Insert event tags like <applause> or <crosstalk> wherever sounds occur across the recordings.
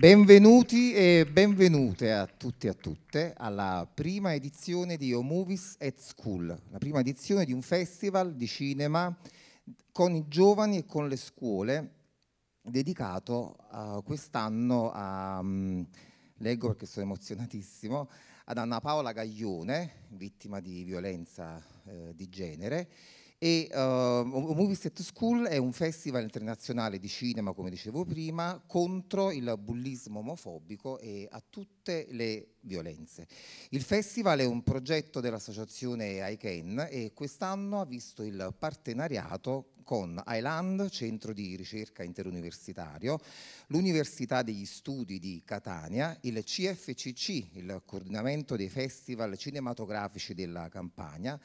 Benvenuti e benvenute a tutti e a tutte alla prima edizione di O Movies at School, la prima edizione di un festival di cinema con i giovani e con le scuole dedicato uh, quest'anno a, um, leggo perché sono emozionatissimo, ad Anna Paola Gaglione, vittima di violenza eh, di genere, e, ehm, uh, Movies at School è un festival internazionale di cinema, come dicevo prima, contro il bullismo omofobico e a tutte le violenze. Il festival è un progetto dell'associazione ICANN e quest'anno ha visto il partenariato con ILAND, centro di ricerca interuniversitario, l'Università degli Studi di Catania, il CFCC, il coordinamento dei festival cinematografici della Campania,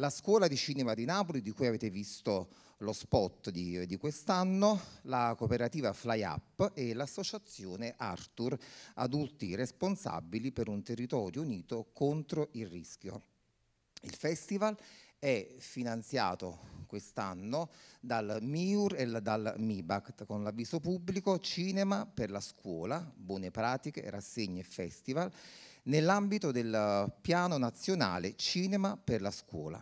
la Scuola di Cinema di Napoli, di cui avete visto lo spot di, di quest'anno, la cooperativa Fly Up e l'associazione Arthur, adulti responsabili per un territorio unito contro il rischio. Il festival è finanziato quest'anno dal MIUR e dal MIBACT con l'avviso pubblico Cinema per la scuola, buone pratiche, rassegne e festival nell'ambito del Piano Nazionale Cinema per la Scuola.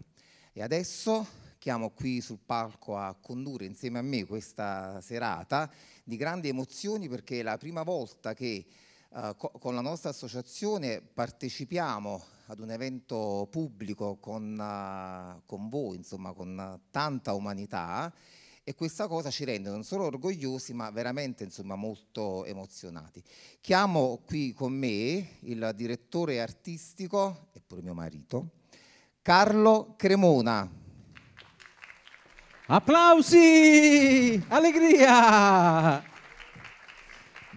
E adesso chiamo qui sul palco a condurre insieme a me questa serata di grandi emozioni perché è la prima volta che eh, co con la nostra associazione partecipiamo ad un evento pubblico con, uh, con voi, insomma con uh, tanta umanità e questa cosa ci rende non solo orgogliosi ma veramente insomma, molto emozionati. Chiamo qui con me il direttore artistico, e pure mio marito, Carlo Cremona. Applausi! Allegria!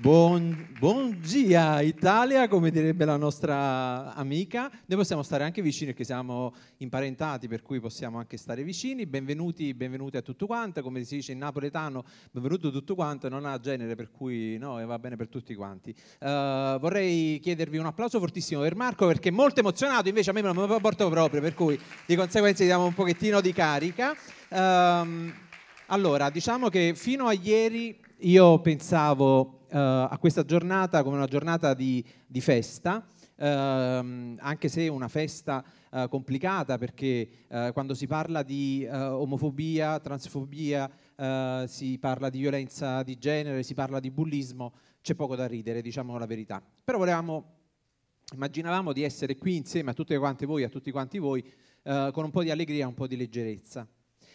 Buon, buon dia Italia, come direbbe la nostra amica. Noi possiamo stare anche vicini perché siamo imparentati, per cui possiamo anche stare vicini. Benvenuti, benvenuti a tutto quanto, come si dice in napoletano, benvenuto a tutto quanto, non ha genere, per cui no, va bene per tutti quanti. Uh, vorrei chiedervi un applauso fortissimo per Marco perché è molto emozionato, invece a me non me lo porto proprio, per cui di conseguenza gli diamo un pochettino di carica. Um, allora, diciamo che fino a ieri io pensavo eh, a questa giornata come una giornata di, di festa, ehm, anche se una festa eh, complicata perché eh, quando si parla di eh, omofobia, transfobia, eh, si parla di violenza di genere, si parla di bullismo, c'è poco da ridere, diciamo la verità. Però volevamo, immaginavamo di essere qui insieme a tutte quante voi, a tutti quanti voi, eh, con un po' di allegria, un po' di leggerezza.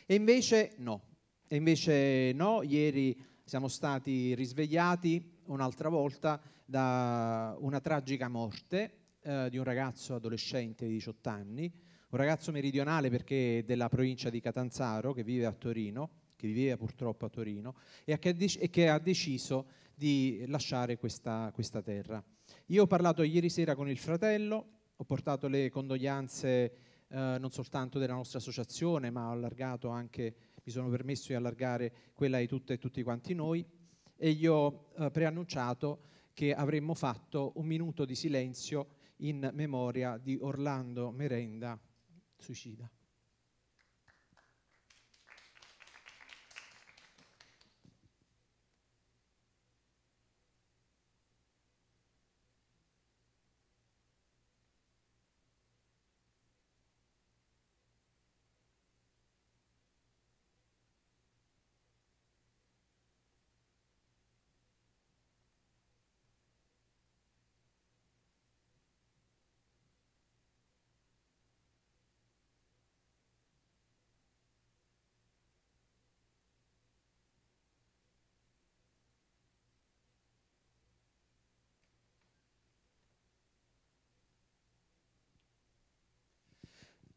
E invece no, e invece no, ieri siamo stati risvegliati un'altra volta da una tragica morte eh, di un ragazzo adolescente di 18 anni, un ragazzo meridionale perché della provincia di Catanzaro che vive a Torino, che viveva purtroppo a Torino e che ha, dec- e che ha deciso di lasciare questa, questa terra. Io ho parlato ieri sera con il fratello, ho portato le condoglianze eh, non soltanto della nostra associazione, ma ho allargato anche mi sono permesso di allargare quella di tutte e tutti quanti noi e gli ho eh, preannunciato che avremmo fatto un minuto di silenzio in memoria di Orlando Merenda, suicida.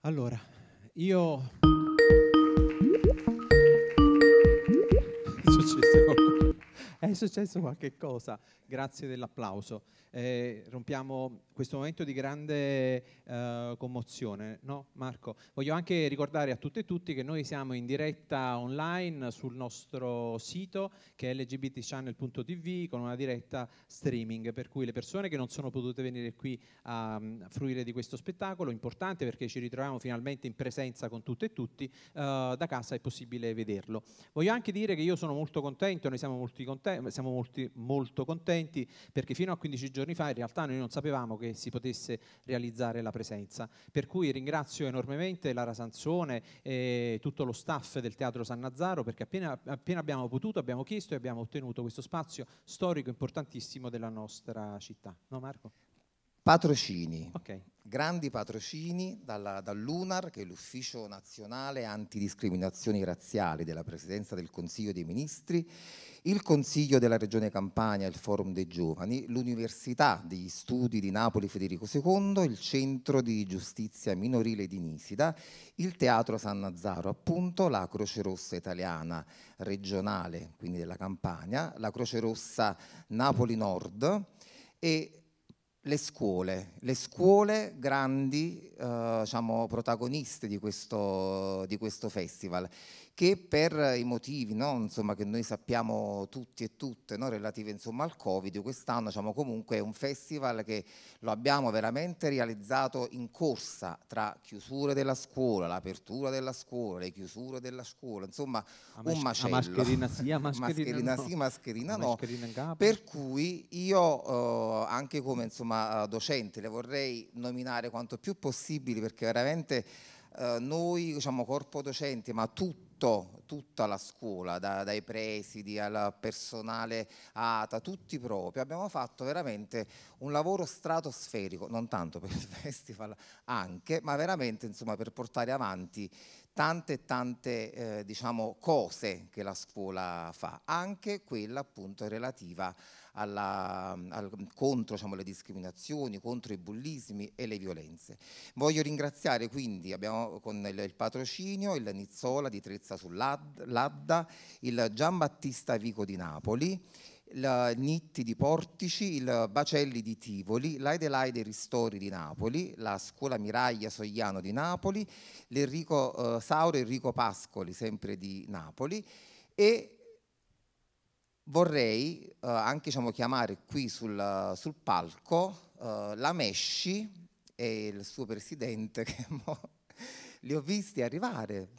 Allora, io <laughs> è successo qualche cosa, grazie dell'applauso. Eh, rompiamo questo momento di grande eh, commozione, no Marco? Voglio anche ricordare a tutte e tutti che noi siamo in diretta online sul nostro sito che è lgbtchannel.tv con una diretta streaming, per cui le persone che non sono potute venire qui a, a mm, fruire di questo spettacolo, importante perché ci ritroviamo finalmente in presenza con tutte e tutti, eh, da casa è possibile vederlo. Voglio anche dire che io sono molto contento, noi siamo molto contenti, contenti, siamo molti, molto contenti perché fino a 15 giorni fa in realtà noi non sapevamo che si potesse realizzare la presenza. Per cui ringrazio enormemente Lara Sansone e tutto lo staff del Teatro San Nazzaro perché appena, appena abbiamo potuto abbiamo chiesto e abbiamo ottenuto questo spazio storico importantissimo della nostra città. No Marco? Patrocini. Okay grandi patrocini dalla, dall'UNAR, che è l'Ufficio Nazionale Antidiscriminazioni Razziali della Presidenza del Consiglio dei Ministri, il Consiglio della Regione Campania, il Forum dei Giovani, l'Università degli Studi di Napoli Federico II, il Centro di Giustizia Minorile di Nisida, il Teatro San Nazzaro, appunto, la Croce Rossa Italiana regionale, quindi della Campania, la Croce Rossa Napoli Nord e le scuole, le scuole grandi eh, diciamo, protagoniste di questo, di questo festival che per i motivi no? insomma, che noi sappiamo tutti e tutte no? relativi insomma, al Covid, quest'anno diciamo, comunque è un festival che lo abbiamo veramente realizzato in corsa tra chiusure della scuola, l'apertura della scuola, le chiusure della scuola, insomma a un macello. A mascherina sì, a mascherina, mascherina no. sì, mascherina no. Mascherina per cui io eh, anche come insomma, eh, docente le vorrei nominare quanto più possibile perché veramente eh, noi, diciamo, corpo docente, ma tutto, tutta la scuola, da, dai presidi al personale ATA, tutti proprio, abbiamo fatto veramente un lavoro stratosferico, non tanto per il <laughs> festival anche, ma veramente insomma, per portare avanti tante tante eh, diciamo, cose che la scuola fa, anche quella appunto relativa a alla, al, contro diciamo, le discriminazioni, contro i bullismi e le violenze. Voglio ringraziare quindi, abbiamo con il, il patrocinio, il Nizzola di Trezza sull'Adda, il Giambattista Vico di Napoli, il Nitti di Portici, il Bacelli di Tivoli, l'Aidelaide Ristori di Napoli, la Scuola Miraglia Sogliano di Napoli, l'Enrico eh, Sauro Enrico Pascoli, sempre di Napoli, e vorrei eh, anche diciamo, chiamare qui sul, sul palco eh, la Mesci e il suo presidente <laughs> che li ho visti arrivare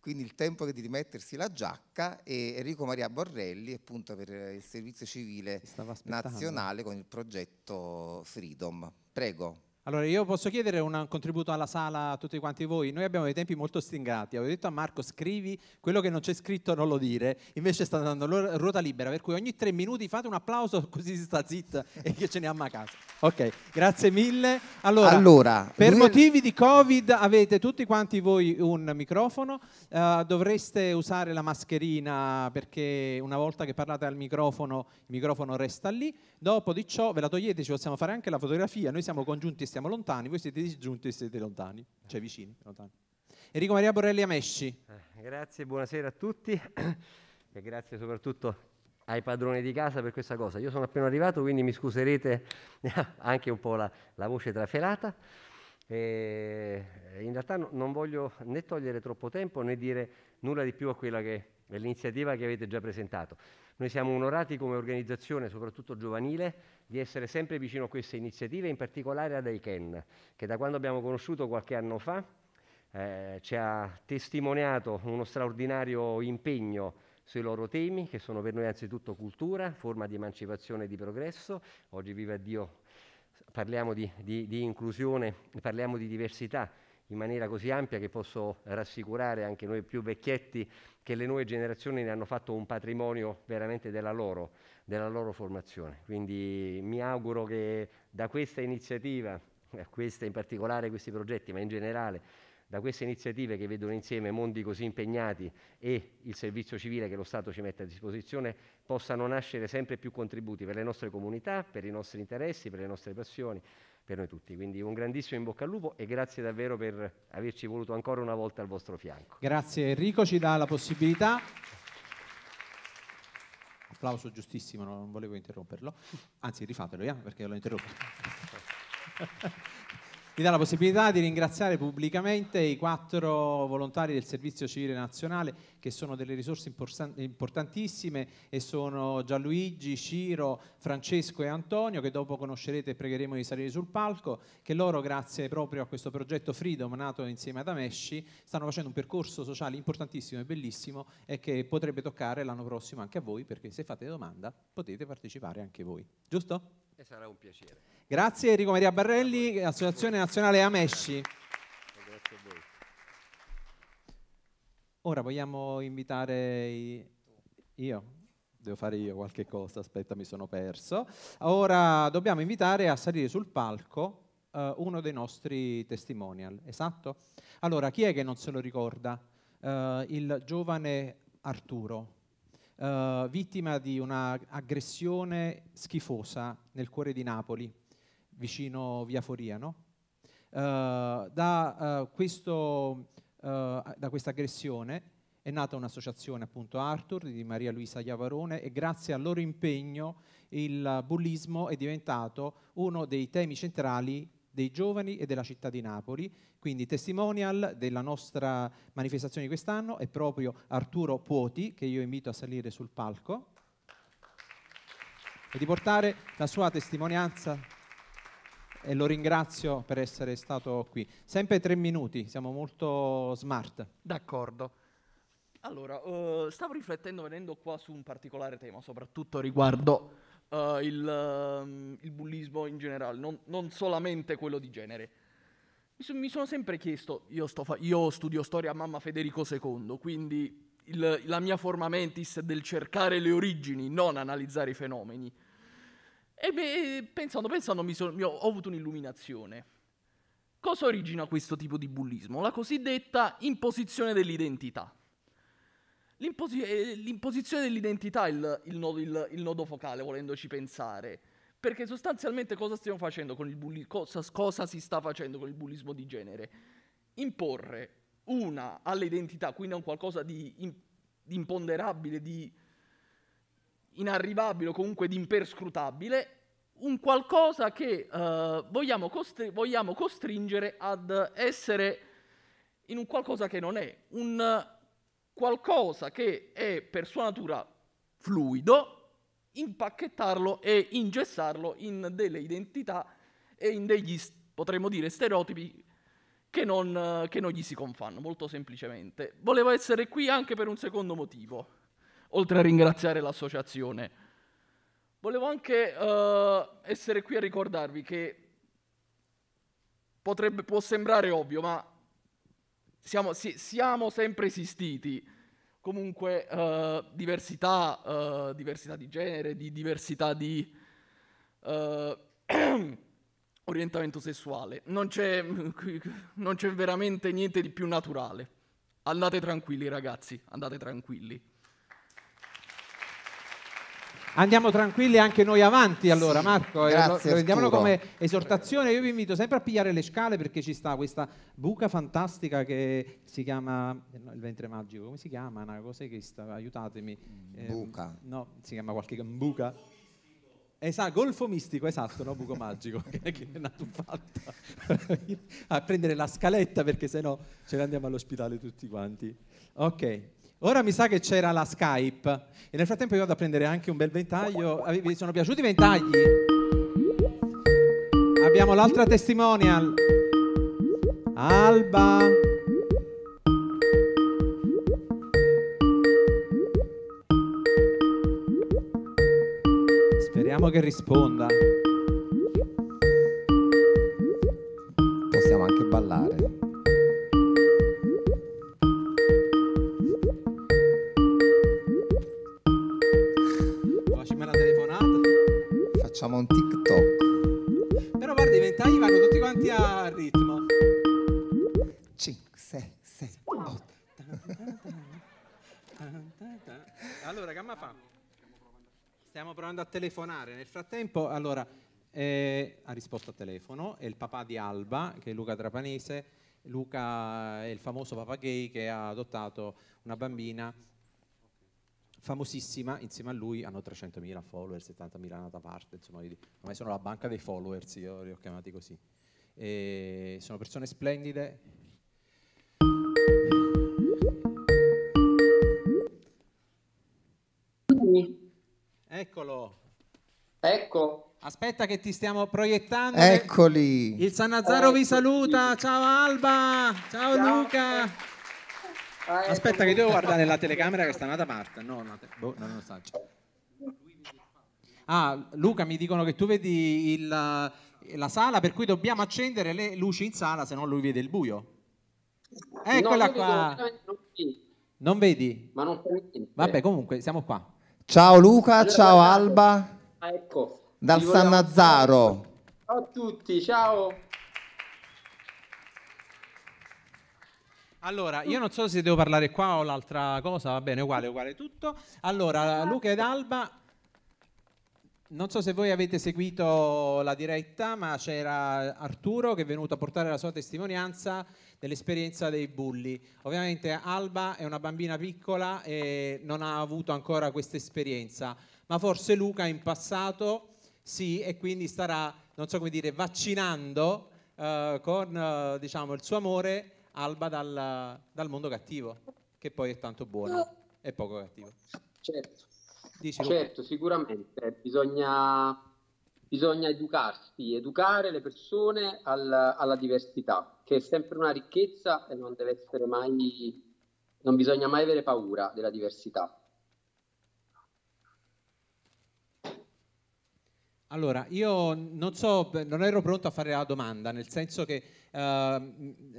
quindi il tempo di rimettersi la giacca e Enrico Maria Borrelli appunto per il servizio civile nazionale con il progetto Freedom. Prego. Allora, io posso chiedere un contributo alla sala a tutti quanti voi. Noi abbiamo dei tempi molto stringati. Avevo detto a Marco, scrivi quello che non c'è scritto, non lo dire. Invece sta dando ruota libera, per cui ogni tre minuti fate un applauso <laughs> così si sta zitta e che ce ne amma a casa. Ok, grazie mille. Allora, allora per lui... motivi di Covid avete tutti quanti voi un microfono. Uh, dovreste usare la mascherina perché una volta che parlate al microfono, il microfono resta lì. Dopo di ciò ve la togliete, ci possiamo fare anche la fotografia. Noi siamo congiunti stiamo lontani, voi siete disgiunti e siete lontani, cioè vicini, lontani. Enrico Maria Borrelli Amesci. Eh, grazie, buonasera a tutti <coughs> e grazie soprattutto ai padroni di casa per questa cosa. Io sono appena arrivato, quindi mi scuserete <laughs> anche un po' la, la voce trafelata. E eh, in realtà no, non voglio né togliere troppo tempo né dire nulla di più a quella che è l'iniziativa che avete già presentato. Noi siamo onorati come organizzazione, soprattutto giovanile, di essere sempre vicino a queste iniziative, in particolare ad ICANN, che da quando abbiamo conosciuto qualche anno fa eh, ci ha testimoniato uno straordinario impegno sui loro temi, che sono per noi anzitutto cultura, forma di emancipazione e di progresso. Oggi, viva Dio, parliamo di, di, di inclusione, parliamo di diversità, in maniera così ampia che posso rassicurare anche noi più vecchietti che le nuove generazioni ne hanno fatto un patrimonio veramente della loro, della loro formazione. Quindi mi auguro che da questa iniziativa, eh, questa in particolare questi progetti, ma in generale, da queste iniziative che vedono insieme mondi così impegnati e il servizio civile che lo Stato ci mette a disposizione, possano nascere sempre più contributi per le nostre comunità, per i nostri interessi, per le nostre passioni, per noi tutti. Quindi un grandissimo in bocca al lupo e grazie davvero per averci voluto ancora una volta al vostro fianco. Grazie Enrico, ci dà la possibilità applauso giustissimo, non volevo interromperlo. Anzi, rifatelo, eh, perché l'ho interrotto. <laughs> mi dà la possibilità di ringraziare pubblicamente i quattro volontari del Servizio Civile Nazionale che sono delle risorse importantissime e sono Gianluigi, Ciro, Francesco e Antonio che dopo conoscerete e pregheremo di salire sul palco che loro grazie proprio a questo progetto Freedom nato insieme ad Amesci stanno facendo un percorso sociale importantissimo e bellissimo e che potrebbe toccare l'anno prossimo anche a voi perché se fate domanda potete partecipare anche voi, giusto? E sarà un piacere. Grazie Enrico Maria Barrelli, Associazione Nazionale Amesci. Ora vogliamo invitare i... io. Devo fare io qualche cosa, aspetta, mi sono perso. Ora dobbiamo invitare a salire sul palco uh, uno dei nostri testimonial, esatto? Allora, chi è che non se lo ricorda? Uh, il giovane Arturo, uh, vittima di un'aggressione schifosa nel cuore di Napoli vicino Via Foriano, uh, eh, da, eh, questo, eh, da questa aggressione è nata un'associazione appunto Arthur di Maria Luisa Iavarone e grazie al loro impegno il bullismo è diventato uno dei temi centrali dei giovani e della città di Napoli. Quindi testimonial della nostra manifestazione di quest'anno è proprio Arturo Puoti, che io invito a salire sul palco e di portare la sua testimonianza e lo ringrazio per essere stato qui. Sempre tre minuti, siamo molto smart. D'accordo. Allora, uh, stavo riflettendo venendo qua su un particolare tema, soprattutto riguardo uh, il, um, il, bullismo in generale, non, non solamente quello di genere. Mi, so, mi sono sempre chiesto, io, io, studio storia a mamma Federico II, quindi il, la mia forma mentis è del cercare le origini, non analizzare i fenomeni. E beh, pensando, pensando, mi so, mi ho, ho avuto un'illuminazione. Cosa origina questo tipo di bullismo? La cosiddetta imposizione dell'identità. L'imposi- eh, l'imposizione dell'identità è il, il, nodo, il, il, nodo, focale, volendoci pensare. Perché sostanzialmente cosa stiamo facendo con il bullismo? Cosa, cosa si sta facendo con il bullismo di genere? Imporre una all'identità, quindi a un qualcosa di, in, di imponderabile, di inarrivabile o comunque di imperscrutabile, un qualcosa che uh, vogliamo, costri- vogliamo, costringere ad essere in un qualcosa che non è, un qualcosa che è per sua natura fluido, impacchettarlo e ingessarlo in delle identità e in degli, potremmo dire, stereotipi che non, che non gli si confanno, molto semplicemente. Volevo essere qui anche per un secondo motivo, oltre a ringraziare l'associazione Volevo anche uh, essere qui a ricordarvi che potrebbe, può sembrare ovvio, ma siamo, si, siamo sempre esistiti. Comunque uh, diversità, uh, diversità di genere, di diversità di <clears throat> orientamento sessuale. Non c'è, <laughs> non c'è veramente niente di più naturale. Andate tranquilli ragazzi, andate tranquilli. Andiamo tranquilli anche noi avanti allora sì, Marco, eh, grazie, prendiamolo come esortazione, io vi invito sempre a pigliare le scale perché ci sta questa buca fantastica che si chiama, no, il ventre magico, come si chiama? Una cosa che sta, aiutatemi. Ehm, buca. Eh, no, si chiama qualche buca. Esatto, golfo mistico, esatto, no buco magico, <laughs> che è nato fatta. <laughs> a prendere la scaletta perché sennò ce ne andiamo all'ospedale tutti quanti. Ok, Ora mi sa che c'era la Skype e nel frattempo io vado a prendere anche un bel ventaglio. Vi sono piaciuti i ventagli? Abbiamo l'altra testimonial. Alba. Speriamo che risponda. Possiamo anche ballare. siamo un TikTok. Però guarda, i ventagli vanno tutti quanti a ritmo. 5, 6, 7, 8. Allora, gamma fa? Stiamo provando a telefonare. Nel frattempo, allora, eh, ha risposto al telefono, è il papà di Alba, che è Luca Trapanese. Luca è il famoso papà gay che ha adottato una bambina famosissima, insieme a lui hanno 300.000 follower, 70.000 nata parte, insomma, ormai sono la banca dei followers, io li ho chiamati così. E sono persone splendide. Eccolo. Ecco. Aspetta che ti stiamo proiettando. Eccoli. Il Sannazzaro ecco. vi saluta. Ciao Alba. Ciao, Ciao. Luca. Ah, Aspetta ecco. che devo guardare nella telecamera che sta andata a parte. No, no, te- boh, non lo so. Cioè. Ah, Luca, mi dicono che tu vedi il, eh, la sala, per cui dobbiamo accendere le luci in sala, se no lui vede il buio. Eccola no, qua. Non vedi. non vedi? Ma non Vabbè, comunque, siamo qua. Ciao Luca, allora, ciao Alba. Ah, ecco. Dal San Nazaro. Ciao a tutti, ciao. Allora, io non so se devo parlare qua o l'altra cosa, va bene, uguale, uguale tutto. Allora, Luca ed Alba, non so se voi avete seguito la diretta, ma c'era Arturo che è venuto a portare la sua testimonianza dell'esperienza dei bulli. Ovviamente Alba è una bambina piccola e non ha avuto ancora questa esperienza, ma forse Luca in passato sì e quindi starà, non so come dire, vaccinando eh, con eh, diciamo, il suo amore Alba dal, dal mondo cattivo, che poi è tanto buono e poco cattivo. Certo, Dici, certo sicuramente bisogna, bisogna, educarsi, educare le persone al, alla diversità, che è sempre una ricchezza e non deve essere mai, non bisogna mai avere paura della diversità Allora, io non so, non ero pronto a fare la domanda, nel senso che eh,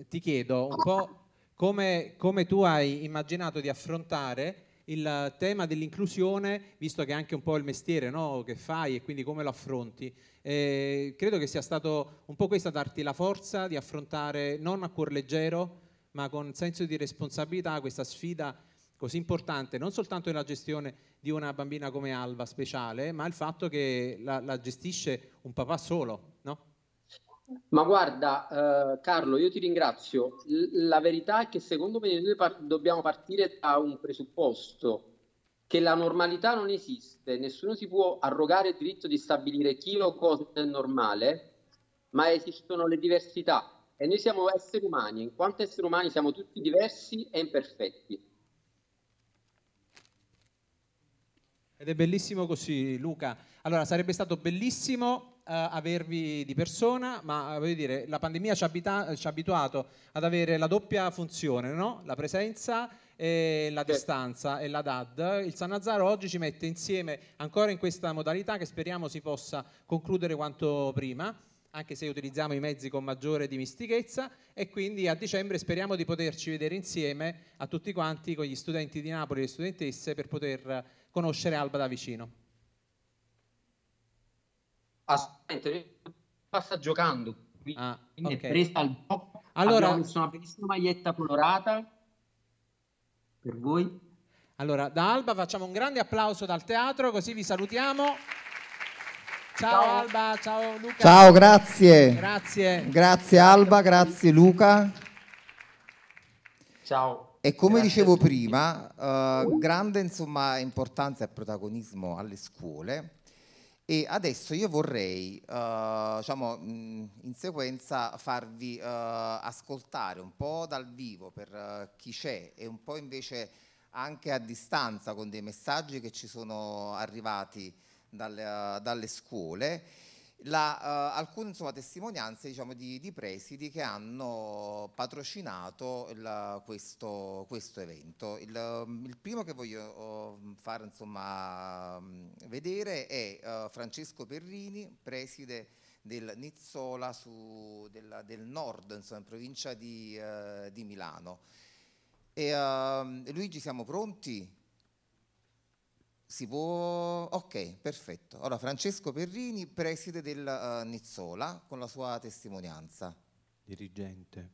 ti chiedo un po' come, come tu hai immaginato di affrontare il tema dell'inclusione, visto che è anche un po' il mestiere no, che fai e quindi come lo affronti. Eh, credo che sia stato un po' questo a darti la forza di affrontare non a cuor leggero, ma con senso di responsabilità questa sfida così importante, non soltanto nella gestione di una bambina come Alva speciale, ma il fatto che la, la gestisce un papà solo, no? Ma guarda, eh, Carlo, io ti ringrazio. L la verità è che secondo me noi par dobbiamo partire da un presupposto che la normalità non esiste, nessuno si può arrogare il diritto di stabilire chi o cosa è normale, ma esistono le diversità e noi siamo esseri umani, in quanto esseri umani siamo tutti diversi e imperfetti Ed è bellissimo così, Luca. Allora, sarebbe stato bellissimo uh, avervi di persona, ma eh, voglio dire, la pandemia ci ha, abita- abituato ad avere la doppia funzione, no? La presenza e la distanza e la DAD. Il San Nazaro oggi ci mette insieme ancora in questa modalità che speriamo si possa concludere quanto prima anche se utilizziamo i mezzi con maggiore dimistichezza e quindi a dicembre speriamo di poterci vedere insieme a tutti quanti con gli studenti di Napoli e le studentesse per poter conoscere Alba da vicino. Assolutamente, ah, passa giocando, quindi ah, okay. è presa al blocco. Allora, Abbiamo messo una bellissima maglietta colorata per voi. Allora, da Alba facciamo un grande applauso dal teatro, così vi salutiamo. Ciao, ciao. Alba, ciao Luca. Ciao, grazie. Grazie. Grazie Alba, grazie Luca. Ciao. E come Grazie. dicevo prima, eh, grande insomma, importanza e protagonismo alle scuole e adesso io vorrei, eh, diciamo, in sequenza farvi eh, ascoltare un po' dal vivo per eh, chi c'è e un po' invece anche a distanza con dei messaggi che ci sono arrivati dalle, eh, dalle scuole la, uh, alcune insomma, testimonianze diciamo, di, di, presidi che hanno patrocinato il, questo, questo, evento. Il, mm, il, primo che voglio uh, far insomma, mm, vedere è uh, Francesco Perrini, preside del Nizzola su, del, del, nord, insomma, in provincia di, eh, di Milano. E, ehm, Luigi, siamo pronti? Si può? Ok, perfetto. Allora, Francesco Perrini, preside del uh, Nizzola, con la sua testimonianza. Dirigente.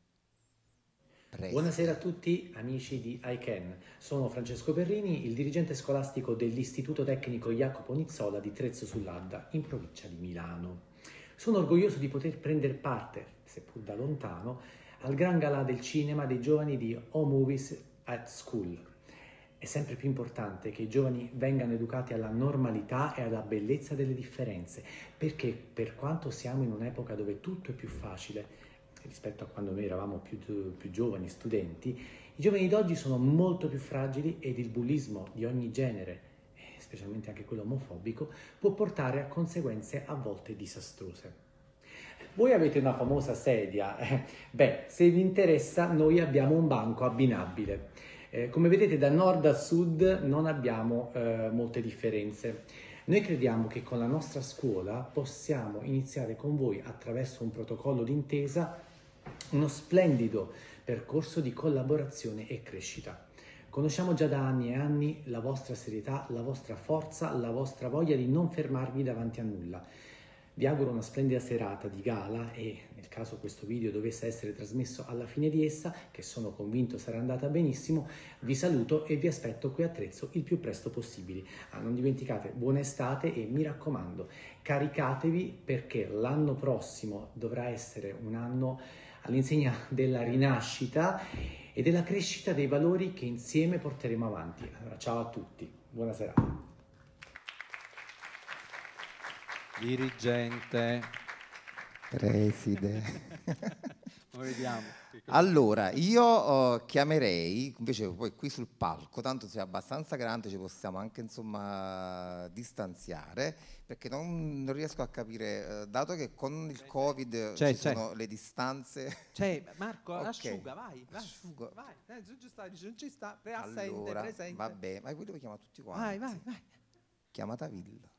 Preside. Buonasera a tutti amici di ICANN. Sono Francesco Perrini, il dirigente scolastico dell'Istituto Tecnico Jacopo Nizzola di Trezzo sull'Adda, in provincia di Milano. Sono orgoglioso di poter prendere parte, seppur da lontano, al Gran Galà del Cinema dei giovani di O Movies at School, è sempre più importante che i giovani vengano educati alla normalità e alla bellezza delle differenze, perché per quanto siamo in un'epoca dove tutto è più facile rispetto a quando noi eravamo più, più giovani, studenti, i giovani d'oggi sono molto più fragili ed il bullismo di ogni genere, specialmente anche quello omofobico, può portare a conseguenze a volte disastrose. Voi avete una famosa sedia? Eh? Beh, se vi interessa, noi abbiamo un banco abbinabile. Eh, come vedete da nord a sud non abbiamo eh, molte differenze. Noi crediamo che con la nostra scuola possiamo iniziare con voi attraverso un protocollo d'intesa uno splendido percorso di collaborazione e crescita. Conosciamo già da anni e anni la vostra serietà, la vostra forza, la vostra voglia di non fermarvi davanti a nulla vi auguro una splendida serata di gala e nel caso questo video dovesse essere trasmesso alla fine di essa, che sono convinto sarà andata benissimo, vi saluto e vi aspetto qui a Trezzo il più presto possibile. Ah, non dimenticate, buona estate e mi raccomando, caricatevi perché l'anno prossimo dovrà essere un anno all'insegna della rinascita e della crescita dei valori che insieme porteremo avanti. Allora, ciao a tutti, buona serata. Dirigente. Preside. <laughs> Vediamo. Allora, io uh, chiamerei, invece poi qui sul palco, tanto siamo abbastanza grande, ci possiamo anche insomma distanziare, perché non, non riesco a capire, uh, dato che con il Covid c'è, ci c'è. sono le distanze... C'è, Marco, okay. asciuga, vai, vai, Asciugo. vai, eh, giù, sta, non ci sta, pre allora, presente. Vabbè, ma poi devo chiama tutti quanti. Vai, vai, vai. Chiamata Villa.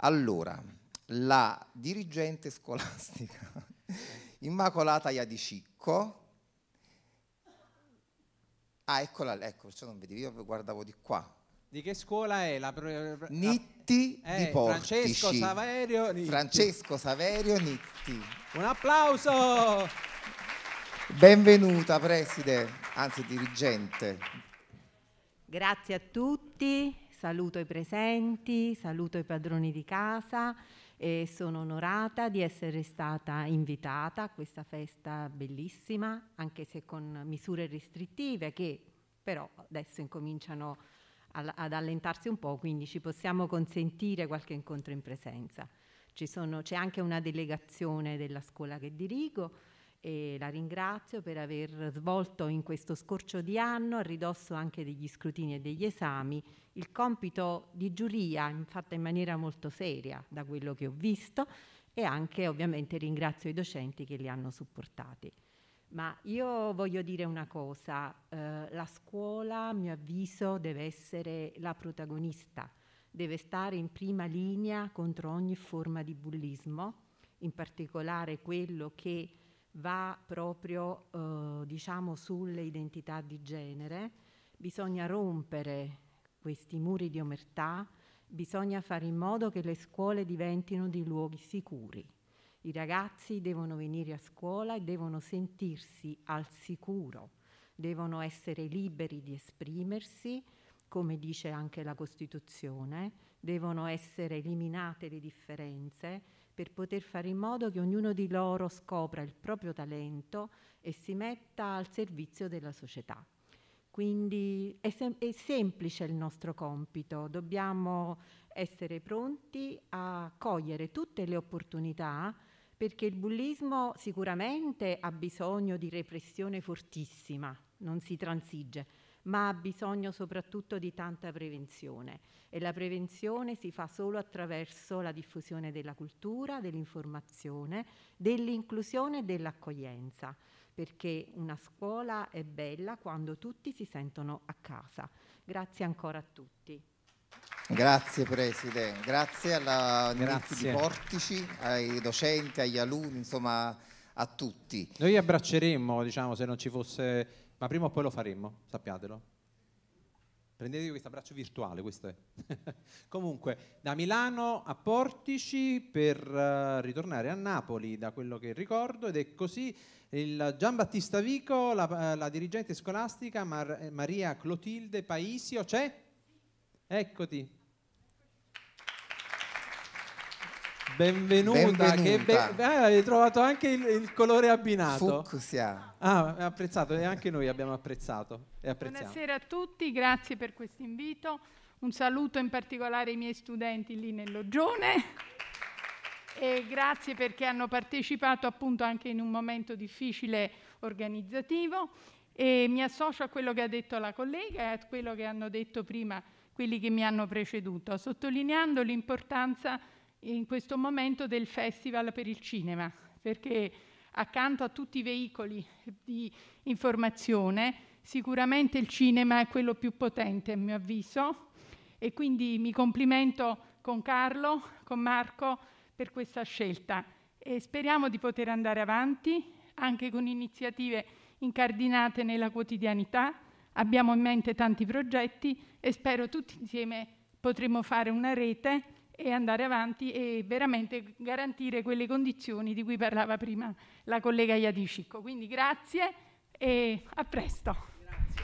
Allora, la dirigente scolastica <laughs> Immacolata Iadicicco. Ah, eccola, ecco, cioè non vedevi, io guardavo di qua. Di che scuola è la... Nitti eh, di Portici. Francesco Saverio Nitti. Francesco Saverio Nitti. Un applauso! Benvenuta, preside, anzi dirigente. Grazie a tutti, Saluto i presenti, saluto i padroni di casa e sono onorata di essere stata invitata a questa festa bellissima, anche se con misure restrittive che però adesso incominciano ad allentarsi un po', quindi ci possiamo consentire qualche incontro in presenza. Sono, c'è anche una delegazione della scuola che dirigo, e la ringrazio per aver svolto in questo scorcio di anno, a ridosso anche degli scrutini e degli esami, il compito di giuria fatta in maniera molto seria da quello che ho visto e anche ovviamente ringrazio i docenti che li hanno supportati. Ma io voglio dire una cosa, eh, la scuola a mio avviso deve essere la protagonista, deve stare in prima linea contro ogni forma di bullismo, in particolare quello che va proprio eh, diciamo sulle identità di genere, bisogna rompere questi muri di omertà, bisogna fare in modo che le scuole diventino dei luoghi sicuri. I ragazzi devono venire a scuola e devono sentirsi al sicuro, devono essere liberi di esprimersi, come dice anche la Costituzione, devono essere eliminate le differenze, per poter fare in modo che ognuno di loro scopra il proprio talento e si metta al servizio della società. Quindi è, sem è semplice il nostro compito, dobbiamo essere pronti a cogliere tutte le opportunità perché il bullismo sicuramente ha bisogno di repressione fortissima, non si transige, ma ha bisogno soprattutto di tanta prevenzione e la prevenzione si fa solo attraverso la diffusione della cultura, dell'informazione, dell'inclusione e dell'accoglienza, perché una scuola è bella quando tutti si sentono a casa. Grazie ancora a tutti. Grazie Presidente, grazie alla grazie. Portici, ai docenti, agli alunni, insomma a tutti. Noi abbracceremmo, diciamo, se non ci fosse ma prima o poi lo faremo, sappiatelo. Prendetevi questo abbraccio virtuale, questo è. <laughs> Comunque, da Milano a Portici per eh, ritornare a Napoli, da quello che ricordo, ed è così il Battista Vico, la, eh, la dirigente scolastica Mar Maria Clotilde Paisio, c'è? Eccoti, Benvenuta, Benvenuta. Che be- ah, hai trovato anche il, il colore abbinato. Fucsia. Ah, apprezzato, e anche noi abbiamo apprezzato. Buonasera a tutti, grazie per questo invito. Un saluto in particolare ai miei studenti lì nell'Ogione. E grazie perché hanno partecipato appunto anche in un momento difficile organizzativo e mi associo a quello che ha detto la collega e a quello che hanno detto prima quelli che mi hanno preceduto, sottolineando l'importanza in questo momento del Festival per il Cinema, perché accanto a tutti i veicoli di informazione, sicuramente il cinema è quello più potente, a mio avviso, e quindi mi complimento con Carlo, con Marco per questa scelta e speriamo di poter andare avanti anche con iniziative incardinate nella quotidianità. Abbiamo in mente tanti progetti e spero tutti insieme potremo fare una rete e andare avanti e veramente garantire quelle condizioni di cui parlava prima la collega Iadicicco. Quindi grazie e a presto.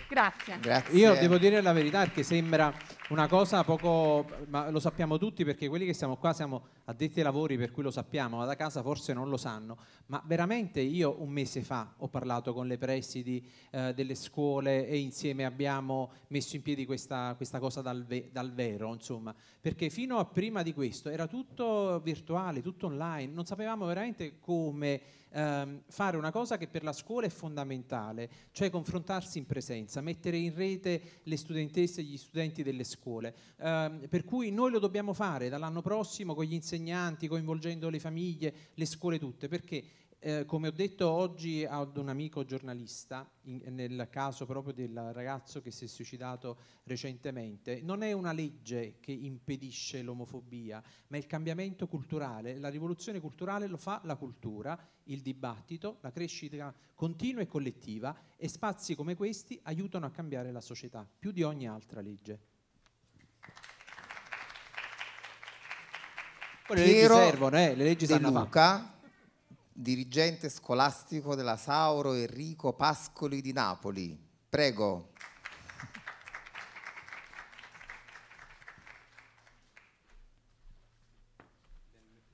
Grazie. Grazie. Io devo dire la verità perché sembra una cosa poco, ma lo sappiamo tutti perché quelli che siamo qua siamo addetti ai lavori per cui lo sappiamo, ma da casa forse non lo sanno, ma veramente io un mese fa ho parlato con le presidi eh, delle scuole e insieme abbiamo messo in piedi questa, questa cosa dal, ve dal, vero, insomma, perché fino a prima di questo era tutto virtuale, tutto online, non sapevamo veramente come ehm, fare una cosa che per la scuola è fondamentale, cioè confrontarsi in presenza, mettere in rete le studentesse e gli studenti delle scuole, eh, per cui noi lo dobbiamo fare dall'anno prossimo con gli insegnanti insegnanti, coinvolgendo le famiglie, le scuole tutte, perché eh, come ho detto oggi ad un amico giornalista, in, nel caso proprio del ragazzo che si è suicidato recentemente, non è una legge che impedisce l'omofobia, ma il cambiamento culturale, la rivoluzione culturale lo fa la cultura, il dibattito, la crescita continua e collettiva e spazi come questi aiutano a cambiare la società più di ogni altra legge. Poi le Piero leggi servono, eh, le leggi De Luca, dirigente scolastico della Sauro Enrico Pascoli di Napoli. Prego.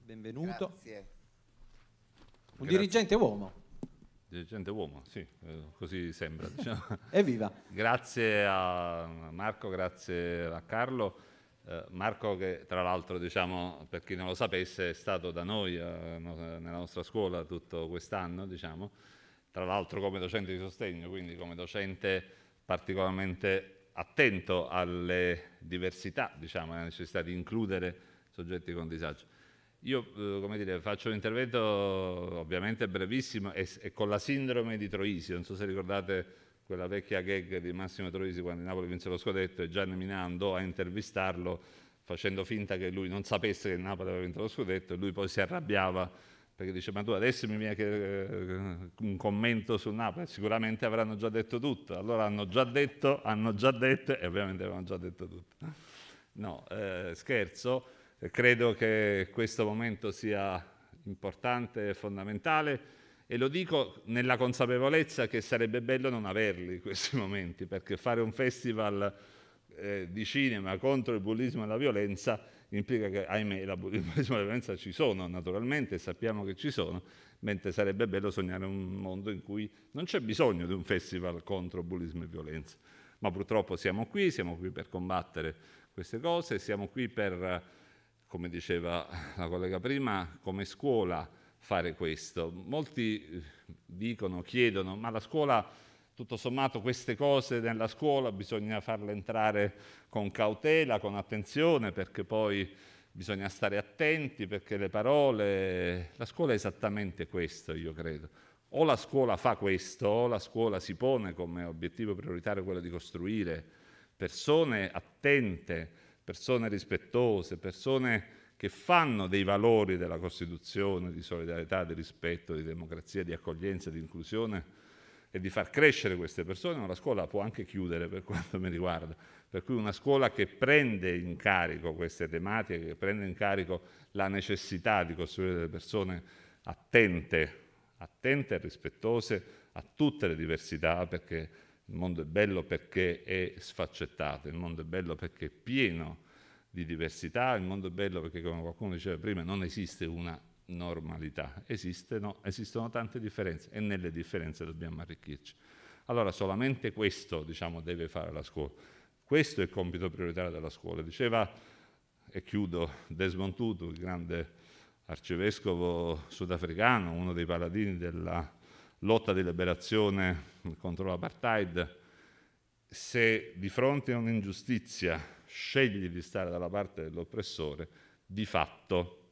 Benvenuto. Grazie. Un Grazie. dirigente uomo. Dirigente uomo, sì, eh, così sembra. Diciamo. <laughs> Evviva! Grazie a Marco, grazie a Carlo. Eh, Marco che tra l'altro diciamo, per chi non lo sapesse è stato da noi eh, nella nostra scuola tutto quest'anno diciamo, tra l'altro come docente di sostegno, quindi come docente particolarmente attento alle diversità, diciamo, alla necessità di includere soggetti con disagio. Io eh, come dire, faccio un intervento ovviamente brevissimo e, e con la sindrome di Troisi, non so se ricordate quella vecchia gag di Massimo Troisi quando Napoli vinse lo scudetto e Gianni Minando a intervistarlo facendo finta che lui non sapesse che Napoli aveva vinto lo scudetto e lui poi si arrabbiava perché dice ma tu adesso mi viene eh, un commento su Napoli, sicuramente avranno già detto tutto, allora hanno già detto, hanno già detto e ovviamente avevano già detto tutto. No, eh, scherzo, credo che questo momento sia importante e fondamentale e lo dico nella consapevolezza che sarebbe bello non averli questi momenti, perché fare un festival eh, di cinema contro il bullismo e la violenza implica che, ahimè, <laughs> il bullismo e la violenza ci sono, naturalmente, sappiamo che ci sono, mentre sarebbe bello sognare un mondo in cui non c'è bisogno di un festival contro bullismo e violenza. Ma purtroppo siamo qui, siamo qui per combattere queste cose, siamo qui per, come diceva la collega prima, come scuola fare questo. Molti eh, dicono, chiedono, ma la scuola, tutto sommato queste cose nella scuola bisogna farle entrare con cautela, con attenzione, perché poi bisogna stare attenti, perché le parole... La scuola è esattamente questo, io credo. O la scuola fa questo, o la scuola si pone come obiettivo prioritario quello di costruire persone attente, persone rispettose, persone che fanno dei valori della Costituzione di solidarietà, di rispetto, di democrazia, di accoglienza, di inclusione e di far crescere queste persone, ma la scuola può anche chiudere per quanto mi riguarda. Per cui una scuola che prende in carico queste tematiche, che prende in carico la necessità di costruire delle persone attente, attente e rispettose a tutte le diversità, perché il mondo è bello perché è sfaccettato, il mondo è bello perché è pieno di diversità, il mondo è bello perché come qualcuno diceva prima non esiste una normalità, esistono, esistono tante differenze e nelle differenze dobbiamo arricchirci. Allora solamente questo diciamo, deve fare la scuola, questo è il compito prioritario della scuola. Diceva, e chiudo, Desmond Tutu, il grande arcivescovo sudafricano, uno dei paladini della lotta di liberazione contro l'apartheid, se di fronte a un'ingiustizia scegli di stare dalla parte dell'oppressore, di fatto,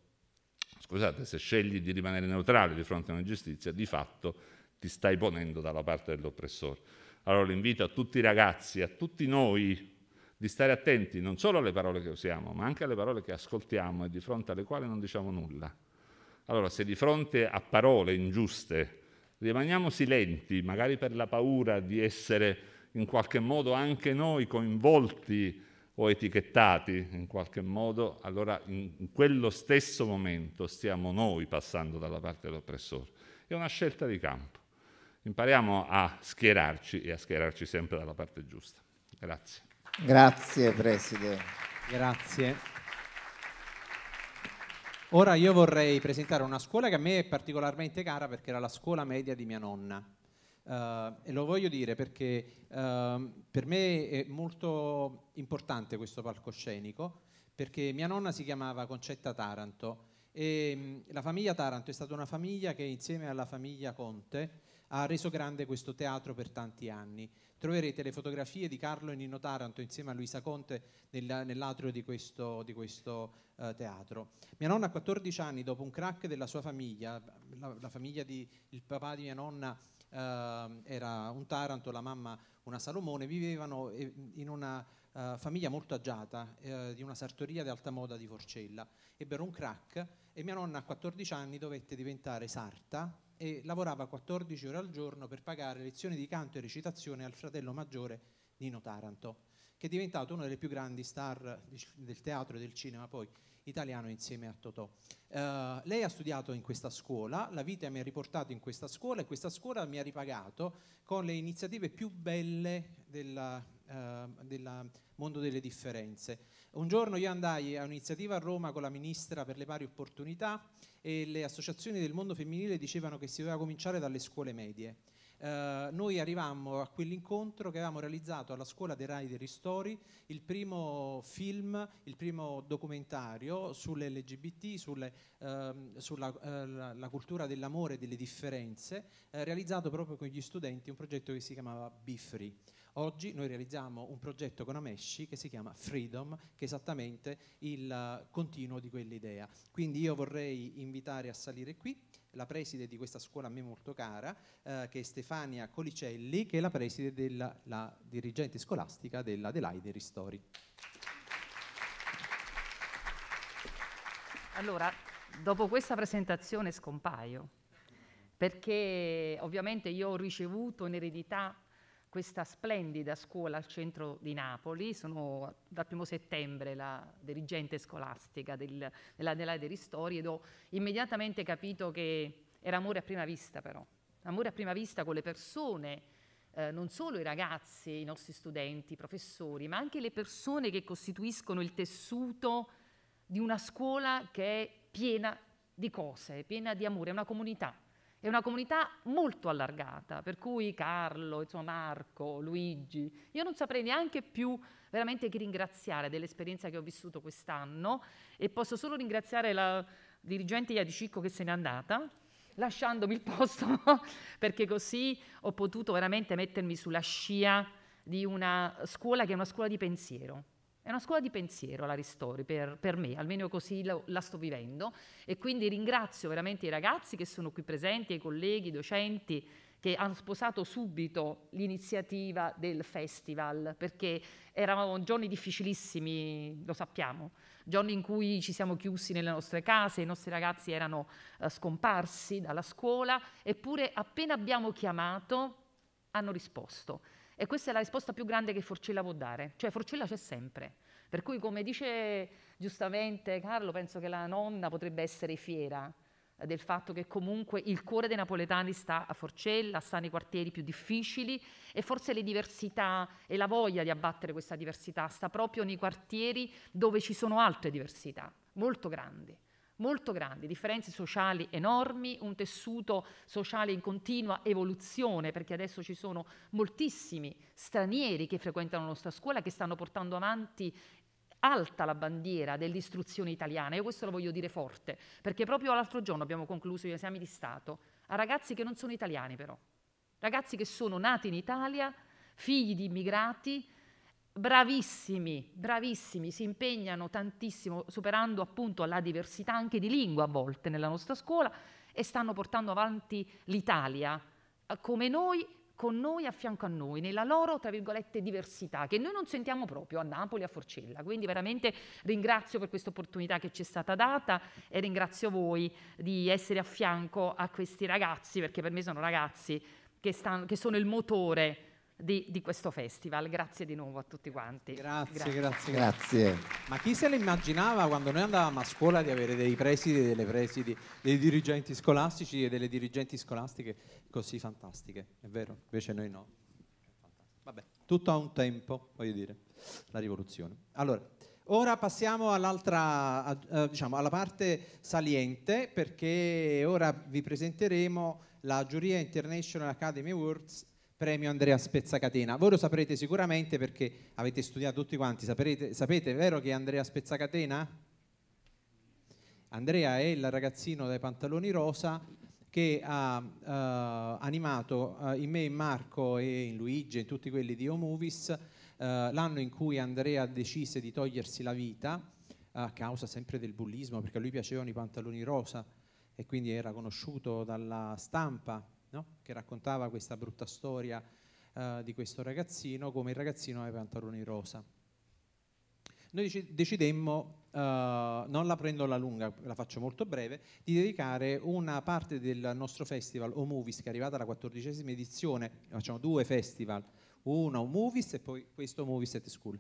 scusate, se scegli di rimanere neutrale di fronte a un'ingiustizia, di fatto ti stai ponendo dalla parte dell'oppressore. Allora l'invito a tutti i ragazzi, a tutti noi, di stare attenti non solo alle parole che usiamo, ma anche alle parole che ascoltiamo e di fronte alle quali non diciamo nulla. Allora, se di fronte a parole ingiuste rimaniamo silenti, magari per la paura di essere in qualche modo anche noi coinvolti o etichettati in qualche modo, allora in quello stesso momento stiamo noi passando dalla parte dell'oppressore. È una scelta di campo. Impariamo a schierarci e a schierarci sempre dalla parte giusta. Grazie. Grazie Presidente. Grazie. Ora io vorrei presentare una scuola che a me è particolarmente cara perché era la scuola media di mia nonna Uh, e lo voglio dire perché uh, per me è molto importante questo palcoscenico, perché mia nonna si chiamava Concetta Taranto e mh, mm, la famiglia Taranto è stata una famiglia che insieme alla famiglia Conte ha reso grande questo teatro per tanti anni. Troverete le fotografie di Carlo e Nino Taranto insieme a Luisa Conte nel, nell'atrio di questo, di questo uh, teatro. Mia nonna a 14 anni, dopo un crack della sua famiglia, la, la famiglia del papà di mia nonna eh, era un Taranto, la mamma una Salomone, vivevano eh, in una eh, famiglia molto agiata, eh, di una sartoria di alta moda di Forcella. Ebbero un crack e mia nonna a 14 anni dovette diventare sarta e lavorava 14 ore al giorno per pagare lezioni di canto e recitazione al fratello maggiore Nino Taranto, che è diventato una delle più grandi star del teatro e del cinema poi italiano insieme a Totò. Uh, lei ha studiato in questa scuola, la vita mi ha riportato in questa scuola e questa scuola mi ha ripagato con le iniziative più belle del uh, eh, mondo delle differenze. Un giorno io andai a un'iniziativa a Roma con la ministra per le pari opportunità e le associazioni del mondo femminile dicevano che si doveva cominciare dalle scuole medie. Eh, noi arrivammo a quell'incontro che avevamo realizzato alla scuola dei Rai dei Ristori, il primo film, il primo documentario sull'LGBT, sulle, ehm, eh, sulla la cultura dell'amore e delle differenze, eh, realizzato proprio con gli studenti, un progetto che si chiamava Be Free. Oggi noi realizziamo un progetto con Amesci che si chiama Freedom, che è esattamente il continuo di quell'idea. Quindi io vorrei invitare a salire qui la preside di questa scuola a me molto cara, eh, che è Stefania Colicelli, che è la preside della la dirigente scolastica della dell'Adelaide Ristori. Allora, dopo questa presentazione scompaio, perché ovviamente io ho ricevuto in eredità questa splendida scuola al centro di Napoli, sono dal primo settembre la dirigente scolastica del, dell'Adelaide Ristori ed ho immediatamente capito che era amore a prima vista però, amore a prima vista con le persone, eh, non solo i ragazzi, i nostri studenti, i professori, ma anche le persone che costituiscono il tessuto di una scuola che è piena di cose, piena di amore, è una comunità è una comunità molto allargata, per cui Carlo, insomma, Marco, Luigi, io non saprei neanche più veramente chi ringraziare dell'esperienza che ho vissuto quest'anno e posso solo ringraziare la dirigente Iadicicco che se n'è andata, lasciandomi il posto, <laughs> perché così ho potuto veramente mettermi sulla scia di una scuola che è una scuola di pensiero è una scuola di pensiero la Ristori per, per me, almeno così la, la, sto vivendo e quindi ringrazio veramente i ragazzi che sono qui presenti, i colleghi, i docenti che hanno sposato subito l'iniziativa del festival perché erano giorni difficilissimi, lo sappiamo, giorni in cui ci siamo chiusi nelle nostre case, i nostri ragazzi erano eh, scomparsi dalla scuola, eppure appena abbiamo chiamato hanno risposto e questa è la risposta più grande che Forcella può dare, cioè Forcella c'è sempre. Per cui come dice giustamente Carlo, penso che la nonna potrebbe essere fiera del fatto che comunque il cuore dei napoletani sta a Forcella, sta nei quartieri più difficili e forse le diversità e la voglia di abbattere questa diversità sta proprio nei quartieri dove ci sono altre diversità, molto grandi molto grandi, differenze sociali enormi, un tessuto sociale in continua evoluzione, perché adesso ci sono moltissimi stranieri che frequentano la nostra scuola, che stanno portando avanti alta la bandiera dell'istruzione italiana. Io questo lo voglio dire forte, perché proprio l'altro giorno abbiamo concluso gli esami di Stato a ragazzi che non sono italiani però, ragazzi che sono nati in Italia, figli di immigrati, bravissimi, bravissimi, si impegnano tantissimo, superando appunto la diversità anche di lingua a volte nella nostra scuola e stanno portando avanti l'Italia eh, come noi, con noi, a fianco a noi, nella loro, tra virgolette, diversità, che noi non sentiamo proprio a Napoli, a Forcella. Quindi veramente ringrazio per questa opportunità che ci è stata data e ringrazio voi di essere a fianco a questi ragazzi, perché per me sono ragazzi che, stanno, che sono il motore di, di, questo festival. Grazie di nuovo a tutti quanti. Grazie grazie. grazie, grazie, Ma chi se l'immaginava quando noi andavamo a scuola di avere dei presidi, delle presidi, dei dirigenti scolastici e delle dirigenti scolastiche così fantastiche? È vero? Invece noi no. Vabbè, tutto a un tempo, voglio dire, la rivoluzione. Allora, ora passiamo all'altra, eh, diciamo, alla parte saliente perché ora vi presenteremo la giuria International Academy Awards premio Andrea Spezzacatena. Voi lo saprete sicuramente perché avete studiato tutti quanti, saprete, sapete, è vero che Andrea Spezzacatena? Andrea è il ragazzino dai pantaloni rosa che ha uh, animato uh, in me, in Marco e in Luigi e in tutti quelli di Omovies uh, l'anno in cui Andrea decise di togliersi la vita a causa sempre del bullismo perché a lui piacevano i pantaloni rosa e quindi era conosciuto dalla stampa no? che raccontava questa brutta storia eh, di questo ragazzino, come il ragazzino aveva i pantaloni rosa. Noi decidemmo, eh, non la prendo alla lunga, la faccio molto breve, di dedicare una parte del nostro festival O Movies, che è arrivata alla quattordicesima edizione, facciamo due festival, uno O Movies e poi questo Movies at School,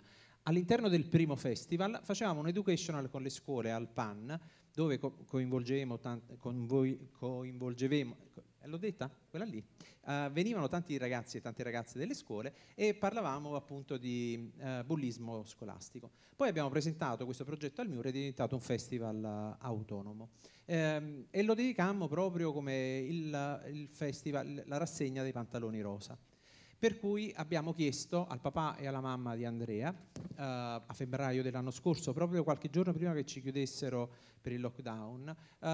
All'interno del primo festival facevamo un educational con le scuole al PAN, dove co- coinvolgevamo, tante, coinvolgevamo, eh, l'ho detta, quella lì. Uh, venivano tanti ragazzi e tante ragazze delle scuole e parlavamo appunto di uh, bullismo scolastico. Poi abbiamo presentato questo progetto al MIUR ed è diventato un festival uh, autonomo. Um, e lo dedicammo proprio come il, il festival, la rassegna dei pantaloni rosa. Per cui abbiamo chiesto al papà e alla mamma di Andrea, eh, a febbraio dell'anno scorso, proprio qualche giorno prima che ci chiudessero per il lockdown, eh,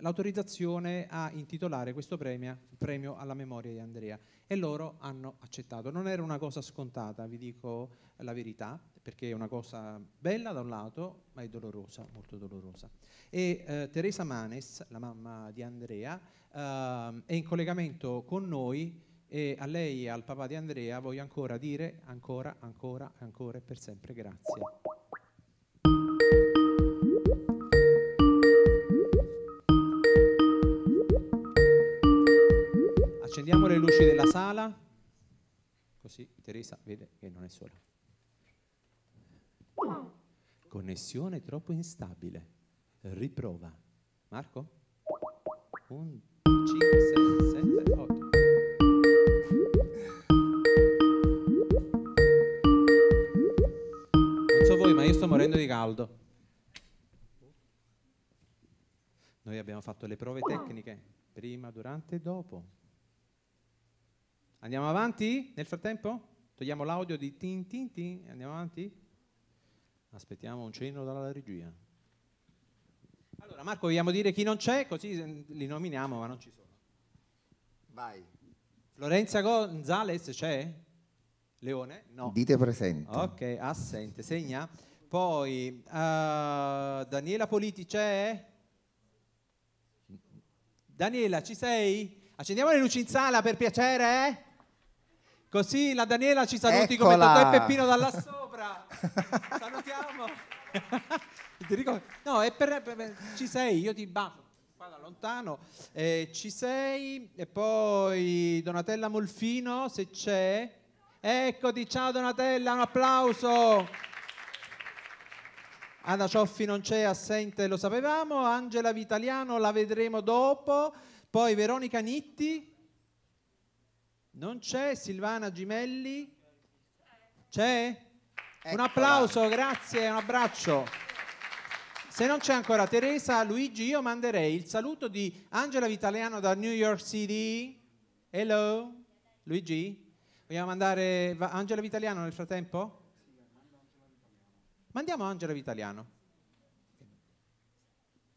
l'autorizzazione a intitolare questo premio, premio, alla memoria di Andrea e loro hanno accettato. Non era una cosa scontata, vi dico la verità, perché è una cosa bella da un lato, ma è dolorosa, molto dolorosa. E eh, Teresa Manes, la mamma di Andrea, ehm, è in collegamento con noi e a lei e al papà di Andrea voglio ancora dire ancora, ancora, ancora e per sempre grazie. Accendiamo le luci della sala, così Teresa vede che non è sola. Connessione troppo instabile. Riprova. Marco? 1, 5, 6, 7, 8. io sto morendo di caldo. Noi abbiamo fatto le prove tecniche prima, durante e dopo. Andiamo avanti nel frattempo? Togliamo l'audio di tin tin tin andiamo avanti? Aspettiamo un cenno dalla regia. Allora Marco vogliamo dire chi non c'è così mm, li nominiamo ma non ci sono. Vai. Florenza Gonzales c'è? Leone? No. Dite presente. Ok, assente, segna. Poi, uh, Daniela Politi c'è? Daniela, ci sei? Accendiamo le luci in sala per piacere? Così la Daniela ci saluti Eccola. come Totò e Peppino dalla sopra. <laughs> Salutiamo. <laughs> no, è per, per, ci sei, io ti bacio qua da lontano. Eh, ci sei? E poi Donatella Molfino, se c'è. Eccoti, ciao Donatella, un applauso. Anna Cioffi non c'è, assente, lo sapevamo. Angela Vitaliano la vedremo dopo. Poi Veronica Nitti. Non c'è. Silvana Gimelli. C'è? Eccola. Un applauso, grazie, un abbraccio. Se non c'è ancora Teresa, Luigi, io manderei il saluto di Angela Vitaliano da New York City. Hello, Luigi. Vogliamo mandare Angela Vitaliano nel frattempo? Mandiamo Angela Vitaliano.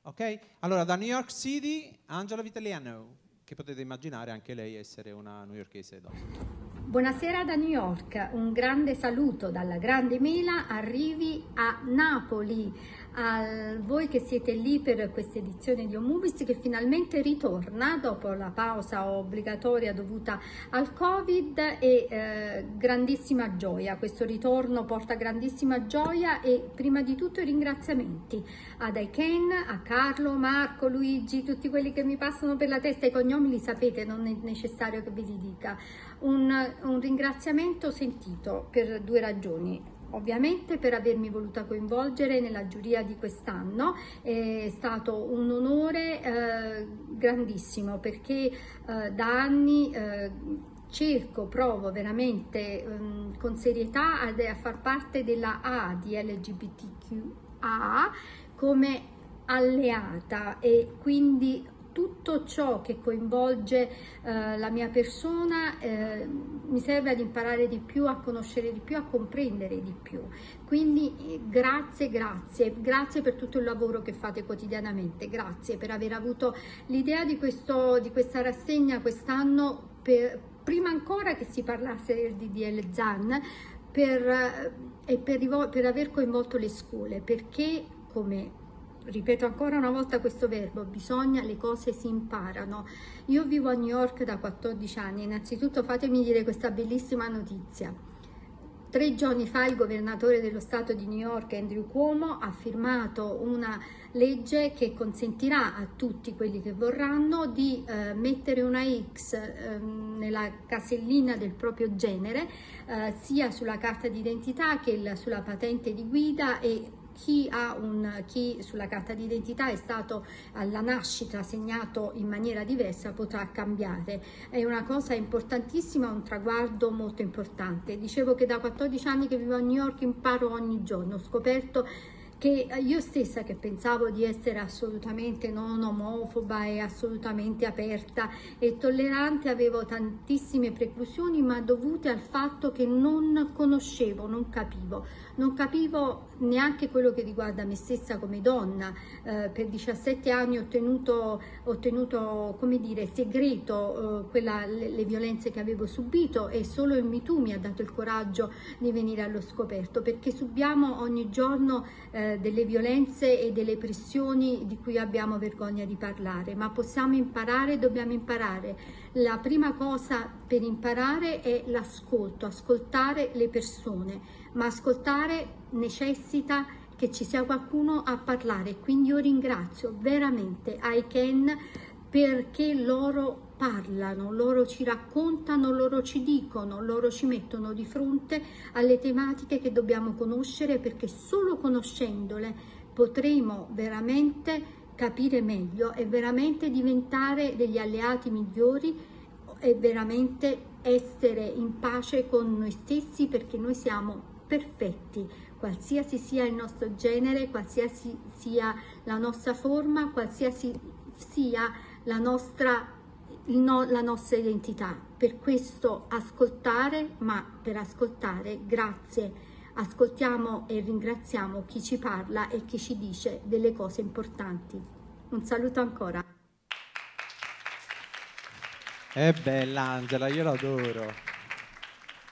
Ok? Allora, da New York City, Angela Vitaliano, che potete immaginare anche lei essere una newyorkese donna. Buonasera da New York, un grande saluto dalla Grande Mela, arrivi a Napoli, a voi che siete lì per questa edizione di Omovies che finalmente ritorna dopo la pausa obbligatoria dovuta al Covid e eh, grandissima gioia. Questo ritorno porta grandissima gioia e prima di tutto i ringraziamenti ad Aiken, a Carlo, Marco, Luigi, tutti quelli che mi passano per la testa, i cognomi li sapete, non è necessario che ve li dica. un, un ringraziamento sentito per due ragioni ovviamente per avermi voluta coinvolgere nella giuria di quest'anno. È stato un onore eh, grandissimo perché eh, da anni eh, cerco, provo veramente ehm, con serietà a, a far parte della A di LGBTQA come alleata e quindi tutto ciò che coinvolge eh, la mia persona eh, mi serve ad imparare di più, a conoscere di più, a comprendere di più. Quindi eh, grazie, grazie, grazie per tutto il lavoro che fate quotidianamente, grazie per aver avuto l'idea di, di, questa rassegna quest'anno, prima ancora che si parlasse del DDL ZAN, per, eh, e per, per aver coinvolto le scuole, perché come ripeto ancora una volta questo verbo, bisogna, le cose si imparano. Io vivo a New York da 14 anni, innanzitutto fatemi dire questa bellissima notizia. Tre giorni fa il governatore dello Stato di New York, Andrew Cuomo, ha firmato una legge che consentirà a tutti quelli che vorranno di eh, mettere una X eh, nella casellina del proprio genere, eh, sia sulla carta d'identità che la, sulla patente di guida e chi, un, chi sulla carta d'identità è stato alla nascita segnato in maniera diversa potrà cambiare. È una cosa importantissima, un traguardo molto importante. Dicevo che da 14 anni che vivo a New York imparo ogni giorno, ho scoperto che eh, io stessa che pensavo di essere assolutamente non omofoba e assolutamente aperta e tollerante avevo tantissime preclusioni ma dovute al fatto che non conoscevo, non capivo, non capivo neanche quello che riguarda me stessa come donna. Eh, per 17 anni ho tenuto, ho tenuto come dire, segreto eh, quella, le, le, violenze che avevo subito e solo il MeToo mi ha dato il coraggio di venire allo scoperto perché subiamo ogni giorno eh, delle violenze e delle pressioni di cui abbiamo vergogna di parlare, ma possiamo imparare, dobbiamo imparare. La prima cosa per imparare è l'ascolto, ascoltare le persone, ma ascoltare necessita che ci sia qualcuno a parlare, quindi io ringrazio veramente ICANN perché loro parlano, loro ci raccontano, loro ci dicono, loro ci mettono di fronte alle tematiche che dobbiamo conoscere perché solo conoscendole potremo veramente capire meglio e veramente diventare degli alleati migliori e veramente essere in pace con noi stessi perché noi siamo perfetti, qualsiasi sia il nostro genere, qualsiasi sia la nostra forma, qualsiasi sia la nostra no, la nostra identità. Per questo ascoltare, ma per ascoltare, grazie. Ascoltiamo e ringraziamo chi ci parla e chi ci dice delle cose importanti. Un saluto ancora. È bella Angela, io l'adoro.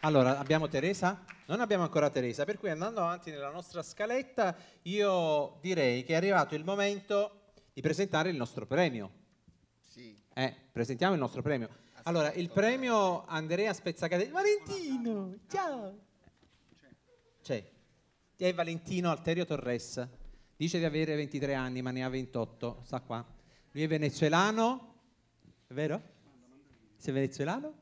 Allora, abbiamo Teresa? Non abbiamo ancora Teresa, per cui andando avanti nella nostra scaletta, io direi che è arrivato il momento di presentare il nostro premio. Eh, presentiamo il nostro premio. Allora, il premio Andrea Spezzacatelli. Valentino, ciao! C'è. È Valentino Alterio Torres. Dice di avere 23 anni, ma ne ha 28. Sta qua. Lui è venezuelano. È vero? Sei venezuelano?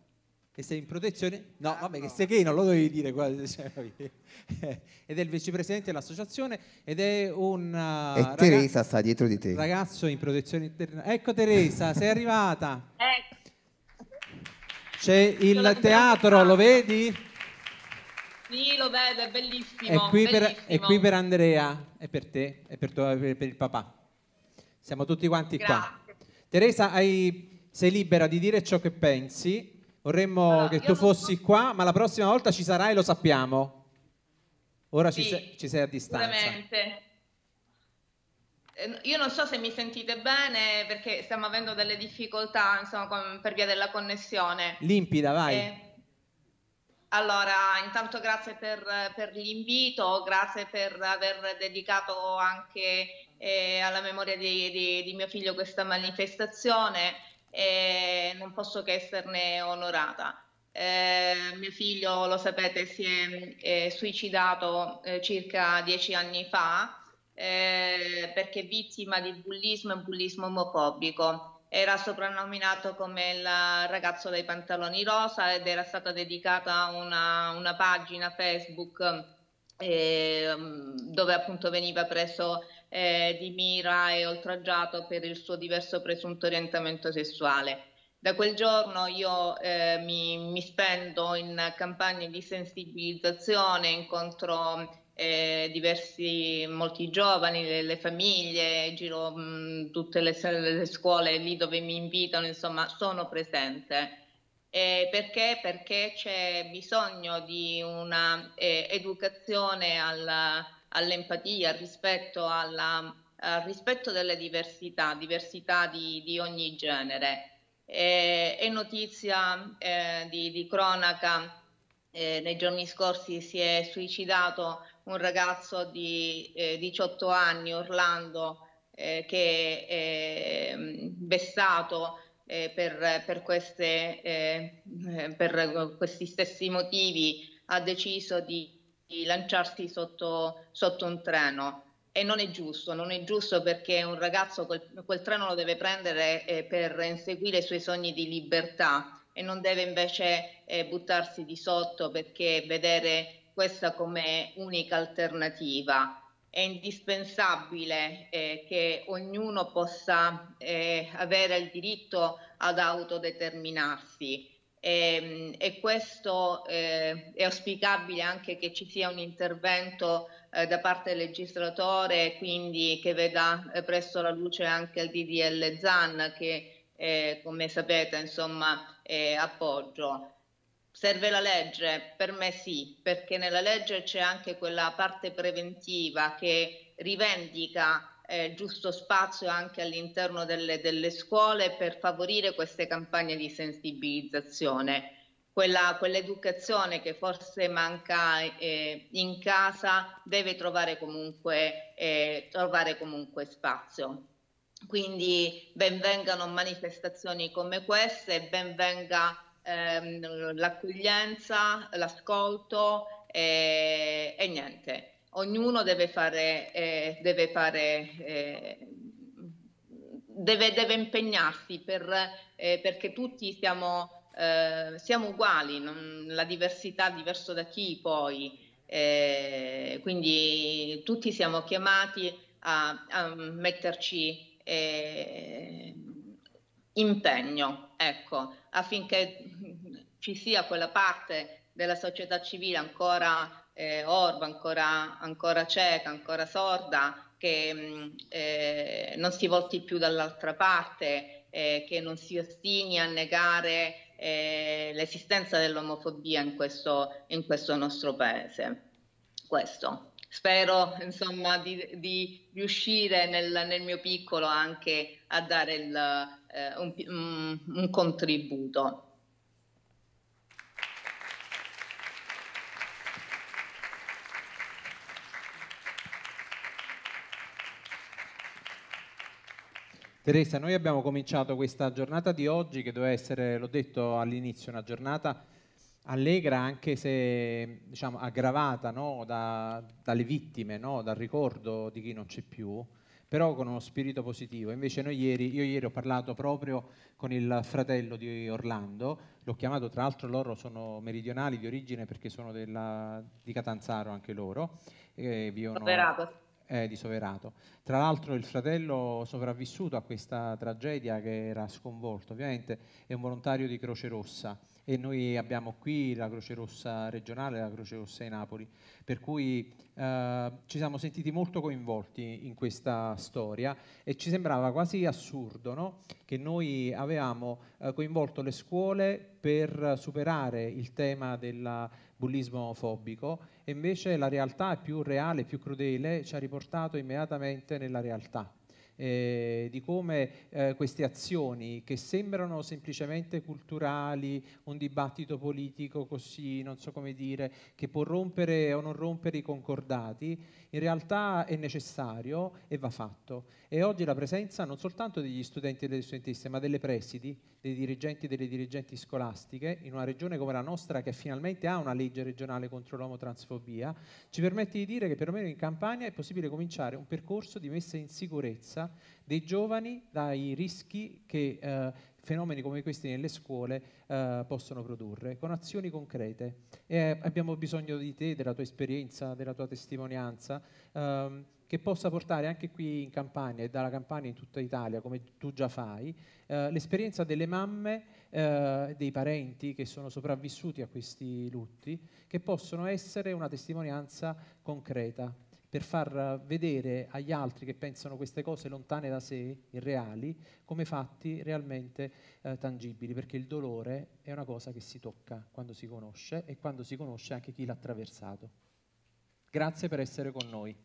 che sei in protezione? No, ah, vabbè, no. che sei che non lo devi dire qua. <laughs> Cioè, <laughs> ed è il vicepresidente dell'associazione ed è un... E eh, Teresa sta dietro di te. Ragazzo in protezione interna. Ecco Teresa, sei arrivata. <laughs> Ecco. C'è il teatro, lo vedi? Sì, lo vedo, è bellissimo. È qui, bellissimo. Per, è qui per, Andrea, è per te, è per, tuo, per, per il papà. Siamo tutti quanti Grazie. qua. Teresa, hai, sei libera di dire ciò che pensi Vorremmo allora, che tu fossi so. qua, ma la prossima volta ci sarai, lo sappiamo. Ora sì, ci, sei, ci, sei, a distanza. Sicuramente. Eh, io non so se mi sentite bene perché stiamo avendo delle difficoltà insomma, con, per via della connessione. Limpida, vai. Eh, allora, intanto grazie per, per l'invito, grazie per aver dedicato anche eh, alla memoria di, di, di mio figlio questa manifestazione e non posso che esserne onorata. Eh, mio figlio, lo sapete, si è, è suicidato eh, circa dieci anni fa eh, perché vittima di bullismo e bullismo omofobico. Era soprannominato come il ragazzo dai pantaloni rosa ed era stata dedicata una, una pagina Facebook ehm, dove appunto veniva preso eh, di mira e oltraggiato per il suo diverso presunto orientamento sessuale. Da quel giorno io eh, mi, mi, spendo in campagne di sensibilizzazione, incontro eh, diversi, molti giovani, le, le famiglie, giro mh, tutte le, le, scuole lì dove mi invitano, insomma sono presente. Eh, perché? Perché c'è bisogno di una eh, educazione alla, all'empatia, al rispetto, alla, al rispetto delle diversità, diversità di, di ogni genere. E, è notizia eh, di, di, cronaca, eh, nei giorni scorsi si è suicidato un ragazzo di 18 eh, anni, Orlando, eh, che è mm, vessato eh, per, per, queste, per questi stessi motivi, ha deciso di di lanciarsi sotto, sotto, un treno. E non è giusto, non è giusto perché un ragazzo quel, quel treno lo deve prendere eh, per inseguire i suoi sogni di libertà e non deve invece eh, buttarsi di sotto perché vedere questa come unica alternativa. È indispensabile eh, che ognuno possa eh, avere il diritto ad autodeterminarsi e, ehm, e questo eh, è auspicabile anche che ci sia un intervento eh, da parte del legislatore, quindi che veda eh, presto la luce anche il DDL ZAN che eh, come sapete insomma appoggio. Serve la legge? Per me sì, perché nella legge c'è anche quella parte preventiva che rivendica eh, giusto spazio anche all'interno delle, delle, scuole per favorire queste campagne di sensibilizzazione. Quella, quell'educazione che forse manca eh, in casa deve trovare comunque, eh, trovare comunque spazio. Quindi benvengano manifestazioni come queste, benvenga ehm, l'accoglienza, l'ascolto e, eh, e niente ognuno deve fare, eh, deve, fare eh, deve, deve, impegnarsi per, eh, perché tutti siamo, eh, siamo uguali, non, la diversità è diverso da chi poi, eh, quindi tutti siamo chiamati a, a metterci eh, impegno, ecco, affinché ci sia quella parte della società civile ancora eh, orba, ancora, ancora, cieca, ancora sorda, che eh, non si volti più dall'altra parte, eh, che non si ostini a negare eh, l'esistenza dell'omofobia in questo, in questo nostro paese. Questo spero insomma, di, di, riuscire nel, nel, mio piccolo anche a dare il, eh, un, un, contributo. Teresa, noi abbiamo cominciato questa giornata di oggi che doveva essere, l'ho detto all'inizio, una giornata allegra anche se diciamo, aggravata no? da, dalle vittime, no? dal ricordo di chi non c'è più, però con uno spirito positivo. Invece noi ieri, io ieri ho parlato proprio con il fratello di Orlando, l'ho chiamato tra l'altro loro sono meridionali di origine perché sono della, di Catanzaro anche loro. E vivono, Moderato eh, di Soverato. Tra l'altro il fratello sopravvissuto a questa tragedia che era sconvolto, ovviamente, è un volontario di Croce Rossa e noi abbiamo qui la Croce Rossa regionale la Croce Rossa di Napoli, per cui eh, ci siamo sentiti molto coinvolti in questa storia e ci sembrava quasi assurdo no? che noi avevamo eh, coinvolto le scuole per superare il tema del bullismo fobico e invece la realtà più reale, più crudele ci ha riportato immediatamente nella realtà eh, di come eh, queste azioni che sembrano semplicemente culturali, un dibattito politico così, non so come dire, che può rompere o non rompere i concordati, in realtà è necessario e va fatto e oggi la presenza non soltanto degli studenti e delle studentesse, ma delle presidi, dei dirigenti e delle dirigenti scolastiche, in una regione come la nostra che finalmente ha una legge regionale contro l'omotransfobia, ci permette di dire che perlomeno in Campania è possibile cominciare un percorso di messa in sicurezza dei giovani dai rischi che eh, fenomeni come questi nelle scuole eh, possono produrre, con azioni concrete. E eh, abbiamo bisogno di te, della tua esperienza, della tua testimonianza. Ehm, che possa portare anche qui in Campania e dalla Campania in tutta Italia, come tu già fai, eh, l'esperienza delle mamme, eh, dei parenti che sono sopravvissuti a questi lutti, che possono essere una testimonianza concreta per far vedere agli altri che pensano queste cose lontane da sé, irreali, come fatti realmente eh, tangibili, perché il dolore è una cosa che si tocca quando si conosce e quando si conosce anche chi l'ha attraversato. Grazie per essere con noi.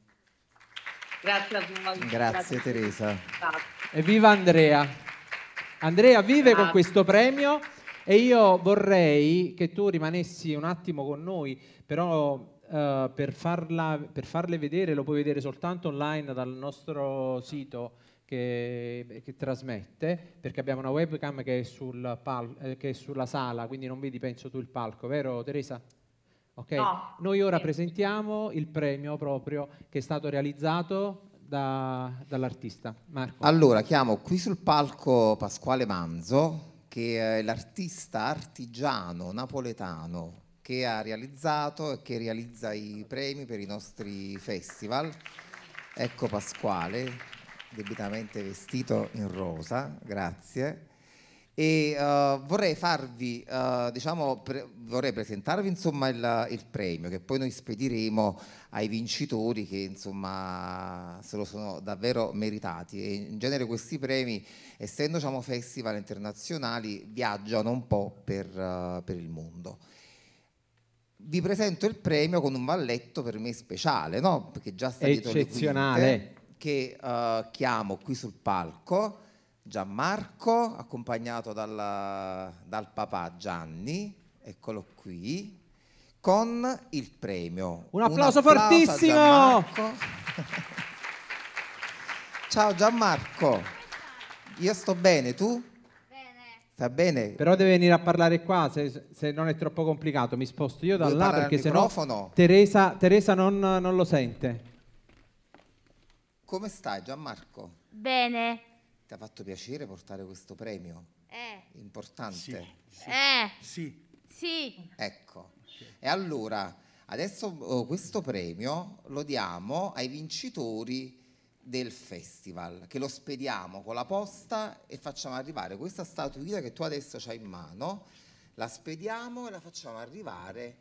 Grazie a voi. Grazie Teresa. Evviva Andrea. Andrea vive Grazie. con questo premio e io vorrei che tu rimanessi un attimo con noi, però Uh, per, farla, per, farle vedere lo puoi vedere soltanto online dal nostro sito che, che trasmette, perché abbiamo una webcam che è, sul pal- eh, che è sulla sala, quindi non vedi penso tu il palco, vero Teresa? Okay? No. Noi ora presentiamo il premio proprio che è stato realizzato da, dall'artista Marco. Allora, chiamo qui sul palco Pasquale Manzo, che è l'artista artigiano napoletano che ha realizzato e che realizza i premi per i nostri festival. Ecco Pasquale, debitamente vestito in rosa, grazie e uh, vorrei farvi, uh, diciamo, pre- vorrei presentarvi insomma il, il, premio che poi noi spediremo ai vincitori che insomma se lo sono davvero meritati e in genere questi premi, essendo diciamo, festival internazionali, viaggiano un po' per, uh, per il mondo vi presento il premio con un valletto per me speciale, no? Perché già sta dietro le quinte, che uh, chiamo qui sul palco Gianmarco, accompagnato dalla, dal papà Gianni, eccolo qui, con il premio. Un applauso, Un applauso fortissimo! Gianmarco. Ciao Gianmarco, io sto bene, tu? Sta bene? Però devi venire a parlare qua, se, se, non è troppo complicato, mi sposto io da là perché se no Teresa, Teresa non, non, lo sente. Come stai Gianmarco? Bene. Ti ha fatto piacere portare questo premio? Eh. Importante. Sì. sì. Eh. Sì. Sì. Ecco. Okay. E allora, adesso oh, questo premio lo diamo ai vincitori del festival, che lo spediamo con la posta e facciamo arrivare questa statuina che tu adesso hai in mano, la spediamo e la facciamo arrivare,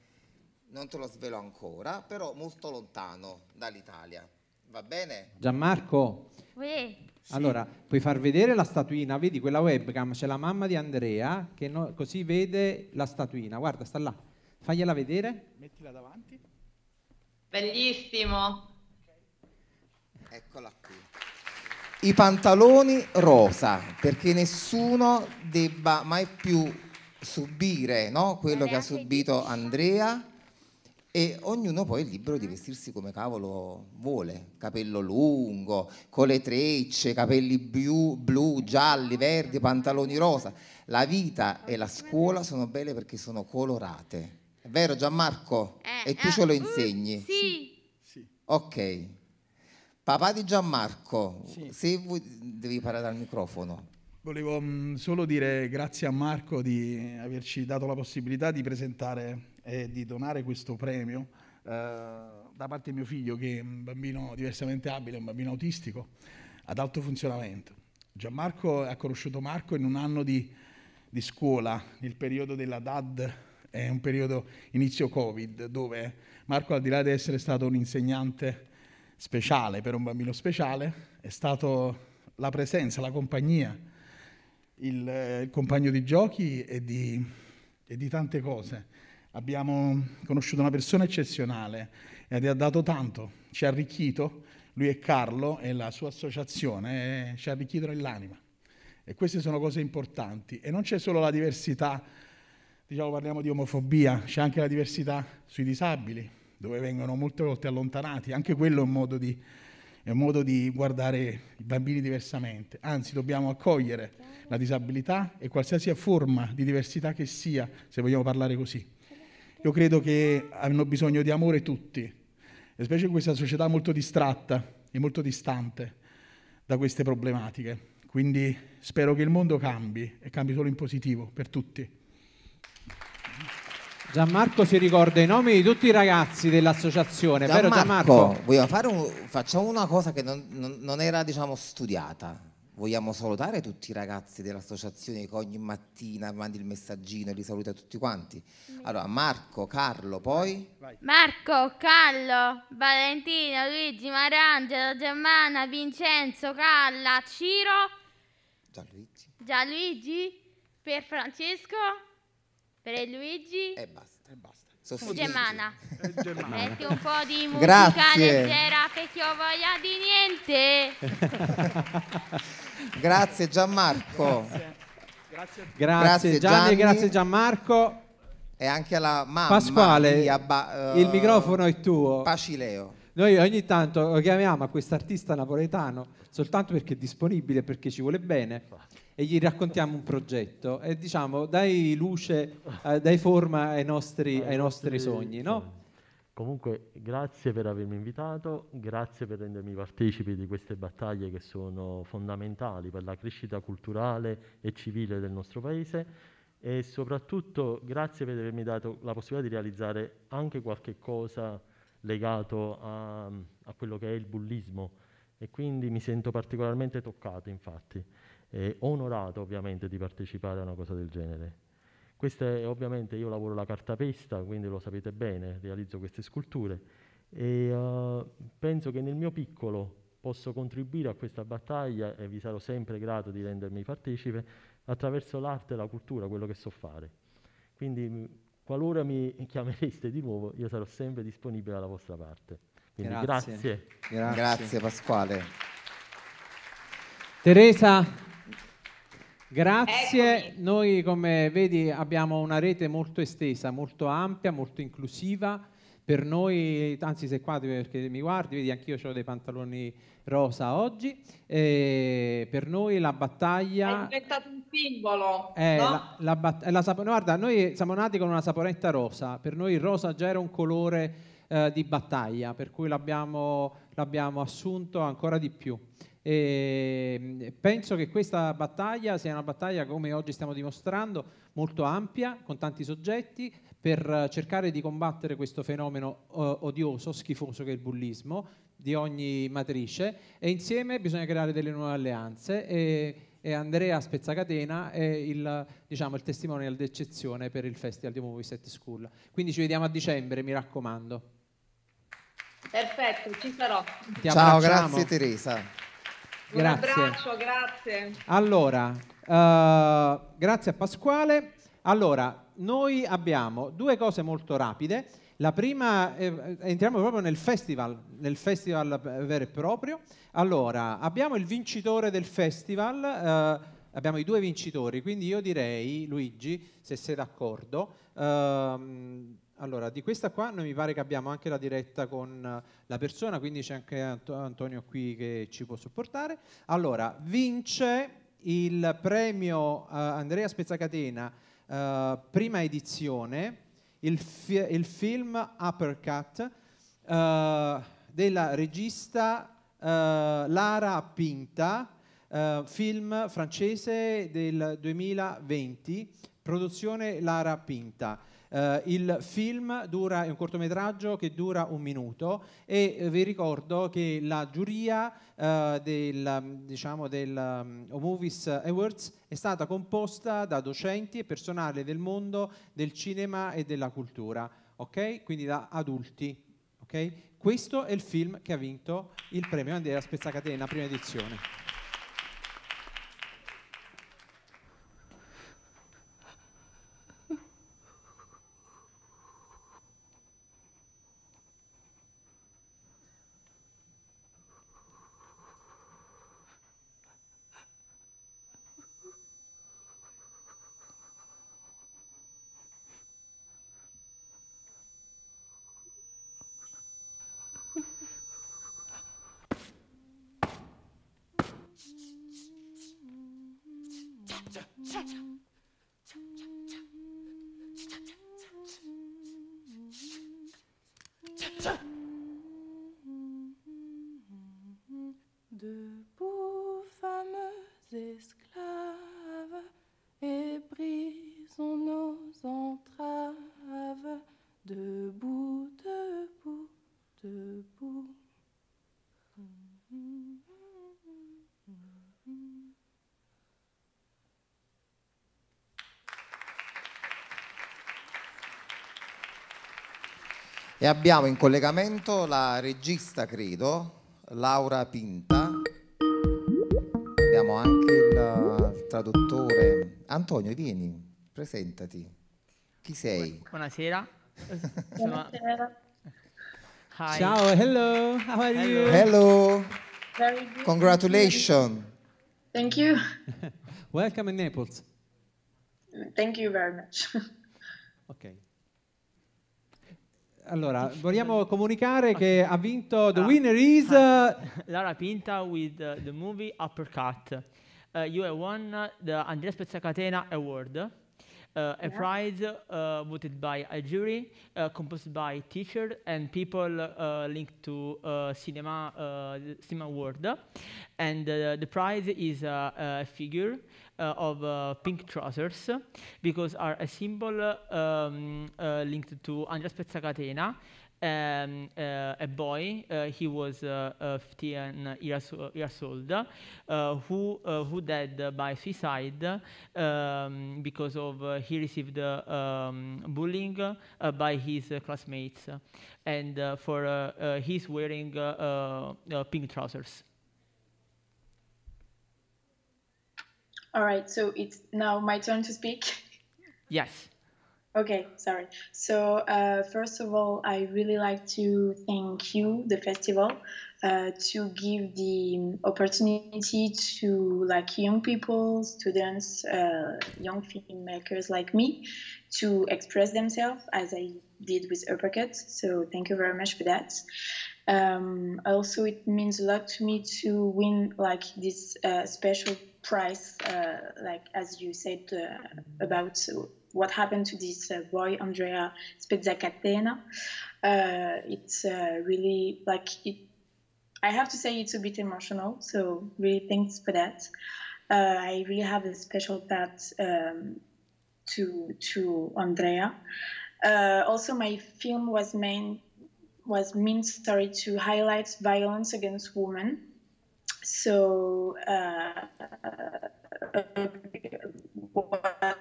non te lo svelo ancora, però molto lontano dall'Italia. Va bene? Gianmarco, oui. Allora, puoi far vedere la statuina, vedi quella webcam, c'è la mamma di Andrea che no, così vede la statuina, guarda, sta là, fagliela vedere. Mettila davanti. Bellissimo. Eccola qui. I pantaloni rosa, perché nessuno debba mai più subire no? quello che ha subito Andrea e ognuno poi è libero di vestirsi come cavolo vuole, capello lungo, con le trecce, capelli blu, blu, gialli, verdi, pantaloni rosa. La vita e la scuola sono belle perché sono colorate. È vero Gianmarco? Eh, e tu ce lo eh, insegni? Uh, sì. sì. Ok. Papà di Gianmarco, sì. se vuoi, devi parlare al microfono. Volevo mh, mm, solo dire grazie a Marco di averci dato la possibilità di presentare eh, di donare questo premio eh, da parte di mio figlio, che è un bambino diversamente abile, un bambino autistico, ad alto funzionamento. Gianmarco ha conosciuto Marco in un anno di, di scuola, nel periodo della DAD, è un periodo inizio Covid, dove Marco, al di là di essere stato un insegnante speciale per un bambino speciale, è stato la presenza, la compagnia, il, eh, il compagno di giochi e di, e di tante cose Abbiamo conosciuto una persona eccezionale e ha dato tanto, ci ha arricchito, lui è Carlo e la sua associazione eh, ci ha arricchito nell'anima. E queste sono cose importanti. E non c'è solo la diversità, diciamo parliamo di omofobia, c'è anche la diversità sui disabili, dove vengono molte volte allontanati. Anche quello è un modo di, un modo di guardare i bambini diversamente. Anzi, dobbiamo accogliere la disabilità e qualsiasi forma di diversità che sia, se vogliamo parlare così. Io credo che hanno bisogno di amore tutti, e specie in questa società molto distratta e molto distante da queste problematiche. Quindi spero che il mondo cambi e cambi solo in positivo per tutti. Gianmarco si ricorda i nomi di tutti i ragazzi dell'associazione. Gianmarco, vero Gianmarco? Un, facciamo una cosa che non, non, non era diciamo, studiata. Vogliamo salutare tutti i ragazzi dell'associazione che ogni mattina mandi il messaggino e li saluta tutti quanti. Allora, Marco, Carlo, poi? Vai. Marco, Carlo, Valentino, Luigi, Marangelo, Germana, Vincenzo, Calla, Ciro. Gianluigi. Gianluigi, per Francesco, per Luigi. E basta. E basta. Gemana. Eh, Metti un po' di musica Grazie. leggera perché ho voglia di niente. <laughs> Grazie Gianmarco. Grazie. Grazie, grazie Gianni, grazie Gianmarco. E anche alla mamma Pasquale, Abba, uh, il microfono è tuo. Pacileo. Noi ogni tanto lo chiamiamo a quest'artista napoletano soltanto perché è disponibile, perché ci vuole bene e gli raccontiamo un progetto e diciamo dai luce, eh, dai forma ai nostri, ai nostri sogni, no? Comunque grazie per avermi invitato, grazie per rendermi partecipi di queste battaglie che sono fondamentali per la crescita culturale e civile del nostro Paese e soprattutto grazie per avermi dato la possibilità di realizzare anche qualche cosa legato a, a quello che è il bullismo e quindi mi sento particolarmente toccato infatti e onorato ovviamente di partecipare a una cosa del genere. Questa è, ovviamente io lavoro la cartapesta, quindi lo sapete bene, realizzo queste sculture e uh, penso che nel mio piccolo posso contribuire a questa battaglia e vi sarò sempre grato di rendermi partecipe attraverso l'arte e la cultura, quello che so fare. Quindi qualora mi <laughs> chiamereste di nuovo, io sarò sempre disponibile alla vostra parte. Quindi grazie. Grazie, grazie. grazie Pasquale. Teresa, Grazie, Eccomi. noi come vedi abbiamo una rete molto estesa, molto ampia, molto inclusiva. Per noi, anzi se qua perché mi guardi, vedi anch'io ho dei pantaloni rosa oggi, e per noi la battaglia... È diventato un simbolo, è eh, no? La, la bat- la sap- guarda, noi siamo nati con una saponetta rosa, per noi il rosa già era un colore eh, di battaglia, per cui l'abbiamo, l'abbiamo assunto ancora di più. E ehm, penso che questa battaglia sia una battaglia, come oggi stiamo dimostrando, molto ampia, con tanti soggetti, per cercare di combattere questo fenomeno eh, odioso, schifoso che è il bullismo, di ogni matrice, e insieme bisogna creare delle nuove alleanze. E, e Andrea Spezzacatena è il, diciamo, il testimonial d'eccezione per il Festival di Movie Set School. Quindi ci vediamo a dicembre, mi raccomando. Perfetto, ci sarò. Ti Ciao, grazie Teresa grazie. Un abbraccio, grazie. Allora, uh, grazie a Pasquale. Allora, noi abbiamo due cose molto rapide. La prima, eh, entriamo proprio nel festival, nel festival vero e proprio. Allora, abbiamo il vincitore del festival, eh, abbiamo i due vincitori, quindi io direi, Luigi, se sei d'accordo, eh, allora, di questa qua noi mi pare che abbiamo anche la diretta con eh, la persona, quindi c'è anche Antonio qui che ci può supportare. Allora, vince il premio uh, Andrea Spezzacatena, uh, prima edizione, il, fi il film Uppercut uh, della regista Lara Pinta, film francese del 2020, produzione Lara Pinta. Eh, il film dura, è un cortometraggio che dura un minuto e eh, vi ricordo che la giuria eh, del, mm, diciamo, del um, Movies Awards è stata composta da docenti e personale del mondo del cinema e della cultura, okay? quindi da adulti. Okay? Questo è il film che ha vinto il premio Andrea Spezzacatena, prima edizione. E abbiamo in collegamento la regista, credo, Laura Pinta. Abbiamo anche il, eh, il traduttore. Antonio, vieni, presentati. Chi sei? Buonasera. <laughs> Buonasera. Hi. Ciao, hello, how are hello. you? Hello. Very good. Congratulations. Thank you. <laughs> Welcome in Naples. Thank you very much. <laughs> Allora, vogliamo comunicare okay. che ha vinto The uh, winner is uh, Lara Pinta with uh, the movie Uppercut. Eh, you have won the Andrea Spezzacatena Award. uh, a yeah. prize uh, voted by a jury, uh, composed by teachers and people uh, linked to uh, cinema, uh, cinema world. And the prize is a figure of pink trousers, because are a symbol um, linked to Andrea Spezzacatena, um, uh, a boy. Uh, he was uh, uh 15 years, uh, years old, uh, who who died by suicide um, because of he received um, bullying by his classmates, and for he's wearing pink trousers. All right, so it's now my turn to speak. Yes. Okay, sorry. So, uh, first of all, I really like to thank you, the festival, uh, to give the opportunity to like young people, students, uh, young filmmakers like me, to express themselves as I did with Uppercut. So, thank you very much for that. Um, also, it means a lot to me to win like this uh, special prize, uh, like as you said uh, about what happened to this uh, boy Andrea Spezzacatena. Uh, it's uh, really like it, I have to say it's a bit emotional. So really thanks for that. Uh, I really have a special thought um, to to Andrea. Uh, also, my film was meant was meant story to highlight violence against women. So what uh,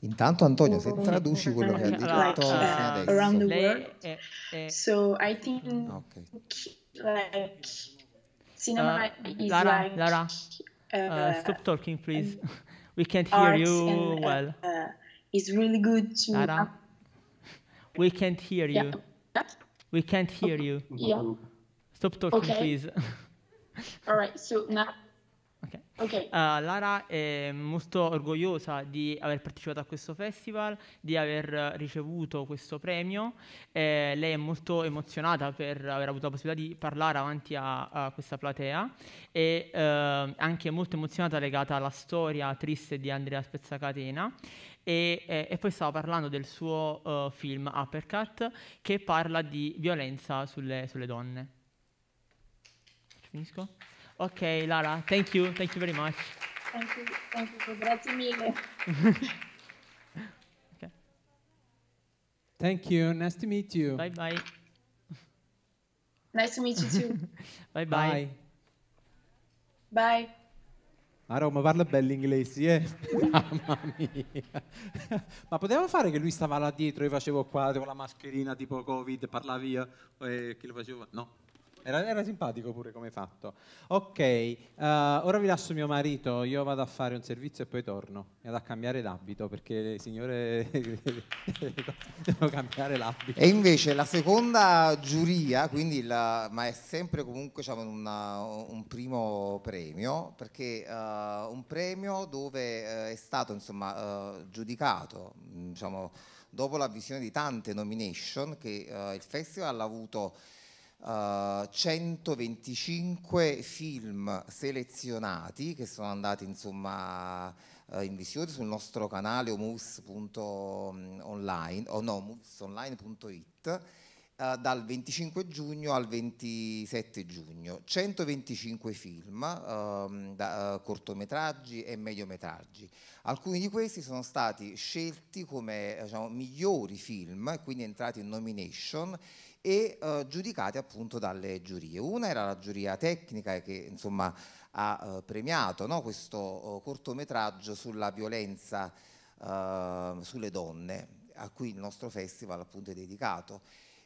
Intanto Antonio, se traduci quello che ha detto like, uh, around the world. So I think okay. like cinema uh, is Lara, like Lara. Uh, uh stop talking please. <laughs> We can't hear you and, uh, well. Uh, it's really good to Lara. We can't hear you. Yeah. We can't hear you. Yeah. Stop talking, okay. please. All right, so now... Okay. Okay. Uh, Lara è molto orgogliosa di aver partecipato a questo festival, di aver ricevuto questo premio. Eh, lei è molto emozionata per aver avuto la possibilità di parlare avanti a, a questa platea e eh, anche molto emozionata legata alla storia triste di Andrea Spezzacatena. E, eh, e poi stava parlando del suo uh, film Uppercut che parla di violenza sulle, sulle donne. Finisco? Ok, Lara, thank you, thank you very much. Thank you, thank you. grazie mille. <laughs> okay. Thank you, nice to meet you. Bye bye. Nice to meet you too. <laughs> bye bye. Bye. bye. Ah, Roma parla bello inglese, eh? <laughs> Mamma mia. Ma potevamo fare che lui stava là dietro, io facevo qua, avevo la mascherina tipo Covid, parlavi io, eh, che lo facevo? No. Era, era, simpatico pure come fatto. Ok, uh, ora vi lascio mio marito, io vado a fare un servizio e poi torno. Vado a cambiare l'abito perché le signore <laughs> devono cambiare l'abito. E invece la seconda giuria, quindi la, ma è sempre comunque diciamo, una, un primo premio, perché uh, un premio dove uh, è stato insomma, giudicato, diciamo, dopo la visione di tante nomination che il festival ha avuto Uh, eh, 125 film selezionati che sono andati insomma uh, in visione sul nostro canale omus.online o no, omusonline.it uh, eh, dal 25 giugno al 27 giugno 125 film ehm, da, cortometraggi e mediometraggi alcuni di questi sono stati scelti come diciamo, migliori film e quindi entrati in nomination e eh, giudicati appunto dalle giurie. Una era la giuria tecnica che insomma ha eh, premiato no? questo oh, cortometraggio sulla violenza eh, sulle donne, a cui il nostro festival appunto è dedicato.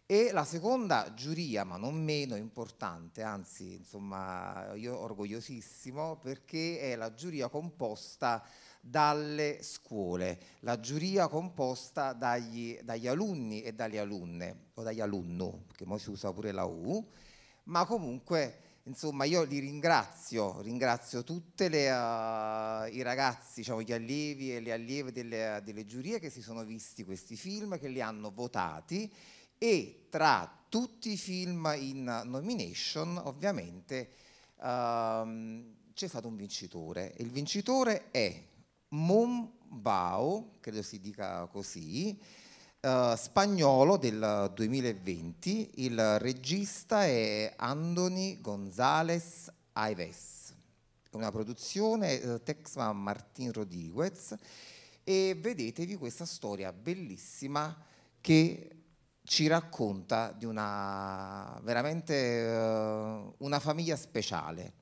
E la seconda giuria, ma non meno importante, anzi insomma io orgogliosissimo, perché è la giuria composta dalle scuole, la giuria composta dagli, dagli alunni e dalle alunne, o dagli alunno, perché mo si usa pure la U, ma comunque insomma io li ringrazio, ringrazio tutti uh, eh, i ragazzi, diciamo, gli allievi e le allieve delle, delle giurie che si sono visti questi film, che li hanno votati e tra tutti i film in nomination ovviamente uh, c'è stato un vincitore e il vincitore è Mombao, credo si dica così, eh, spagnolo del 2020, il regista è Andoni González Aives, una produzione eh, Texma Martin Rodriguez e vedetevi questa storia bellissima che ci racconta di una veramente eh, una famiglia speciale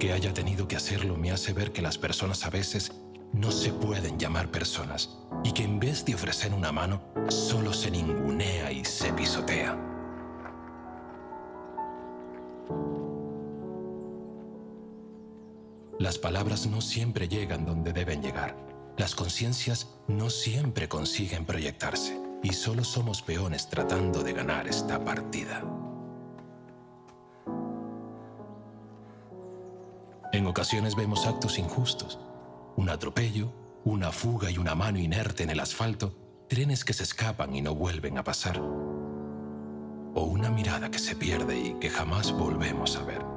Que haya tenido que hacerlo me hace ver que las personas a veces no se pueden llamar personas y que en vez de ofrecer una mano, solo se ningunea y se pisotea. Las palabras no siempre llegan donde deben llegar. Las conciencias no siempre consiguen proyectarse y solo somos peones tratando de ganar esta partida. En ocasiones vemos actos injustos, un atropello, una fuga y una mano inerte en el asfalto, trenes que se escapan y no vuelven a pasar, o una mirada que se pierde y que jamás volvemos a ver.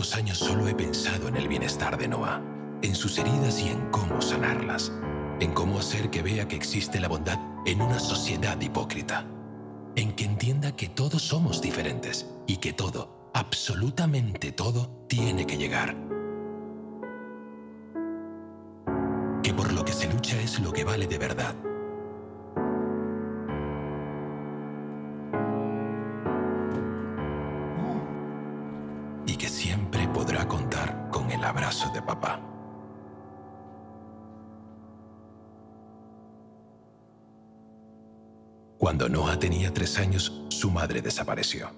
estos años solo he pensado en el bienestar de Noah, en sus heridas y en cómo sanarlas, en cómo hacer que vea que existe la bondad en una sociedad hipócrita, en que entienda que todos somos diferentes y que todo, absolutamente todo, tiene que llegar. Que por lo que se lucha es lo que vale de verdad Cuando Noah tenía tres años, su madre desapareció.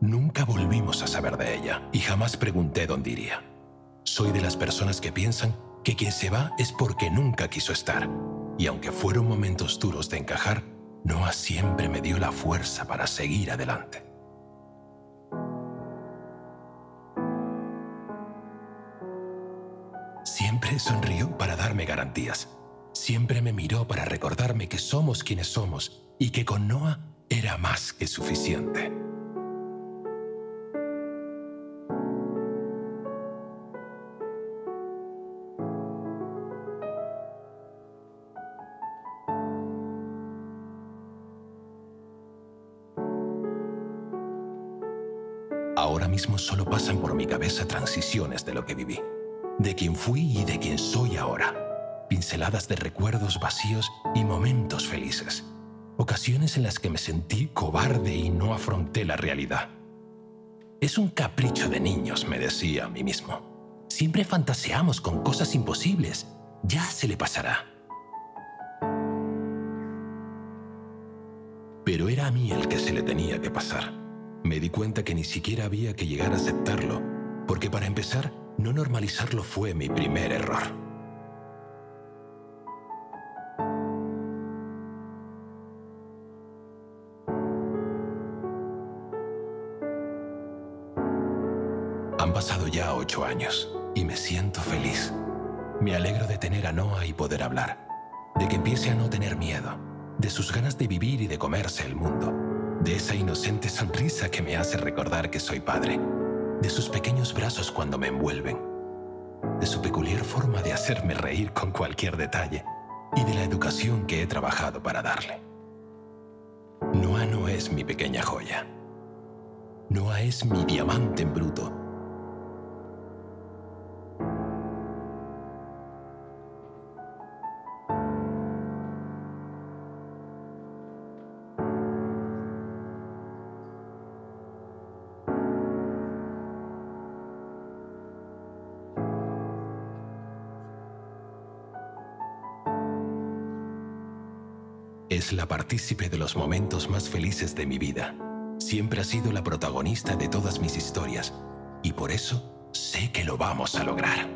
Nunca volvimos a saber de ella y jamás pregunté dónde iría. Soy de las personas que piensan que quien se va es porque nunca quiso estar. Y aunque fueron momentos duros de encajar, Noah siempre me dio la fuerza para seguir adelante. Siempre sonrió para darme garantías. Siempre me miró para recordarme que somos quienes somos y que con Noah era más que suficiente. Ahora mismo solo pasan por mi cabeza transiciones de lo que viví, de quien fui y de quien soy ahora, pinceladas de recuerdos vacíos y momentos felices ocasiones en las que me sentí cobarde y no afronté la realidad. Es un capricho de niños, me decía a mí mismo. Siempre fantaseamos con cosas imposibles. Ya se le pasará. Pero era a mí el que se le tenía que pasar. Me di cuenta que ni siquiera había que llegar a aceptarlo, porque para empezar, no normalizarlo fue mi primer error. años y me siento feliz. Me alegro de tener a Noah y poder hablar, de que empiece a no tener miedo, de sus ganas de vivir y de comerse el mundo, de esa inocente sonrisa que me hace recordar que soy padre, de sus pequeños brazos cuando me envuelven, de su peculiar forma de hacerme reír con cualquier detalle y de la educación que he trabajado para darle. Noah no es mi pequeña joya. Noah es mi diamante en bruto es la partícipe de los momentos más felices de mi vida. Siempre ha sido la protagonista de todas mis historias y por eso sé que lo vamos a lograr.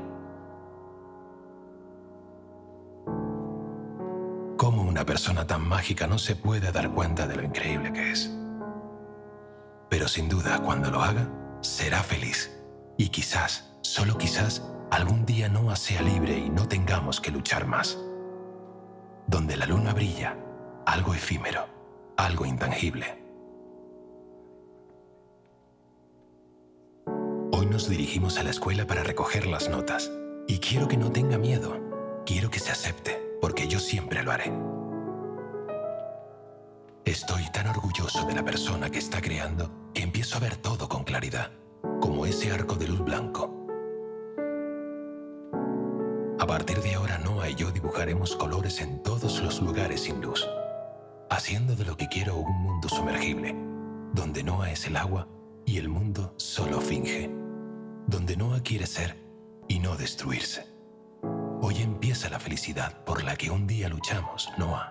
¿Cómo una persona tan mágica no se puede dar cuenta de lo increíble que es? Pero sin duda, cuando lo haga, será feliz. Y quizás, solo quizás, algún día no sea libre y no tengamos que luchar más. Donde la luna brilla, algo efímero, algo intangible. Hoy nos dirigimos a la escuela para recoger las notas y quiero que no tenga miedo, quiero que se acepte, porque yo siempre lo haré. Estoy tan orgulloso de la persona que está creando que empiezo a ver todo con claridad, como ese arco de luz blanco. A partir de ahora Noah y yo dibujaremos colores en todos los lugares sin luz haciendo de lo que quiero un mundo sumergible, donde Noah es el agua y el mundo solo finge, donde Noah quiere ser y no destruirse. Hoy empieza la felicidad por la que un día luchamos, Noah.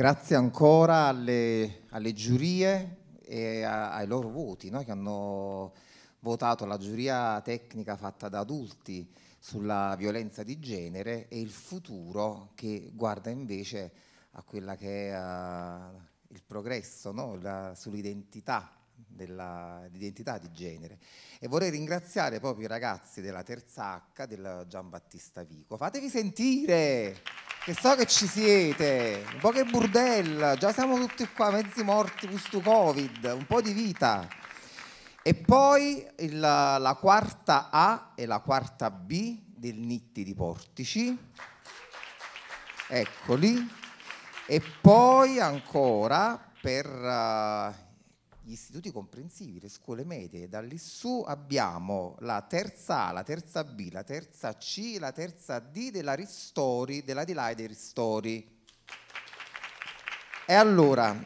grazie ancora alle, alle giurie e a, ai loro voti, no? che hanno votato la giuria tecnica fatta da adulti sulla violenza di genere e il futuro che guarda invece a quella che è uh, il progresso no? la, sull'identità dell'identità di genere e vorrei ringraziare proprio i ragazzi della terza H del Gian Battista Vico fatevi sentire che so che ci siete, un po' che burdella, già siamo tutti qua mezzi morti questo covid, un po' di vita. E poi il, la quarta A e la quarta B del Nitti di Portici, eccoli. E poi ancora per uh, gli istituti comprensivi, le scuole medie, da lì su abbiamo la terza A, la terza B, la terza C, la terza D della Ristori, della Delay dei Ristori. E allora,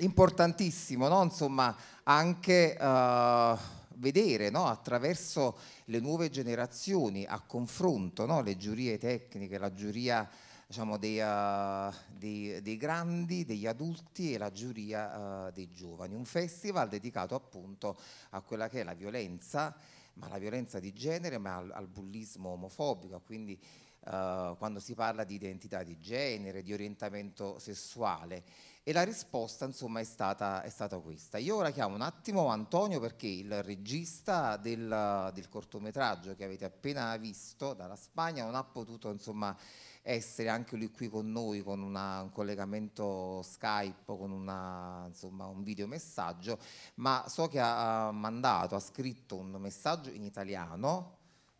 importantissimo, no? Insomma, anche... Uh, vedere no? attraverso le nuove generazioni a confronto no? le giurie tecniche, la giuria diciamo, dei, uh, dei, dei, grandi, degli adulti e la giuria uh, dei giovani. Un festival dedicato appunto a quella che è la violenza, ma la violenza di genere, ma al, al bullismo omofobico, quindi uh, quando si parla di identità di genere, di orientamento sessuale. E la risposta insomma è stata, è stata questa. Io ora chiamo un attimo Antonio perché il regista del, del cortometraggio che avete appena visto dalla Spagna non ha potuto insomma essere anche lui qui con noi con una, un collegamento Skype, con una, insomma, un videomessaggio, ma so che ha mandato, ha scritto un messaggio in italiano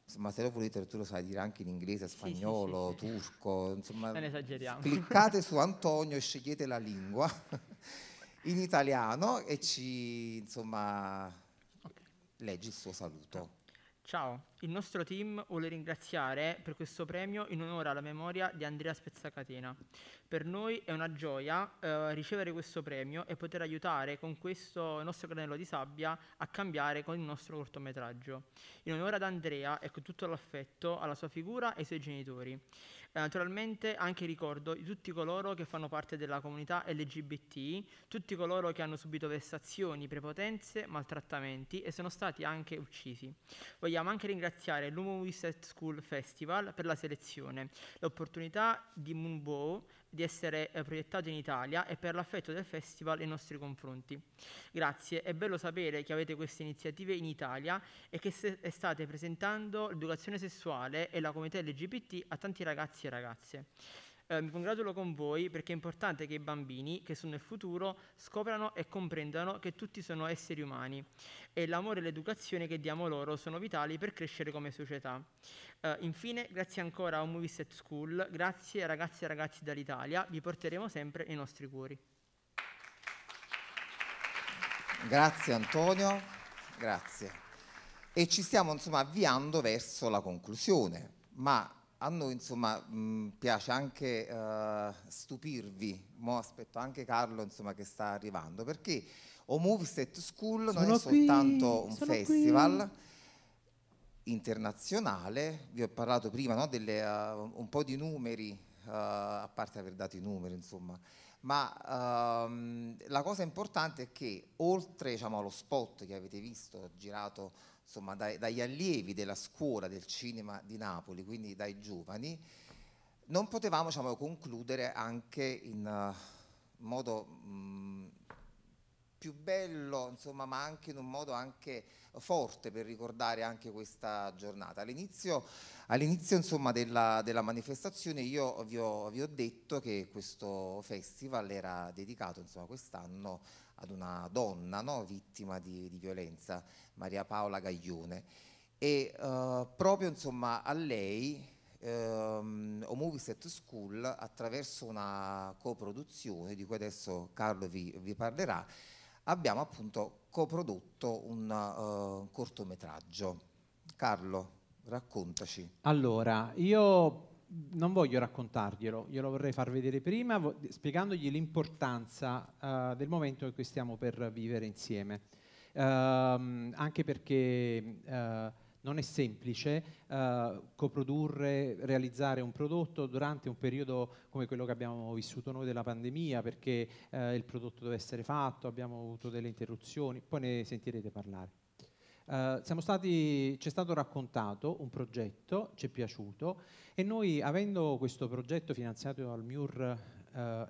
insomma se lo volete tu lo sai dire anche in inglese, spagnolo, sì, sì, sì, turco, insomma non esageriamo. cliccate su Antonio e scegliete la lingua <laughs> in italiano e ci insomma okay. leggi il suo saluto. Ciao, il nostro team vuole ringraziare per questo premio in onore alla memoria di Andrea Spezzacatena, per noi è una gioia eh, ricevere questo premio e poter aiutare con questo nostro granello di sabbia a cambiare con il nostro cortometraggio. In onore ad Andrea e con tutto l'affetto alla sua figura e ai suoi genitori. E eh, naturalmente anche ricordo di tutti coloro che fanno parte della comunità LGBT, tutti coloro che hanno subito vessazioni, prepotenze, maltrattamenti e sono stati anche uccisi. Vogliamo anche ringraziare l'Umo Movie School Festival per la selezione, l'opportunità di Moonbow di essere eh, proiettato in Italia e per l'affetto del festival nei nostri confronti. Grazie, è bello sapere che avete queste iniziative in Italia e che se- state presentando l'educazione sessuale e la comunità LGBT a tanti ragazzi e ragazze eh, mi congratulo con voi perché è importante che i bambini che sono il futuro scoprano e comprendano che tutti sono esseri umani e l'amore e l'educazione che diamo loro sono vitali per crescere come società. Eh, infine, grazie ancora a Movies at School, grazie ragazzi e ragazzi dall'Italia, vi porteremo sempre i nostri cuori. Grazie Antonio, grazie. E ci stiamo insomma avviando verso la conclusione, ma a noi insomma, mm, piace anche uh, stupirvi, mo aspetto anche Carlo insomma, che sta arrivando, perché O Moviset School sono non è qui, soltanto un festival qui. internazionale, vi ho parlato prima no, delle, uh, un po' di numeri, uh, a parte aver dato i numeri insomma, ma um, la cosa importante è che oltre diciamo, allo spot che avete visto girato insomma, dai, dagli allievi della scuola del cinema di Napoli, quindi dai giovani, non potevamo diciamo, concludere anche in uh, modo mh, mm, più bello, insomma, ma anche in un modo anche forte per ricordare anche questa giornata. All'inizio, all'inizio insomma, della, della, manifestazione io vi ho, vi ho, detto che questo festival era dedicato insomma, quest'anno ad una donna no? vittima di, di, violenza, Maria Paola Gaglione. E uh, proprio insomma, a lei ehm, um, Movies at School attraverso una coproduzione di cui adesso Carlo vi, vi parlerà abbiamo appunto coprodotto un uh, cortometraggio Carlo raccontaci allora io non voglio raccontarglielo, glielo vorrei far vedere prima spiegandogli l'importanza uh, del momento in cui stiamo per vivere insieme, uh, anche perché uh, non è semplice eh, coprodurre, realizzare un prodotto durante un periodo come quello che abbiamo vissuto noi della pandemia, perché il prodotto deve essere fatto, abbiamo avuto delle interruzioni, poi ne sentirete parlare eh, stati, ci è stato raccontato un progetto, ci è piaciuto e noi avendo questo progetto finanziato dal MIUR eh,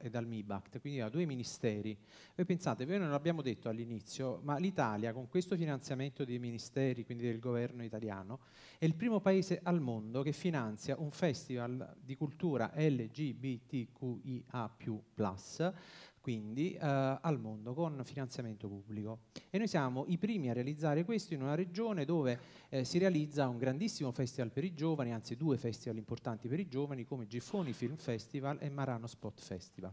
e dal MIBACT, quindi da due ministeri, voi pensate, noi non l'abbiamo detto all'inizio, ma l'Italia con questo finanziamento dei ministeri, quindi del governo italiano, è il primo paese al mondo che finanzia un festival di cultura LGBTQIA+, quindi eh, al mondo con finanziamento pubblico. E noi siamo i primi a realizzare questo in una regione dove eh, si realizza un grandissimo festival per i giovani, anzi due festival importanti per i giovani come Giffoni Film Festival e Marano Spot Festival.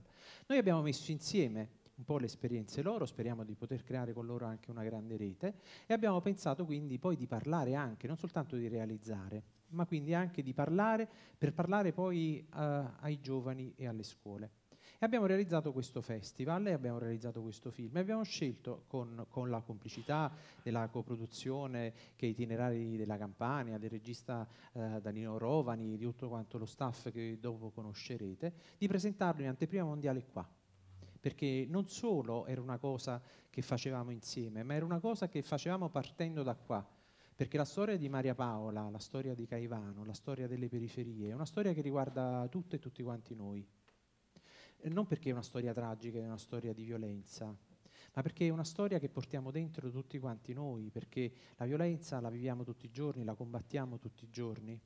Noi abbiamo messo insieme un po' le esperienze loro, speriamo di poter creare con loro anche una grande rete e abbiamo pensato quindi poi di parlare anche, non soltanto di realizzare, ma quindi anche di parlare per parlare poi eh, ai giovani e alle scuole. E abbiamo realizzato questo festival e abbiamo realizzato questo film e abbiamo scelto con, con la complicità della coproduzione che itinerari della Campania, del regista eh, Danilo Rovani, di tutto quanto lo staff che dopo conoscerete, di presentarlo in anteprima mondiale qua perché non solo era una cosa che facevamo insieme, ma era una cosa che facevamo partendo da qua, perché la storia di Maria Paola, la storia di Caivano, la storia delle periferie, è una storia che riguarda tutte e tutti quanti noi. Eh, non perché è una storia tragica, è una storia di violenza, ma perché è una storia che portiamo dentro tutti quanti noi, perché la violenza la viviamo tutti i giorni, la combattiamo tutti i giorni.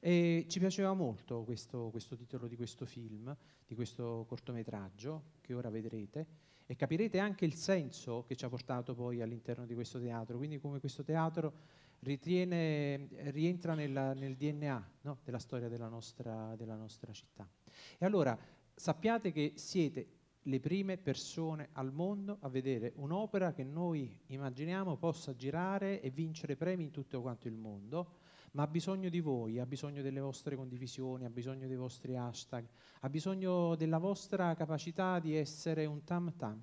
E ci piaceva molto questo, questo titolo di questo film, di questo cortometraggio che ora vedrete e capirete anche il senso che ci ha portato poi all'interno di questo teatro, quindi come questo teatro ritiene, rientra nella, nel DNA no? della storia della nostra, della nostra città. E allora sappiate che siete le prime persone al mondo a vedere un'opera che noi immaginiamo possa girare e vincere premi in tutto quanto il mondo, ma ha bisogno di voi, ha bisogno delle vostre condivisioni, ha bisogno dei vostri hashtag, ha bisogno della vostra capacità di essere un tam tam,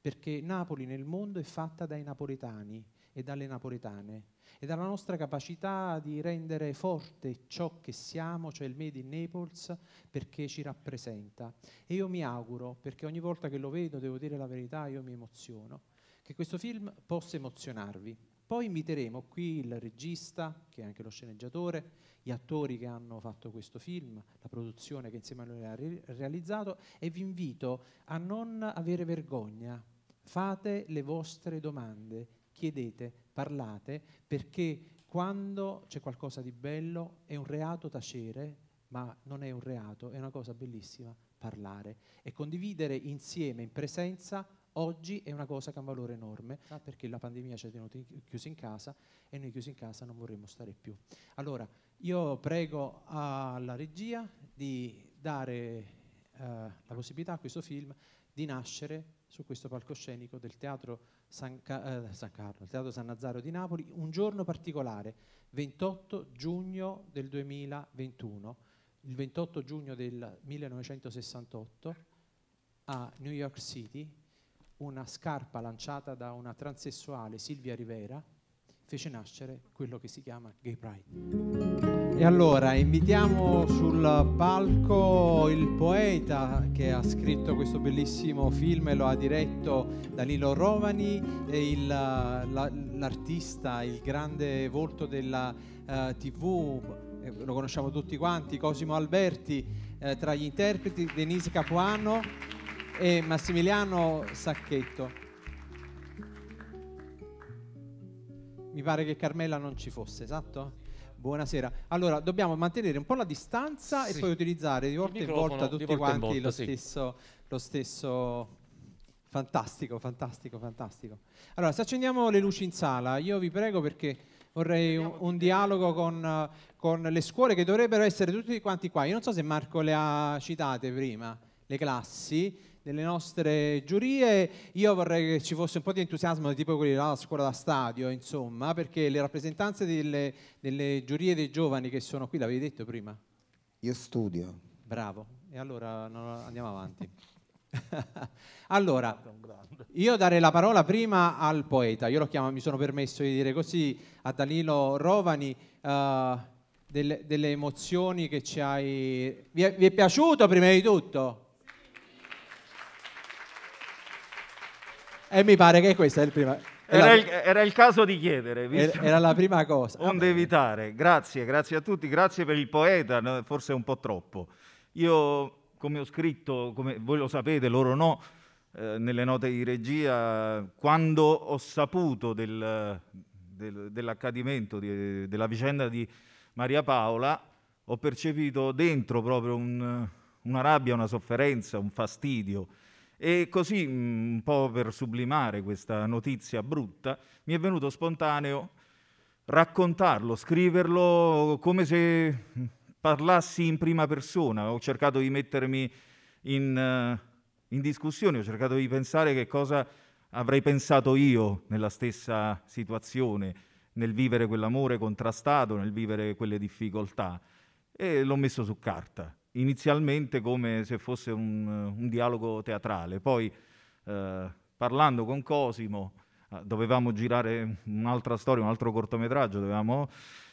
perché Napoli nel mondo è fatta dai napoletani e dalle napoletane e dalla nostra capacità di rendere forte ciò che siamo, cioè il Made in Naples, perché ci rappresenta. E io mi auguro, perché ogni volta che lo vedo, devo dire la verità, io mi emoziono, che questo film possa emozionarvi. Poi inviteremo qui il regista, che è anche lo sceneggiatore, gli attori che hanno fatto questo film, la produzione che insieme a noi ha re realizzato e vi invito a non avere vergogna, fate le vostre domande, chiedete, parlate perché quando c'è qualcosa di bello è un reato tacere, ma non è un reato, è una cosa bellissima parlare e condividere insieme in presenza oggi è una cosa che ha un valore enorme esatto. perché la pandemia ci ha tenuti chiusi in casa e noi chiusi in casa non vorremmo stare più. Allora, io prego alla regia di dare eh, la possibilità a questo film di nascere su questo palcoscenico del Teatro San, Ca eh, San Carlo, il Teatro San Nazzaro di Napoli, un giorno particolare, 28 giugno del 2021, il 28 giugno del 1968 a New York City, una scarpa lanciata da una transessuale Silvia Rivera fece nascere quello che si chiama Gay Pride. E allora invitiamo sul palco il poeta che ha scritto questo bellissimo film e lo ha diretto Danilo Rovani e il, la, l'artista, il grande volto della uh, eh, TV, eh, lo conosciamo tutti quanti, Cosimo Alberti, eh, tra gli interpreti Denise Capuano e Massimiliano Sacchetto. Mi pare che Carmela non ci fosse, esatto? Buonasera. Allora, dobbiamo mantenere un po' la distanza sì. e poi utilizzare di volta in volta tutti volta quanti volta, lo, sì. stesso, lo stesso... Fantastico, fantastico, fantastico. Allora, se accendiamo le luci in sala, io vi prego perché vorrei un, un dialogo con, con, le scuole che dovrebbero essere tutti quanti qua. Io non so se Marco le ha citate prima, le classi delle nostre giurie. Io vorrei che ci fosse un po' di entusiasmo tipo quelli della scuola da stadio, insomma, perché le rappresentanze delle, delle giurie dei giovani che sono qui, l'avevi detto prima? Io studio. Bravo, e allora no, andiamo avanti. <laughs> allora, io darei la parola prima al poeta, io lo chiamo, mi sono permesso di dire così, a Danilo Rovani, uh, delle, delle, emozioni che ci hai... Vi è, vi è piaciuto prima di tutto? E mi pare che questo è il primo. Era, il, era il caso di chiedere, visto? era la prima cosa. Onde evitare. Grazie, grazie a tutti, grazie per il poeta, forse un po' troppo. Io, come ho scritto, come voi lo sapete, loro no, eh, nelle note di regia, quando ho saputo del, del, dell'accadimento, di, della vicenda di Maria Paola, ho percepito dentro proprio un, una rabbia, una sofferenza, un fastidio e così, mm, un po' per sublimare questa notizia brutta, mi è venuto spontaneo raccontarlo, scriverlo come se mm, parlassi in prima persona. Ho cercato di mettermi in, eh, in discussione, ho cercato di pensare che cosa avrei pensato io nella stessa situazione, nel vivere quell'amore contrastato, nel vivere quelle difficoltà. E l'ho messo su carta inizialmente come se fosse un, un dialogo teatrale. Poi, eh, parlando con Cosimo, ah, dovevamo girare un'altra storia, un altro cortometraggio, dovevamo...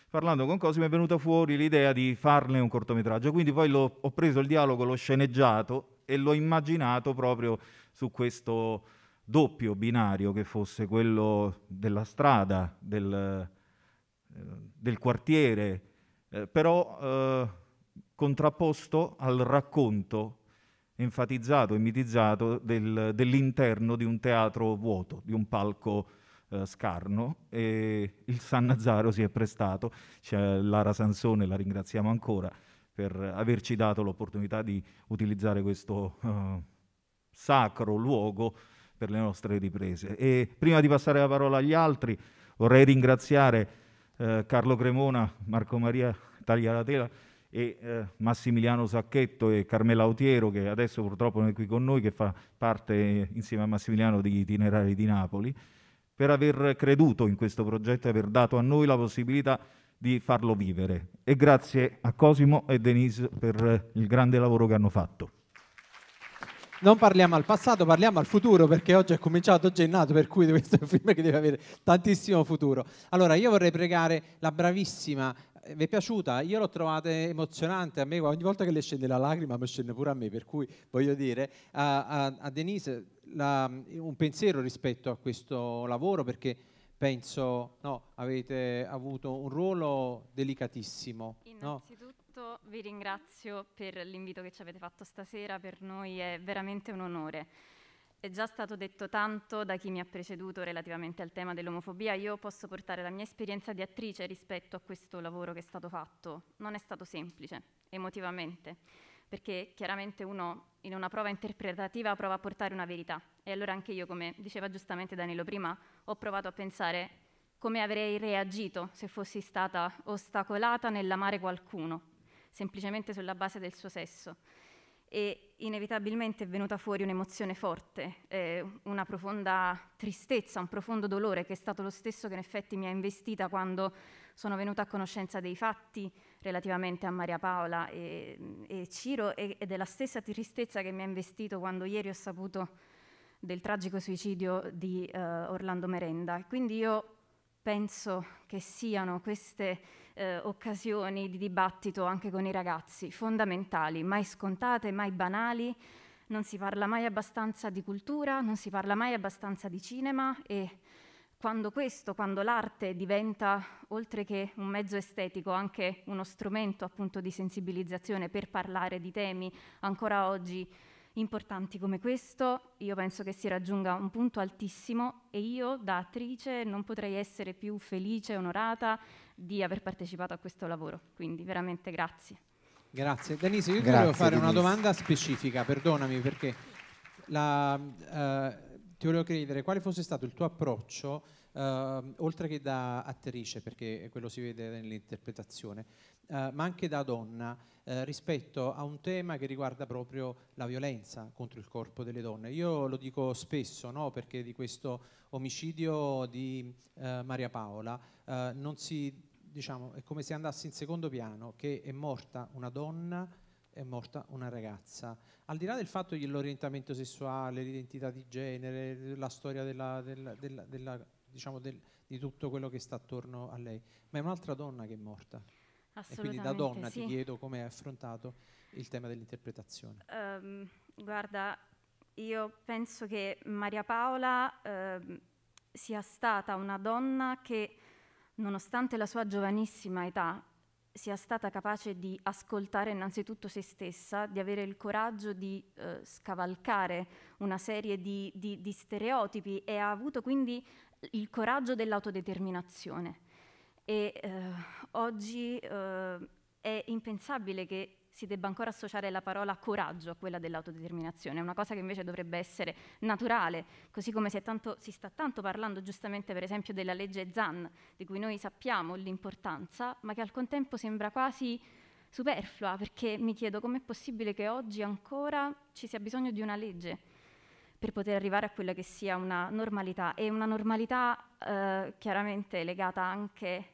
Parlando con Cosimo è venuta fuori l'idea di farne un cortometraggio, quindi poi lo, ho preso il dialogo, l'ho sceneggiato e l'ho immaginato proprio su questo doppio binario che fosse quello della strada, del, eh, del quartiere, eh, però eh, contrapposto al racconto enfatizzato e mitizzato del, dell'interno di un teatro vuoto, di un palco eh, scarno. E il San Nazaro si è prestato, c'è Lara Sansone, la ringraziamo ancora per averci dato l'opportunità di utilizzare questo eh, sacro luogo per le nostre riprese. E prima di passare la parola agli altri, vorrei ringraziare eh, Carlo Cremona, Marco Maria Tagliaratela, e eh, Massimiliano Sacchetto e Carmela Autiero che adesso purtroppo non è qui con noi, che fa parte eh, insieme a Massimiliano degli itinerari di Napoli, per aver creduto in questo progetto e aver dato a noi la possibilità di farlo vivere. E grazie a Cosimo e Denise per eh, il grande lavoro che hanno fatto non parliamo al passato, parliamo al futuro perché oggi è cominciato, oggi è nato, per cui questo è un film che deve avere tantissimo futuro. Allora, io vorrei pregare la bravissima eh, vi è piaciuta? Io l'ho trovata emozionante, a me ogni volta che le scende la lacrima mi scende pure a me, per cui voglio dire a, a, a Denise la, un pensiero rispetto a questo lavoro perché penso no, avete avuto un ruolo delicatissimo. Innanzitutto no? vi ringrazio per l'invito che ci avete fatto stasera, per noi è veramente un onore. È già stato detto tanto da chi mi ha preceduto relativamente al tema dell'omofobia, io posso portare la mia esperienza di attrice rispetto a questo lavoro che è stato fatto. Non è stato semplice, emotivamente, perché chiaramente uno in una prova interpretativa prova a portare una verità. E allora anche io, come diceva giustamente Danilo prima, ho provato a pensare come avrei reagito se fossi stata ostacolata nell'amare qualcuno, semplicemente sulla base del suo sesso e inevitabilmente è venuta fuori un'emozione forte, eh, una profonda tristezza, un profondo dolore che è stato lo stesso che in effetti mi ha investita quando sono venuta a conoscenza dei fatti relativamente a Maria Paola e, e Ciro e, ed è la stessa tristezza che mi ha investito quando ieri ho saputo del tragico suicidio di eh, Orlando Merenda. Quindi io penso che siano queste eh, occasioni di dibattito anche con i ragazzi, fondamentali, mai scontate, mai banali. Non si parla mai abbastanza di cultura, non si parla mai abbastanza di cinema e quando questo, quando l'arte diventa, oltre che un mezzo estetico, anche uno strumento appunto di sensibilizzazione per parlare di temi ancora oggi importanti come questo, io penso che si raggiunga un punto altissimo e io da attrice non potrei essere più felice, onorata di aver partecipato a questo lavoro. Quindi veramente grazie. Grazie. Denise, io grazie, volevo fare Denise. una domanda specifica, perdonami perché la, eh, ti volevo chiedere quale fosse stato il tuo approccio, eh, oltre che da attrice, perché quello si vede nell'interpretazione, eh, ma anche da donna, eh, rispetto a un tema che riguarda proprio la violenza contro il corpo delle donne. Io lo dico spesso, no? perché di questo omicidio di eh, Maria Paola eh, non si, diciamo, è come se andasse in secondo piano che è morta una donna, è morta una ragazza. Al di là del fatto che l'orientamento sessuale, l'identità di genere, la storia della, della, della, della diciamo del, di tutto quello che sta attorno a lei, ma è un'altra donna che è morta. E quindi da donna sì. ti chiedo come hai affrontato il tema dell'interpretazione. Um, guarda, io penso che Maria Paola uh, sia stata una donna che nonostante la sua giovanissima età, sia stata capace di ascoltare innanzitutto se stessa, di avere il coraggio di eh, scavalcare una serie di, di, di stereotipi e ha avuto quindi il coraggio dell'autodeterminazione. E eh, oggi eh, è impensabile che si debba ancora associare la parola coraggio a quella dell'autodeterminazione, una cosa che invece dovrebbe essere naturale, così come si, tanto, si sta tanto parlando giustamente per esempio della legge Zan, di cui noi sappiamo l'importanza, ma che al contempo sembra quasi superflua, perché mi chiedo com'è possibile che oggi ancora ci sia bisogno di una legge per poter arrivare a quella che sia una normalità e una normalità eh, chiaramente legata anche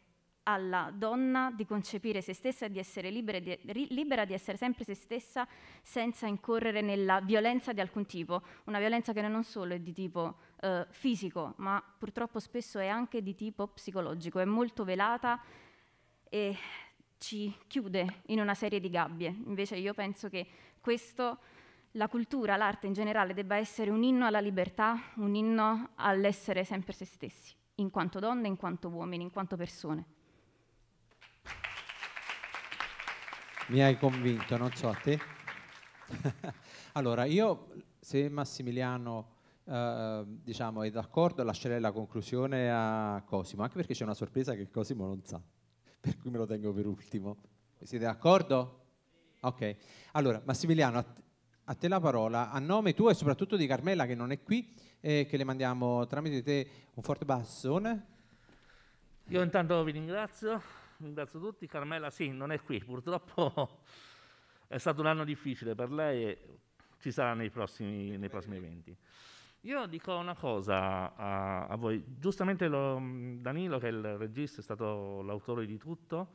alla donna di concepire se stessa e di essere libera di, libera di essere sempre se stessa senza incorrere nella violenza di alcun tipo, una violenza che non solo è di tipo eh, fisico, ma purtroppo spesso è anche di tipo psicologico, è molto velata e ci chiude in una serie di gabbie. Invece io penso che questo la cultura, l'arte in generale debba essere un inno alla libertà, un inno all'essere sempre se stessi, in quanto donne, in quanto uomini, in quanto persone. Mi hai convinto, non so a te. <laughs> allora, io se Massimiliano eh, diciamo, è d'accordo lascerei la conclusione a Cosimo, anche perché c'è una sorpresa che Cosimo non sa, <laughs> per cui me lo tengo per ultimo. Siete d'accordo? Ok. Allora, Massimiliano, a te, a te la parola, a nome tuo e soprattutto di Carmela che non è qui e eh, che le mandiamo tramite te un forte bassone. Io intanto vi ringrazio tutti. Carmela, sì, non è qui, purtroppo è stato un anno difficile per lei e ci sarà nei prossimi, nei prossimi eventi. Io dico una cosa a, a voi, giustamente lo, Danilo che è il regista, è stato l'autore di tutto,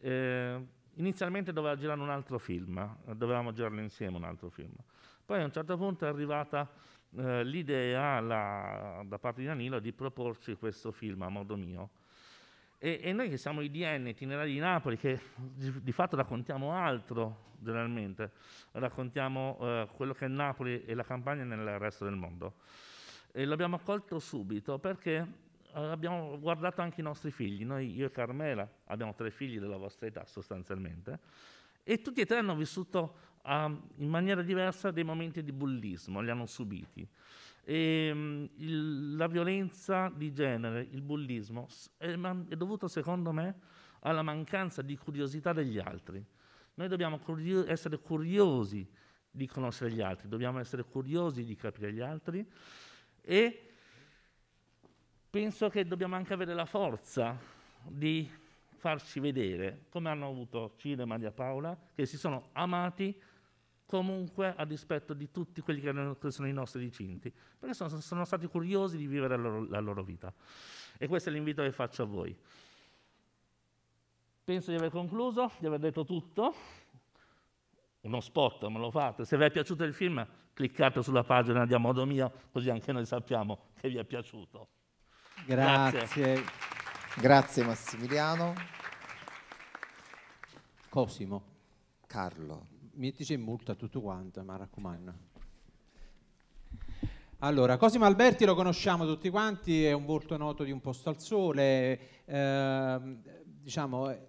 eh, inizialmente doveva girare un altro film, dovevamo girarlo insieme un altro film, poi a un certo punto è arrivata eh, l'idea la, da parte di Danilo di proporci questo film a modo mio, e, e, noi che siamo i DN itinerari di Napoli, che di, di fatto raccontiamo altro generalmente, raccontiamo eh, quello che è Napoli e la campagna nel resto del mondo. E l'abbiamo accolto subito perché eh, abbiamo guardato anche i nostri figli. Noi, io e Carmela, abbiamo tre figli della vostra età sostanzialmente, e tutti e tre hanno vissuto uh, in maniera diversa dei momenti di bullismo, li hanno subiti. E, ehm, il, la violenza di genere, il bullismo, è, è dovuto secondo me alla mancanza di curiosità degli altri. Noi dobbiamo curio- essere curiosi di conoscere gli altri, dobbiamo essere curiosi di capire gli altri e penso che dobbiamo anche avere la forza di farci vedere, come hanno avuto Cile e Maria Paola, che si sono amati comunque a dispetto di tutti quelli che, erano, che sono i nostri vicini, perché sono, sono, stati curiosi di vivere la loro, la loro vita. E questo è l'invito che faccio a voi. Penso di aver concluso, di aver detto tutto. Uno spot, me lo fate. Se vi è piaciuto il film, cliccate sulla pagina di Amodo Mio, così anche noi sappiamo che vi è piaciuto. Grazie. Grazie, Grazie Massimiliano. Cosimo. Carlo mettici in multa tutto quanto, ma raccomando. Allora, Cosimo Alberti lo conosciamo tutti quanti, è un volto noto di Un posto al sole, eh, diciamo, eh,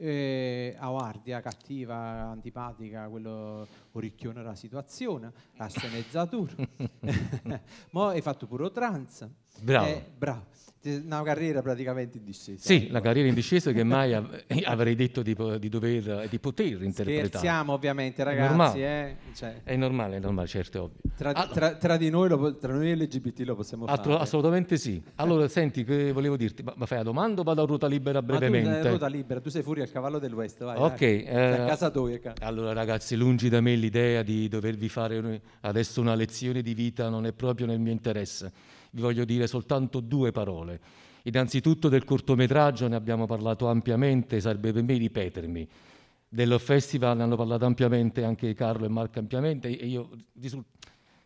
eh avardia, cattiva, antipatica, quello oricchione la situazione, la sceneggiatura. <laughs> <laughs> Ma hai fatto pure tranza. Bravo. Eh, bravo. Una carriera praticamente in discesa. Sì, allora. la carriera in discesa che mai av- <laughs> eh, avrei detto di, po- di dover e di poter interpretare. Scherziamo ovviamente ragazzi. È normale, eh? cioè. è, normale è normale, certo, è ovvio. Tra, allora. tra, tra, di noi lo, tra noi LGBT lo possiamo Attro, fare. Assolutamente sì. Allora, <laughs> senti, che volevo dirti, ma, ma fai la domanda o vado a ruota libera brevemente? Ma tu, eh, ruota libera, tu sei fuori al cavallo dell'West, vai. Ok. Dai, eh, a casa tua. Allora ragazzi, lungi da me l'idea di dovervi fare adesso una lezione di vita, non è proprio nel mio interesse vi voglio dire soltanto due parole. Innanzitutto del cortometraggio ne abbiamo parlato ampiamente, sarebbe per me ripetermi. Del festival ne hanno parlato ampiamente anche Carlo e Marco ampiamente e io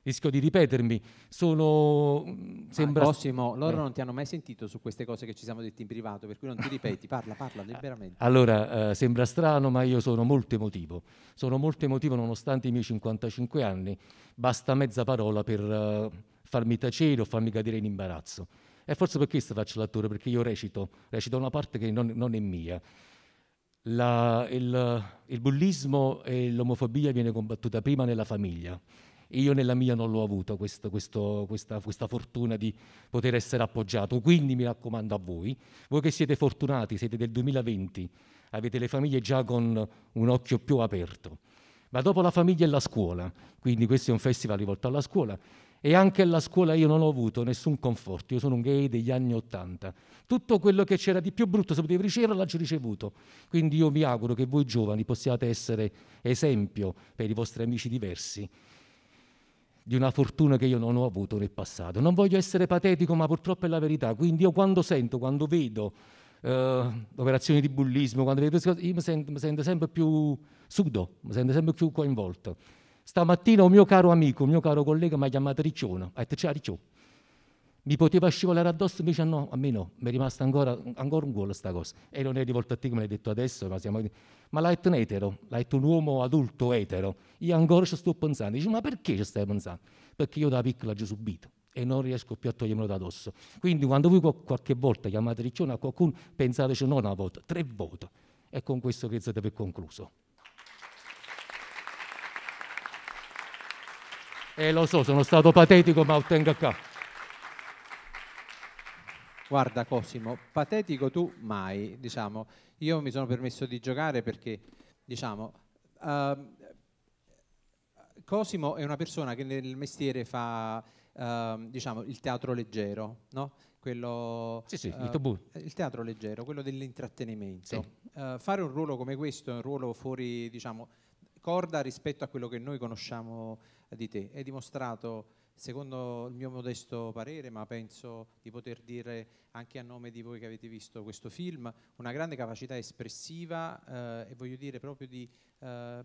rischio di ripetermi, sono sembra... prossimo, loro eh. non ti hanno mai sentito su queste cose che ci siamo detti in privato, per cui non ti ripeti, parla, parla <laughs> liberamente. Allora, eh, sembra strano, ma io sono molto emotivo, sono molto emotivo nonostante i miei 55 anni, basta mezza parola per... Eh, farmi tacere o farmi cadere in imbarazzo. E forse per questo faccio l'attore, perché io recito, recito una parte che non, non è mia. La, il, il, bullismo e l'omofobia viene combattuta prima nella famiglia. Io nella mia non l'ho avuto questo, questo, questa, questa, fortuna di poter essere appoggiato, quindi mi raccomando a voi, voi che siete fortunati, siete del 2020, avete le famiglie già con un occhio più aperto, ma dopo la famiglia e la scuola, quindi questo è un festival rivolto alla scuola, e anche alla scuola io non ho avuto nessun conforto, io sono un gay degli anni Ottanta. Tutto quello che c'era di più brutto se potevo ricevere l'ho già ricevuto. Quindi io mi auguro che voi giovani possiate essere esempio per i vostri amici diversi di una fortuna che io non ho avuto nel passato. Non voglio essere patetico, ma purtroppo è la verità. Quindi io quando sento, quando vedo eh, operazioni di bullismo, quando vedo queste cose, io mi sento, mi sento sempre più sudo, mi sento sempre più coinvolto. Stamattina un mio caro amico, un mio caro collega mi ha chiamato Ricciona, ha detto ciao Ricciò, mi poteva scivolare addosso, invece no, a me no, mi è rimasta ancora, ancora un gol sta cosa. E non è rivolto a te come l'hai detto adesso, ma, siamo... ma l'ha detto un etero, l'ha detto un uomo adulto etero, io ancora ci sto pensando, dice ma perché ci stai pensando? Perché io da piccola ho subito e non riesco più a togliermelo da dosso. Quindi quando voi qualche volta chiamate Riccione a qualcuno, pensateci non una volta, tre volte. E con questo che siete per concluso. E eh, lo so, sono stato patetico, ma ottengo qua. Guarda Cosimo, patetico tu mai, diciamo. Io mi sono permesso di giocare perché, diciamo, uh, Cosimo è una persona che nel mestiere fa, uh, diciamo, il teatro leggero, no? Quello, sì, sì, uh, il, eh, il, teatro leggero, quello dell'intrattenimento. Sì. Eh, fare un ruolo come questo, è un ruolo fuori, diciamo, corda rispetto a quello che noi conosciamo di te. È dimostrato, secondo il mio modesto parere, ma penso di poter dire anche a nome di voi che avete visto questo film, una grande capacità espressiva eh, e voglio dire proprio di, eh,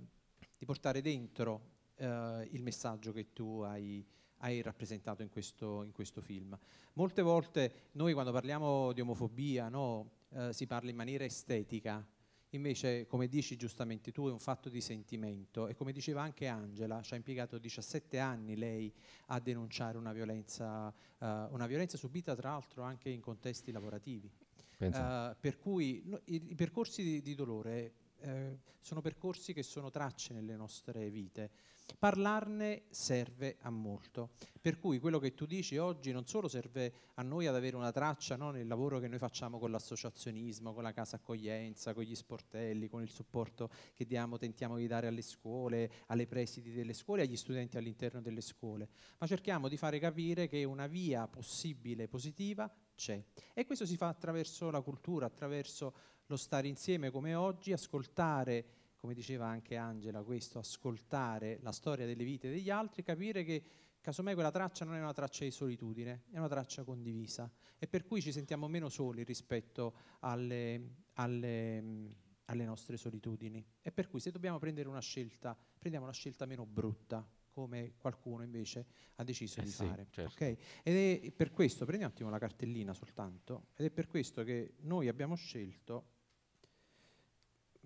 di portare dentro eh, il messaggio che tu hai, hai rappresentato in questo, in questo, film. Molte volte noi quando parliamo di omofobia no, eh, si parla in maniera estetica, Invece, come dici giustamente tu, è un fatto di sentimento e come diceva anche Angela, ci ha impiegato 17 anni lei a denunciare una violenza, uh, una violenza subita tra l'altro anche in contesti lavorativi. Uh, per cui no, i, i, percorsi di, di dolore eh, sono percorsi che sono tracce nelle nostre vite. Parlarne serve a molto, per cui quello che tu dici oggi non solo serve a noi ad avere una traccia no, nel lavoro che noi facciamo con l'associazionismo, con la casa accoglienza, con gli sportelli, con il supporto che diamo, tentiamo di dare alle scuole, alle presidi delle scuole, agli studenti all'interno delle scuole, ma cerchiamo di fare capire che una via possibile, positiva, c'è. E questo si fa attraverso la cultura, attraverso lo stare insieme come oggi, ascoltare come diceva anche Angela, questo, ascoltare la storia delle vite degli altri, capire che casomai quella traccia non è una traccia di solitudine, è una traccia condivisa e per cui ci sentiamo meno soli rispetto alle, alle, alle nostre solitudini e per cui se dobbiamo prendere una scelta, prendiamo una scelta meno brutta, come qualcuno invece ha deciso eh di sì, fare. Certo. Okay? Ed è per questo, prendiamo un attimo la cartellina soltanto, ed è per questo che noi abbiamo scelto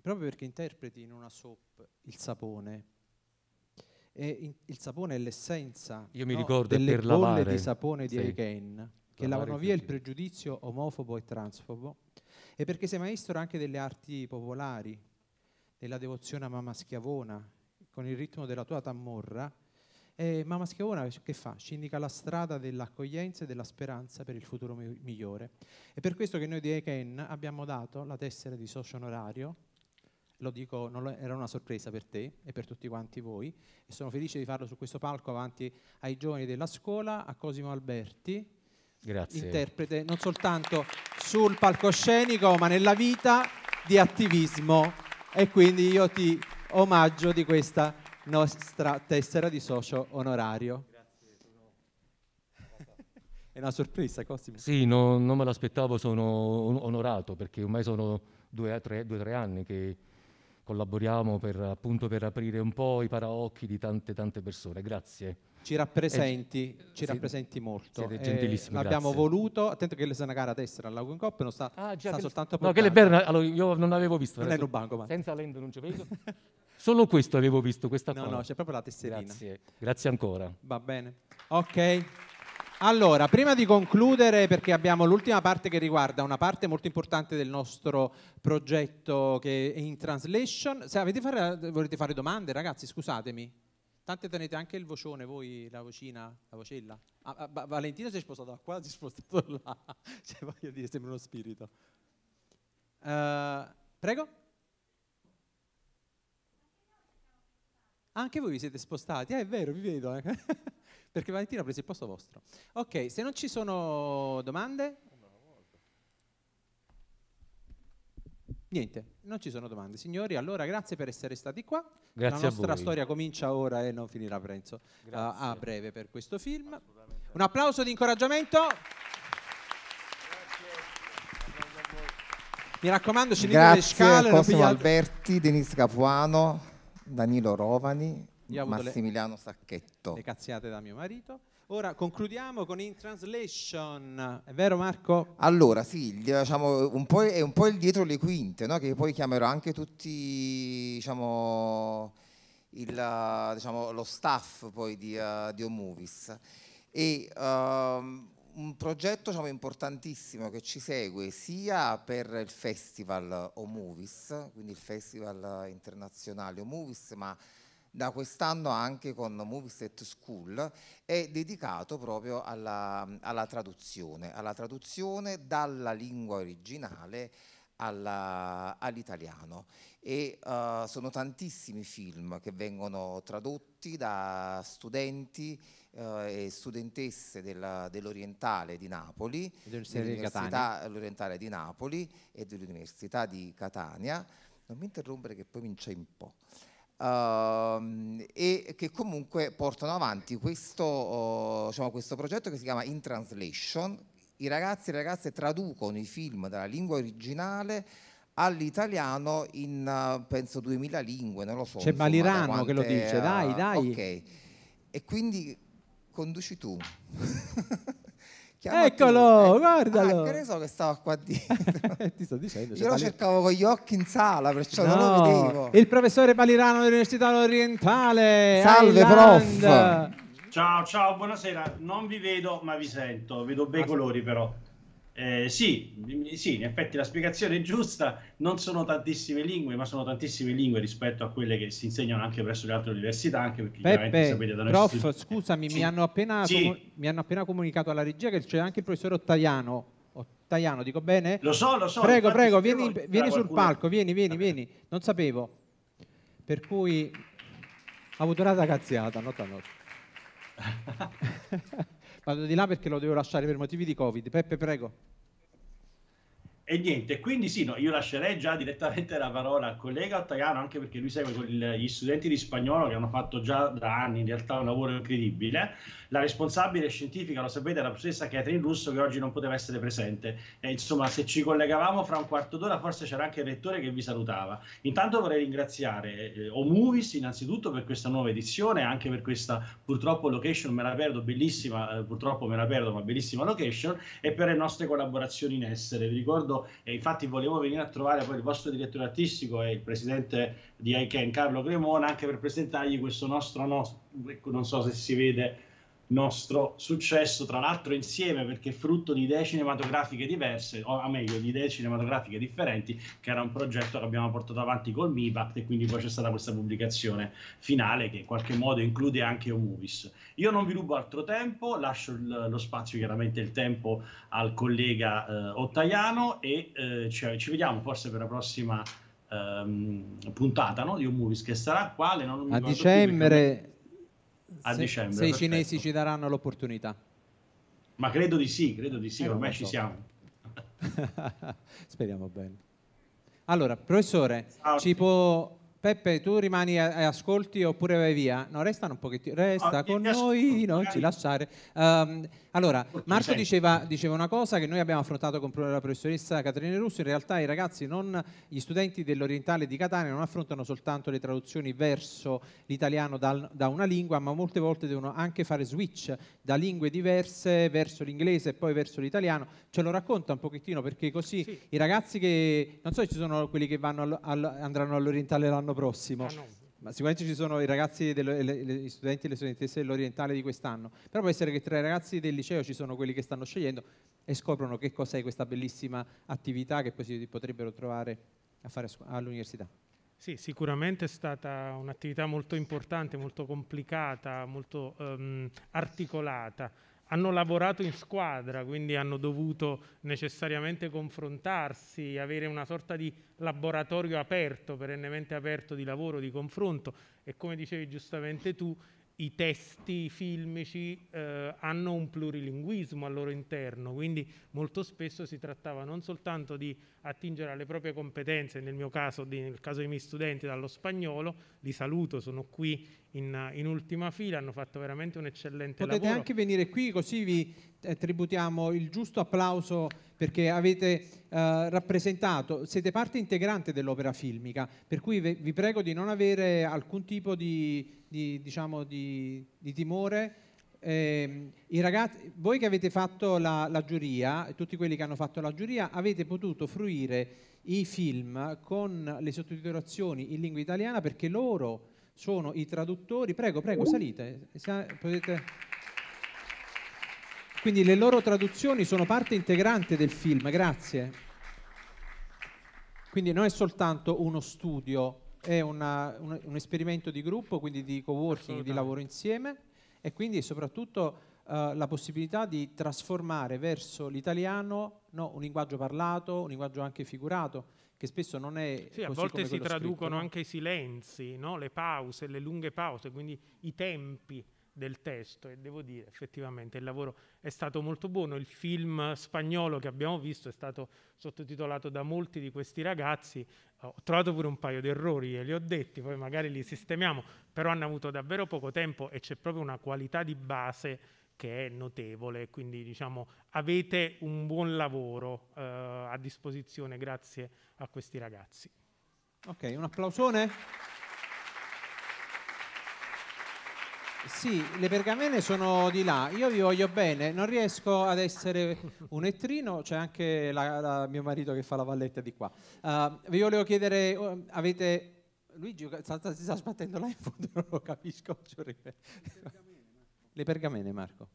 proprio perché interpreti in una soap il sapone. In, il sapone è l'essenza Io mi no, delle per bolle lavare. di sapone di sì. Again, che lavano via il pregiudizio omofobo e transfobo, e perché sei maestro anche delle arti popolari, della devozione a mamma schiavona, con il ritmo della tua tammorra, e Mamma Schiavona che fa? Ci indica la strada dell'accoglienza e della speranza per il futuro migliore. È per questo che noi di Eken abbiamo dato la tessera di socio onorario lo dico, non lo, era una sorpresa per te e per tutti quanti voi e sono felice di farlo su questo palco avanti ai giovani della scuola, a Cosimo Alberti, Grazie. interprete non soltanto sul palcoscenico ma nella vita di attivismo e quindi io ti omaggio di questa nostra tessera di socio onorario. È una sorpresa, Cosimo. Sì, no, non me l'aspettavo, sono onorato perché ormai sono due o tre, tre, anni che collaboriamo per, appunto per aprire un po' i paraocchi di tante tante persone. Grazie. Ci rappresenti, eh, ci rappresenti molto. Siete gentilissimi. Eh, abbiamo voluto. Attento che le una gara a tessera alla Win Cup, non sta, ah, già, sta soltanto No, che le berne, allora, io non l'avevo vista. Non adesso, banco, ma. Senza lento non ci vedo. <laughs> Solo questo avevo visto, questa no, qua. No, no, c'è proprio la tesserina. Grazie, grazie ancora. Va bene. Ok. Allora, prima di concludere, perché abbiamo l'ultima parte che riguarda una parte molto importante del nostro progetto che è in translation, se fare, volete fare domande, ragazzi, scusatemi. Tante tenete anche il vocione, voi, la vocina, la vocella. Ah, ah, Valentina si è spostato da qua, si è spostato là. <laughs> Cioè, voglio dire, sembra uno spirito. Uh, prego? Anche voi vi siete spostati, ah, è vero, vi vedo. Eh. <laughs> perché Valentina ha preso il posto vostro. Ok, se non ci sono domande... Niente, non ci sono domande. Signori, allora grazie per essere stati qua. Grazie La nostra storia comincia ora e non finirà penso, eh, a, a breve per questo film. Un applauso di incoraggiamento. Mi raccomando, ci vediamo le scale. Grazie Cosimo Alberti, Denise Capuano, Danilo Rovani, io Massimiliano le, Sacchetto. Le cazziate da mio marito. Ora concludiamo con In Translation, è vero Marco? Allora sì, diciamo, un po è un po' il dietro le quinte, no? che poi chiamerò anche tutti diciamo, il, diciamo, lo staff poi di, uh, di Omovies. E uh, un progetto diciamo, importantissimo che ci segue sia per il festival Omovis, quindi il festival internazionale Omovis, ma da quest'anno anche con Moviset School, è dedicato proprio alla, alla traduzione, alla traduzione dalla lingua originale all'italiano e uh, sono tantissimi film che vengono tradotti da studenti uh, e studentesse dell'Orientale di Napoli, dell'Università dell di Napoli e dell'Università di Catania. Non mi interrompere che poi mi un po'. Uh, e che comunque portano avanti questo, uh, diciamo, questo, progetto che si chiama In Translation. I ragazzi e le ragazze traducono i film dalla lingua originale all'italiano in uh, penso 2000 lingue, non lo so. C'è insomma, Balirano quante, che lo dice, dai, dai. Ok, e quindi conduci tu. <laughs> Chiama Eccolo, tu. Eh, guardalo. Ah, che ne so che stava qua dietro. <laughs> Eh, ti sto dicendo. Io lo cercavo con gli occhi in sala, perciò no, non lo vedevo. Il professore Palirano dell'Università Orientale. Salve, Island. prof. Ciao, ciao, buonasera. Non vi vedo, ma vi sento. Vedo bei ah, colori, però. Eh, sì, sì, in effetti la spiegazione è giusta, non sono tantissime lingue, ma sono tantissime lingue rispetto a quelle che si insegnano anche presso le altre università, anche perché Peppe, sapete da noi... Prof, si... scusami, sì. mi, hanno appena, sì. com- mi hanno appena comunicato alla regia che c'è anche il professore Ottaviano. Ottaviano, dico bene? Lo so, lo so. Prego, prego, vieni, vieni sul palco, vieni, vieni, vieni. Non sapevo. Per cui ha avuto una cazziata, notte a notte. <laughs> Vado di là perché lo devo lasciare per motivi di Covid. Peppe, prego. E niente, quindi sì, no, io lascerei già direttamente la parola al collega Ottaviano, anche perché lui segue con il, gli studenti di spagnolo che hanno fatto già da anni in realtà un lavoro incredibile. La responsabile scientifica, lo sapete, è la professoressa Catherine Russo che oggi non poteva essere presente. E, insomma, se ci collegavamo fra un quarto d'ora forse c'era anche il rettore che vi salutava. Intanto vorrei ringraziare eh, Omovies innanzitutto per questa nuova edizione, anche per questa purtroppo location me la perdo, bellissima, eh, purtroppo me la perdo, ma bellissima location, e per le nostre collaborazioni in essere. Vi ricordo d'accordo e infatti volevo venire a trovare poi il vostro direttore artistico e il presidente di ICANN Carlo Cremona anche per presentargli questo nostro, no, ecco, non so se si vede, nostro successo, tra l'altro insieme perché frutto di idee cinematografiche diverse, o meglio di idee cinematografiche differenti, che era un progetto che abbiamo portato avanti col MIBACT e quindi poi c'è stata questa pubblicazione finale che in qualche modo include anche Omovis. Io non vi rubo altro tempo, lascio il, lo spazio chiaramente il tempo al collega eh, Ottaiano e eh, ci, ci, vediamo forse per la prossima ehm, puntata no, di Omovis che sarà quale? Non, non a dicembre... Più, a se, dicembre. Se i cinesi ci daranno l'opportunità. Ma credo di sì, credo di sì, eh, ormai so. ci siamo. <laughs> Speriamo bene. Allora, professore, Ciao. ci può Peppe, tu rimani e ascolti oppure vai via? No, restano un pochettino, resta no, ah, con noi, non ci lasciare. Um, allora, Marco diceva, diceva, una cosa che noi abbiamo affrontato con la professoressa Caterina Russo, in realtà i ragazzi, non, gli studenti dell'orientale di Catania non affrontano soltanto le traduzioni verso l'italiano da, da una lingua, ma molte volte devono anche fare switch da lingue diverse verso l'inglese e poi verso l'italiano. Ce lo racconta un pochettino perché così sì. i ragazzi che, non so, ci sono quelli che al, al, andranno all'orientale l'anno l'anno prossimo. Ah, Ma sicuramente ci sono i ragazzi, dello, le, gli studenti e le studentesse dell'orientale di quest'anno, però può essere che tra i ragazzi del liceo ci sono quelli che stanno scegliendo e scoprono che cos'è questa bellissima attività che poi si potrebbero trovare a fare all'università. Sì, sicuramente è stata un'attività molto importante, molto complicata, molto um, articolata hanno lavorato in squadra, quindi hanno dovuto necessariamente confrontarsi, avere una sorta di laboratorio aperto, perennemente aperto di lavoro, di confronto e come dicevi giustamente tu, i testi filmici eh, hanno un plurilinguismo al loro interno, quindi molto spesso si trattava non soltanto di attingere alle proprie competenze, nel mio caso, di, nel caso dei miei studenti, dallo spagnolo, li saluto, sono qui in, in, ultima fila, hanno fatto veramente un eccellente Potete lavoro. Potete anche venire qui così vi eh, tributiamo il giusto applauso perché avete eh, rappresentato, siete parte integrante dell'opera filmica, per cui vi prego di non avere alcun tipo di, di, diciamo, di, di timore. Eh, ragazzi, voi che avete fatto la, la giuria, tutti quelli che hanno fatto la giuria, avete potuto fruire i film con le sottotitolazioni in lingua italiana perché loro sono i traduttori. Prego, prego, salite. Potete... Quindi le loro traduzioni sono parte integrante del film, grazie. Quindi non è soltanto uno studio, è una, un, un, esperimento di gruppo, quindi di co-working, di lavoro insieme e quindi soprattutto Uh, la possibilità di trasformare verso l'italiano no, un linguaggio parlato, un linguaggio anche figurato, che spesso non è... Sì, a volte si traducono scritto, no? anche i silenzi, no? le pause, le lunghe pause, quindi i tempi del testo e devo dire effettivamente il lavoro è stato molto buono. Il film spagnolo che abbiamo visto è stato sottotitolato da molti di questi ragazzi. Ho trovato pure un paio di errori e li ho detti, poi magari li sistemiamo, però hanno avuto davvero poco tempo e c'è proprio una qualità di base che è notevole, quindi diciamo avete un buon lavoro eh, a disposizione grazie a questi ragazzi. Ok, un applausone. Sì, le pergamene sono di là, io vi voglio bene, non riesco ad essere un ettrino, c'è anche la, la, mio marito che fa la valletta di qua. Uh, vi volevo chiedere, oh, avete... Luigi si sta sbattendo là in fondo, non lo capisco. Le pergamene, Marco.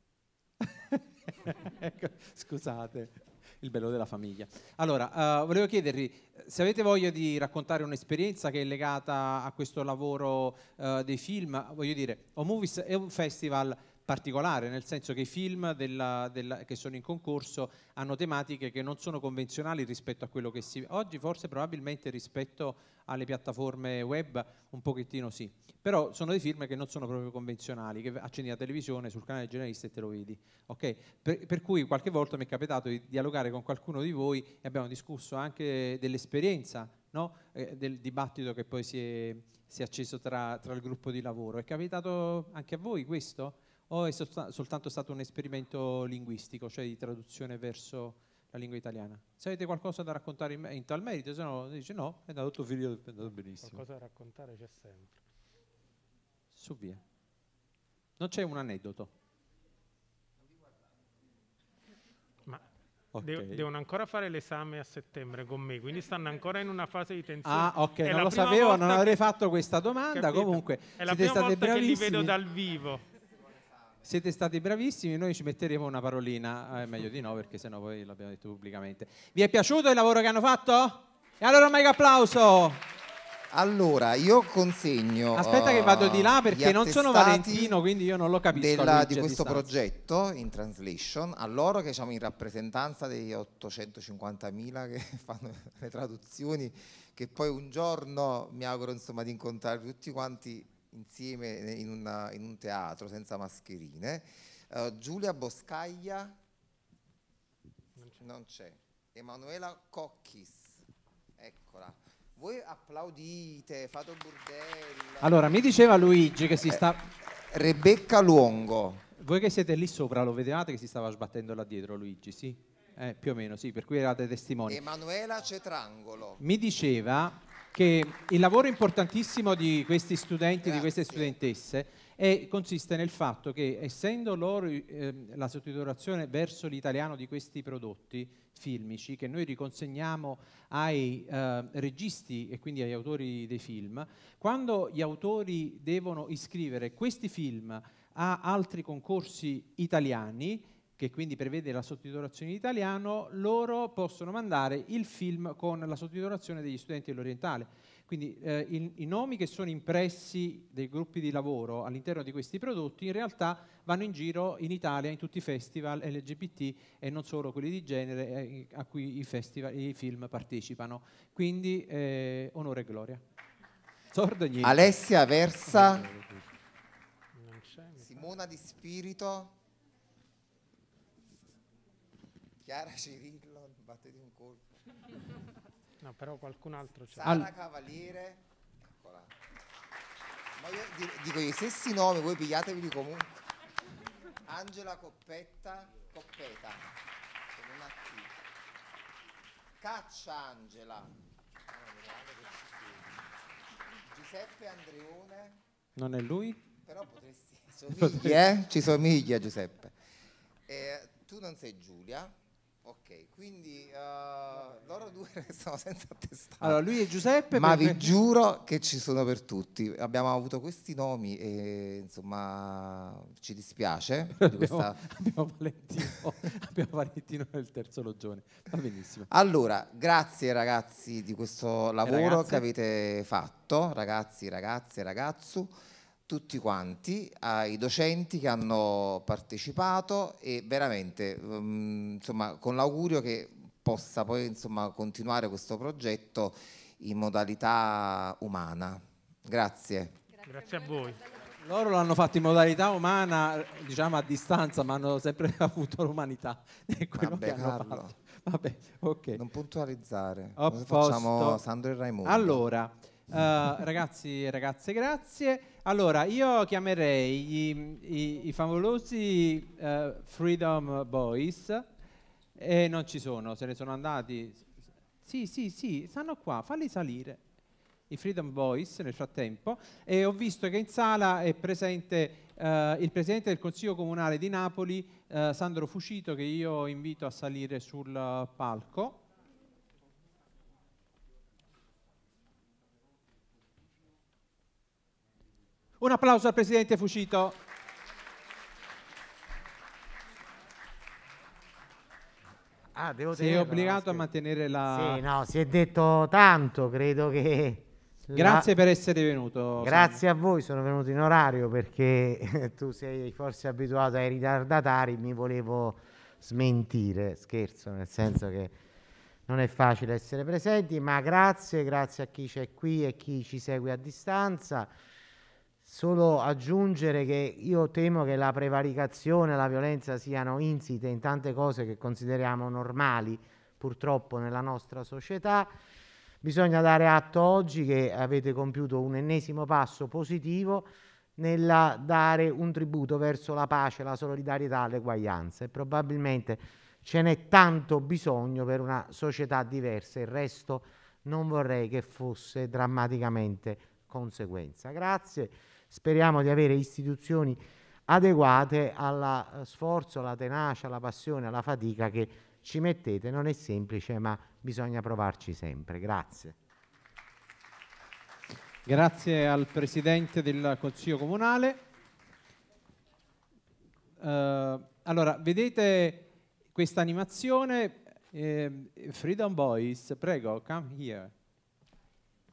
<laughs> ecco, scusate, il bello della famiglia. Allora, uh, volevo chiedervi eh, se avete voglia di raccontare un'esperienza che è legata a questo lavoro uh, dei film, voglio dire, O Movies è un festival particolare, nel senso che i film della, della, che sono in concorso hanno tematiche che non sono convenzionali rispetto a quello che si... Oggi forse probabilmente rispetto alle piattaforme web un pochettino sì, però sono dei film che non sono proprio convenzionali, che accendi la televisione sul canale generalista e te lo vedi. Okay? Per, per, cui qualche volta mi è capitato di dialogare con qualcuno di voi e abbiamo discusso anche dell'esperienza, no? eh, del dibattito che poi si è, si è acceso tra, tra il gruppo di lavoro. È capitato anche a voi questo? o è soltanto stato un esperimento linguistico, cioè di traduzione verso la lingua italiana? Se avete qualcosa da raccontare in, in tal merito, se no dice no, è andato tutto finito, è andato benissimo. Qualcosa da raccontare c'è sempre. Su via. Non c'è un aneddoto. okay. de devono ancora fare l'esame a settembre con me, quindi stanno ancora in una fase di tensione. Ah, ok, è non lo sapevo, non avrei fatto questa domanda. Capito? Comunque, è la prima volta bravissimi. che li vedo dal vivo siete stati bravissimi, noi ci metteremo una parolina, eh, meglio di no perché sennò poi l'abbiamo detto pubblicamente. Vi è piaciuto il lavoro che hanno fatto? E allora un mega applauso! Allora, io consegno. Aspetta, che vado di là eh, perché non sono Valentino, quindi io non lo capisco. Della, di questo progetto in translation a loro che siamo in rappresentanza degli 850.000 che <laughs> fanno le traduzioni, che poi un giorno mi auguro insomma, di incontrare tutti quanti insieme in, una, in un teatro senza mascherine. Uh, Giulia Boscaglia non c'è. Emanuela Cocchis, eccola. Voi applaudite, fate burdello. Allora, mi diceva Luigi che si eh, sta... Eh, Rebecca Luongo. Voi che siete lì sopra lo vedevate che si stava sbattendo là dietro Luigi, sì? Eh, più o meno, sì, per cui eravate testimoni. Emanuela Cetrangolo. Mi diceva che il lavoro importantissimo di questi studenti, e di queste studentesse, è, consiste nel fatto che essendo loro eh, la sottotitolazione verso l'italiano di questi prodotti filmici che noi riconsegniamo ai eh, registi e quindi agli autori dei film, quando gli autori devono iscrivere questi film a altri concorsi italiani, che quindi prevede la sottotitolazione in italiano, loro possono mandare il film con la sottotitolazione degli studenti dell'orientale. Quindi eh, il, i nomi che sono impressi dei gruppi di lavoro all'interno di questi prodotti in realtà vanno in giro in Italia in tutti i festival LGBT e non solo quelli di genere eh, a cui i, festival, i film partecipano. Quindi eh, onore e gloria. Sordo Alessia Versa, Simona di Spirito. Chiara Cirillo, battiti un colpo. No, però qualcun altro c'è. Sara Al... Cavaliere, eccola. Ma io dico gli stessi nomi, voi pigliateveli comunque. Angela Coppetta, Coppeta, Caccia Angela. Giuseppe Andreone. Non è lui? Però potresti... <laughs> Somiglia, eh? Ci somiglia Giuseppe. Eh, tu non sei Giulia, Ok, quindi uh, loro due <laughs> restano senza testa. Allora, lui e Giuseppe. Ma vi giuro che ci sono per tutti. Abbiamo avuto questi nomi e insomma ci dispiace. abbiamo, questa... <laughs> abbiamo, Valentino, <laughs> abbiamo Valentino nel terzo logione. Va benissimo. Allora, grazie ragazzi di questo lavoro che avete fatto, ragazzi, ragazze, ragazzu tutti quanti, ai docenti che hanno partecipato e veramente um, insomma, con l'augurio che possa poi insomma, continuare questo progetto in modalità umana. Grazie. Grazie a voi. Loro l'hanno fatto in modalità umana, diciamo a distanza, ma hanno sempre <laughs> avuto l'umanità. Vabbè, Carlo. Vabbè, ok. Non puntualizzare. Facciamo Sandro e Raimondo. Allora, uh, ragazzi e ragazze, grazie. Allora, io chiamerei i, i, i favolosi uh, Freedom Boys, e non ci sono, se ne sono andati. Sì, sì, sì, stanno qua, falli salire. I Freedom Boys nel frattempo. E ho visto che in sala è presente Uh, il presidente del Consiglio Comunale di Napoli, uh, Sandro Fucito, che io invito a salire sul palco. Un applauso al Presidente Fucito. Ah, devo Sei tenerlo, obbligato no, a mantenere la... Sì, no, si è detto tanto, credo che... La... Grazie per essere venuto. Grazie Sandro. a voi, sono venuto in orario perché <laughs> tu sei forse abituato ai ritardatari, mi volevo smentire, scherzo, nel senso che non è facile essere presenti, ma grazie, grazie a chi c'è qui e chi ci segue a distanza. Solo aggiungere che io temo che la prevaricazione e la violenza siano insite in tante cose che consideriamo normali purtroppo nella nostra società. Bisogna dare atto oggi che avete compiuto un ennesimo passo positivo nel dare un tributo verso la pace, la solidarietà, l'eguaglianza e probabilmente ce n'è tanto bisogno per una società diversa, il resto non vorrei che fosse drammaticamente conseguenza. Grazie. Speriamo di avere istituzioni adeguate allo eh, sforzo, alla tenacia, alla passione, alla fatica che ci mettete. Non è semplice, ma bisogna provarci sempre. Grazie. Grazie al Presidente del Consiglio Comunale. Uh, allora, vedete questa animazione, eh, Freedom Boys, prego, come here.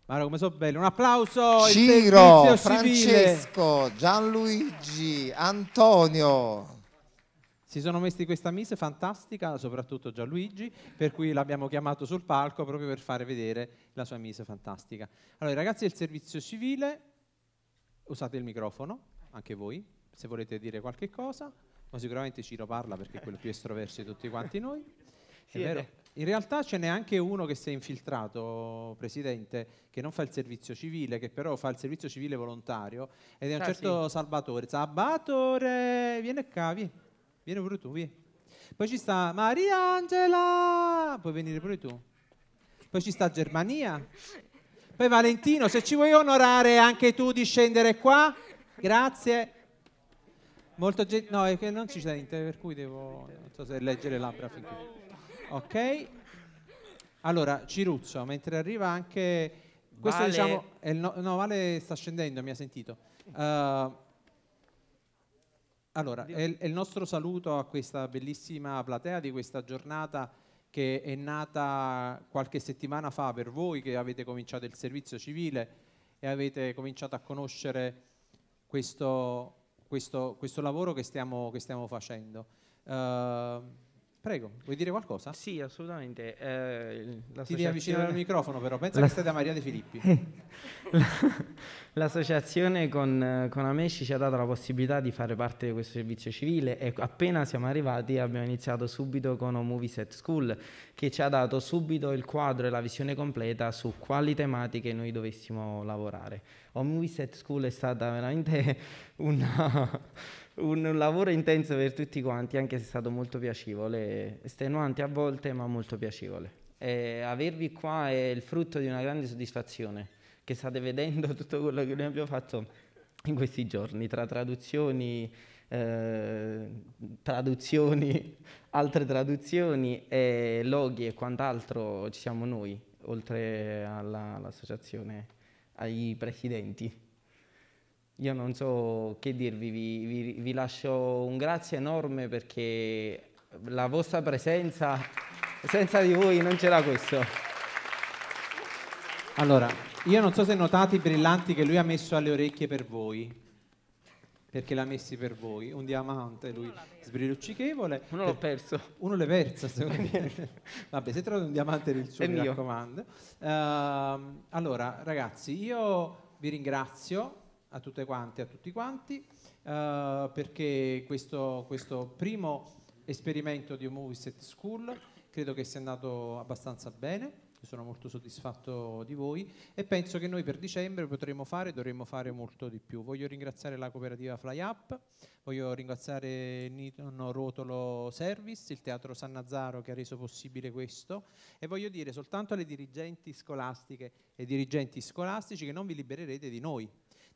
Mauro come so bello, un applauso Ciro, Francesco, Gianluigi, Antonio si sono messi questa mise fantastica, soprattutto Gianluigi, per cui l'abbiamo chiamato sul palco proprio per fare vedere la sua mise fantastica. Allora, ragazzi del servizio civile, usate il microfono, anche voi, se volete dire qualche cosa, ma sicuramente Ciro parla perché è quello più estroverso di tutti quanti noi. Sì, è in realtà ce n'è anche uno che si è infiltrato, Presidente, che non fa il servizio civile, che però fa il servizio civile volontario, ed è un ah, certo sì. Salvatore. Salvatore, vieni qua, vieni, vieni pure tu, vieni. Poi ci sta Maria Angela, puoi venire pure tu. Poi ci sta Germania. Poi Valentino, se ci vuoi onorare anche tu di scendere qua, grazie. Molto gentile, no, è che non ci sente, per cui devo, non so se leggere labbra finché. Ok? Allora, Ciruzzo, mentre arriva anche... Questo vale. diciamo... No, no, Vale sta scendendo, mi ha sentito. Uh, allora, è, è, il nostro saluto a questa bellissima platea di questa giornata che è nata qualche settimana fa per voi che avete cominciato il servizio civile e avete cominciato a conoscere questo, questo, questo lavoro che stiamo, che stiamo facendo. Uh, Prego, vuoi dire qualcosa? Sì, assolutamente. Eh, Ti devi avvicinare al microfono però, pensa la... che stai da Maria De Filippi. <laughs> L'associazione con, con Amesci ci ha dato la possibilità di fare parte di questo servizio civile e appena siamo arrivati abbiamo iniziato subito con Home Movie Set School che ci ha dato subito il quadro e la visione completa su quali tematiche noi dovessimo lavorare. Home oh, Movie Set School è stata veramente <laughs> una un lavoro intenso per tutti quanti, anche se è stato molto piacevole, estenuante a volte, ma molto piacevole. E avervi qua è il frutto di una grande soddisfazione, che state vedendo <laughs> tutto quello che noi abbiamo fatto in questi giorni, tra traduzioni, eh, traduzioni, <laughs> altre traduzioni, e loghi e quant'altro ci siamo noi, oltre all'associazione, ai presidenti. Io non so che dirvi, vi, vi, vi lascio un grazie enorme perché la vostra presenza, senza di voi non c'era questo. Allora, io non so se notate i brillanti che lui ha messo alle orecchie per voi. Perché l'ha messi per voi, un diamante lui sbriluccichevole. Uno l'ho perso. Uno l'ha perso, secondo me. <laughs> Vabbè, se trovate un diamante nel il suo, mi raccomando. Uh, allora, ragazzi, io vi ringrazio a tutte quante, a tutti quanti, eh, perché questo, questo, primo esperimento di Movie Set School credo che sia andato abbastanza bene sono molto soddisfatto di voi e penso che noi per dicembre potremo fare e dovremo fare molto di più. Voglio ringraziare la cooperativa Fly Up, voglio ringraziare Nino Rotolo Service, il Teatro San Nazzaro che ha reso possibile questo e voglio dire soltanto alle dirigenti scolastiche e dirigenti scolastici che non vi libererete di noi,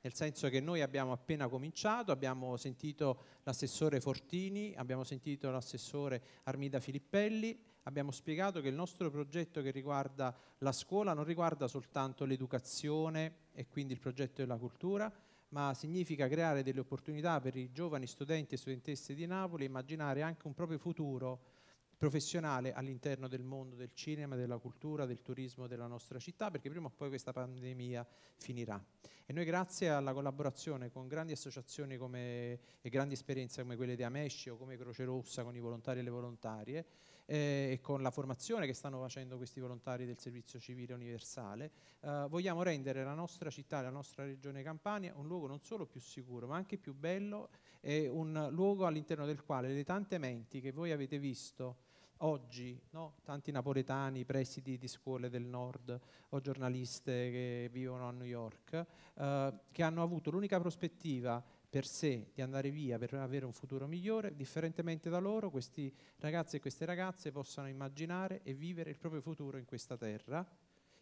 nel senso che noi abbiamo appena cominciato, abbiamo sentito l'assessore Fortini, abbiamo sentito l'assessore Armida Filippelli, abbiamo spiegato che il nostro progetto che riguarda la scuola non riguarda soltanto l'educazione e quindi il progetto della cultura, ma significa creare delle opportunità per i giovani studenti e studentesse di Napoli e immaginare anche un proprio futuro professionale all'interno del mondo del cinema, della cultura, del turismo della nostra città, perché prima o poi questa pandemia finirà. E noi grazie alla collaborazione con grandi associazioni come, e grandi esperienze come quelle di Amesci o come Croce Rossa, con i volontari e le volontarie, eh, e con la formazione che stanno facendo questi volontari del servizio civile universale, eh, vogliamo rendere la nostra città, la nostra regione Campania un luogo non solo più sicuro, ma anche più bello e un luogo all'interno del quale le tante menti che voi avete visto oggi, no? tanti napoletani, presidi di scuole del nord o giornaliste che vivono a New York, eh, che hanno avuto l'unica prospettiva per sé di andare via per avere un futuro migliore, differentemente da loro questi ragazzi e queste ragazze possano immaginare e vivere il proprio futuro in questa terra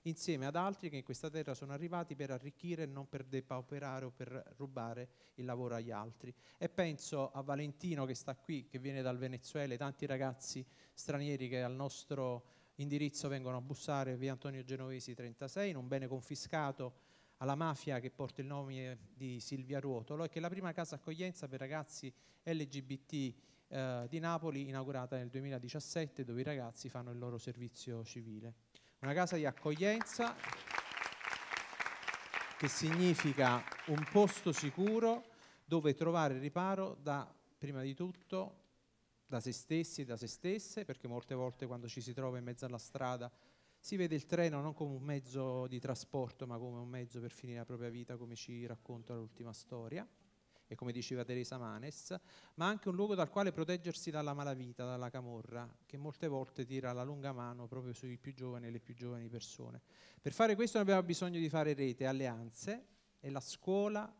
insieme ad altri che in questa terra sono arrivati per arricchire e non per depauperare o per rubare il lavoro agli altri. E penso a Valentino che sta qui, che viene dal Venezuela, e tanti ragazzi stranieri che al nostro indirizzo vengono a bussare via Antonio Genovesi 36, in un bene confiscato alla mafia che porta il nome di Silvia Ruotolo e che è la prima casa accoglienza per ragazzi LGBT eh, di Napoli inaugurata nel 2017 dove i ragazzi fanno il loro servizio civile una casa di accoglienza che significa un posto sicuro dove trovare riparo da, prima di tutto, da se stessi e da se stesse, perché molte volte quando ci si trova in mezzo alla strada si vede il treno non come un mezzo di trasporto, ma come un mezzo per finire la propria vita, come ci racconta l'ultima storia e come diceva Teresa Manes, ma anche un luogo dal quale proteggersi dalla malavita, dalla camorra, che molte volte tira la lunga mano proprio sui più giovani e le più giovani persone. Per fare questo abbiamo bisogno di fare rete, alleanze, e la scuola,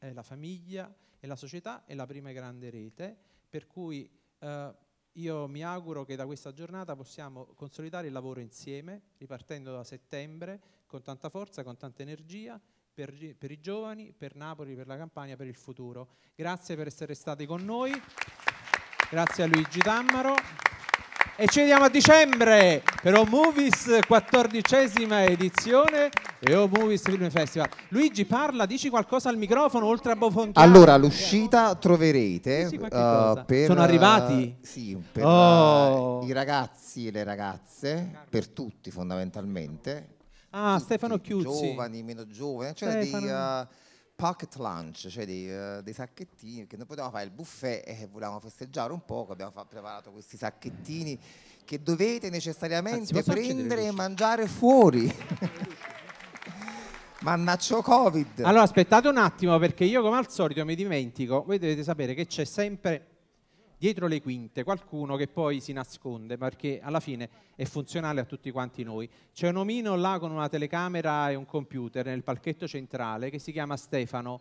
e la famiglia e la società è la prima grande rete, per cui eh, io mi auguro che da questa giornata possiamo consolidare il lavoro insieme, ripartendo da settembre, con tanta forza, con tanta energia, per, per i giovani, per Napoli, per la Campania, per il futuro. Grazie per essere stati con noi, grazie a Luigi Tammaro e ci vediamo a dicembre per O Movies 14 edizione e O Movies Film Festival. Luigi parla, dici qualcosa al microfono oltre a Bofonchiano. Allora, l'uscita troverete uh, per, Sono arrivati? Uh, sì, per oh. uh, i ragazzi e le ragazze, per tutti fondamentalmente Ah, tutti, Stefano Chiuzzi. Giovani, meno giovani, cioè Stefano... dei uh, pocket lunch, cioè dei, uh, eh, dei, sacchettini, perché noi potevamo fare il buffet e volevamo festeggiare un po', abbiamo fa- preparato questi sacchettini che dovete necessariamente Anzi, prendere e mangiare fuori. <laughs> Mannaccio Covid. Allora aspettate un attimo perché io come al solito mi dimentico, voi dovete sapere che c'è sempre dietro le quinte qualcuno che poi si nasconde perché alla fine è funzionale a tutti quanti noi. C'è un omino là con una telecamera e un computer nel palchetto centrale che si chiama Stefano.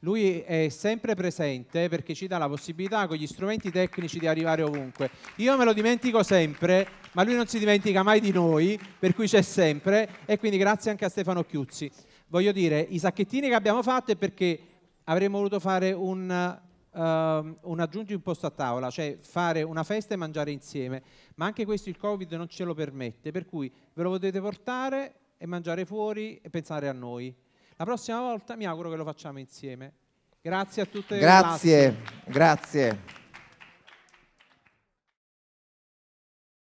Lui è sempre presente perché ci dà la possibilità con gli strumenti tecnici di arrivare ovunque. Io me lo dimentico sempre, ma lui non si dimentica mai di noi, per cui c'è sempre e quindi grazie anche a Stefano Chiuzzi. Voglio dire, i sacchettini che abbiamo fatto è perché avremmo voluto fare un ehm, un aggiungi un a tavola, cioè fare una festa e mangiare insieme, ma anche questo il Covid non ce lo permette, per cui ve lo potete portare e mangiare fuori e pensare a noi. La prossima volta mi auguro che lo facciamo insieme. Grazie a tutte. Grazie, grazie.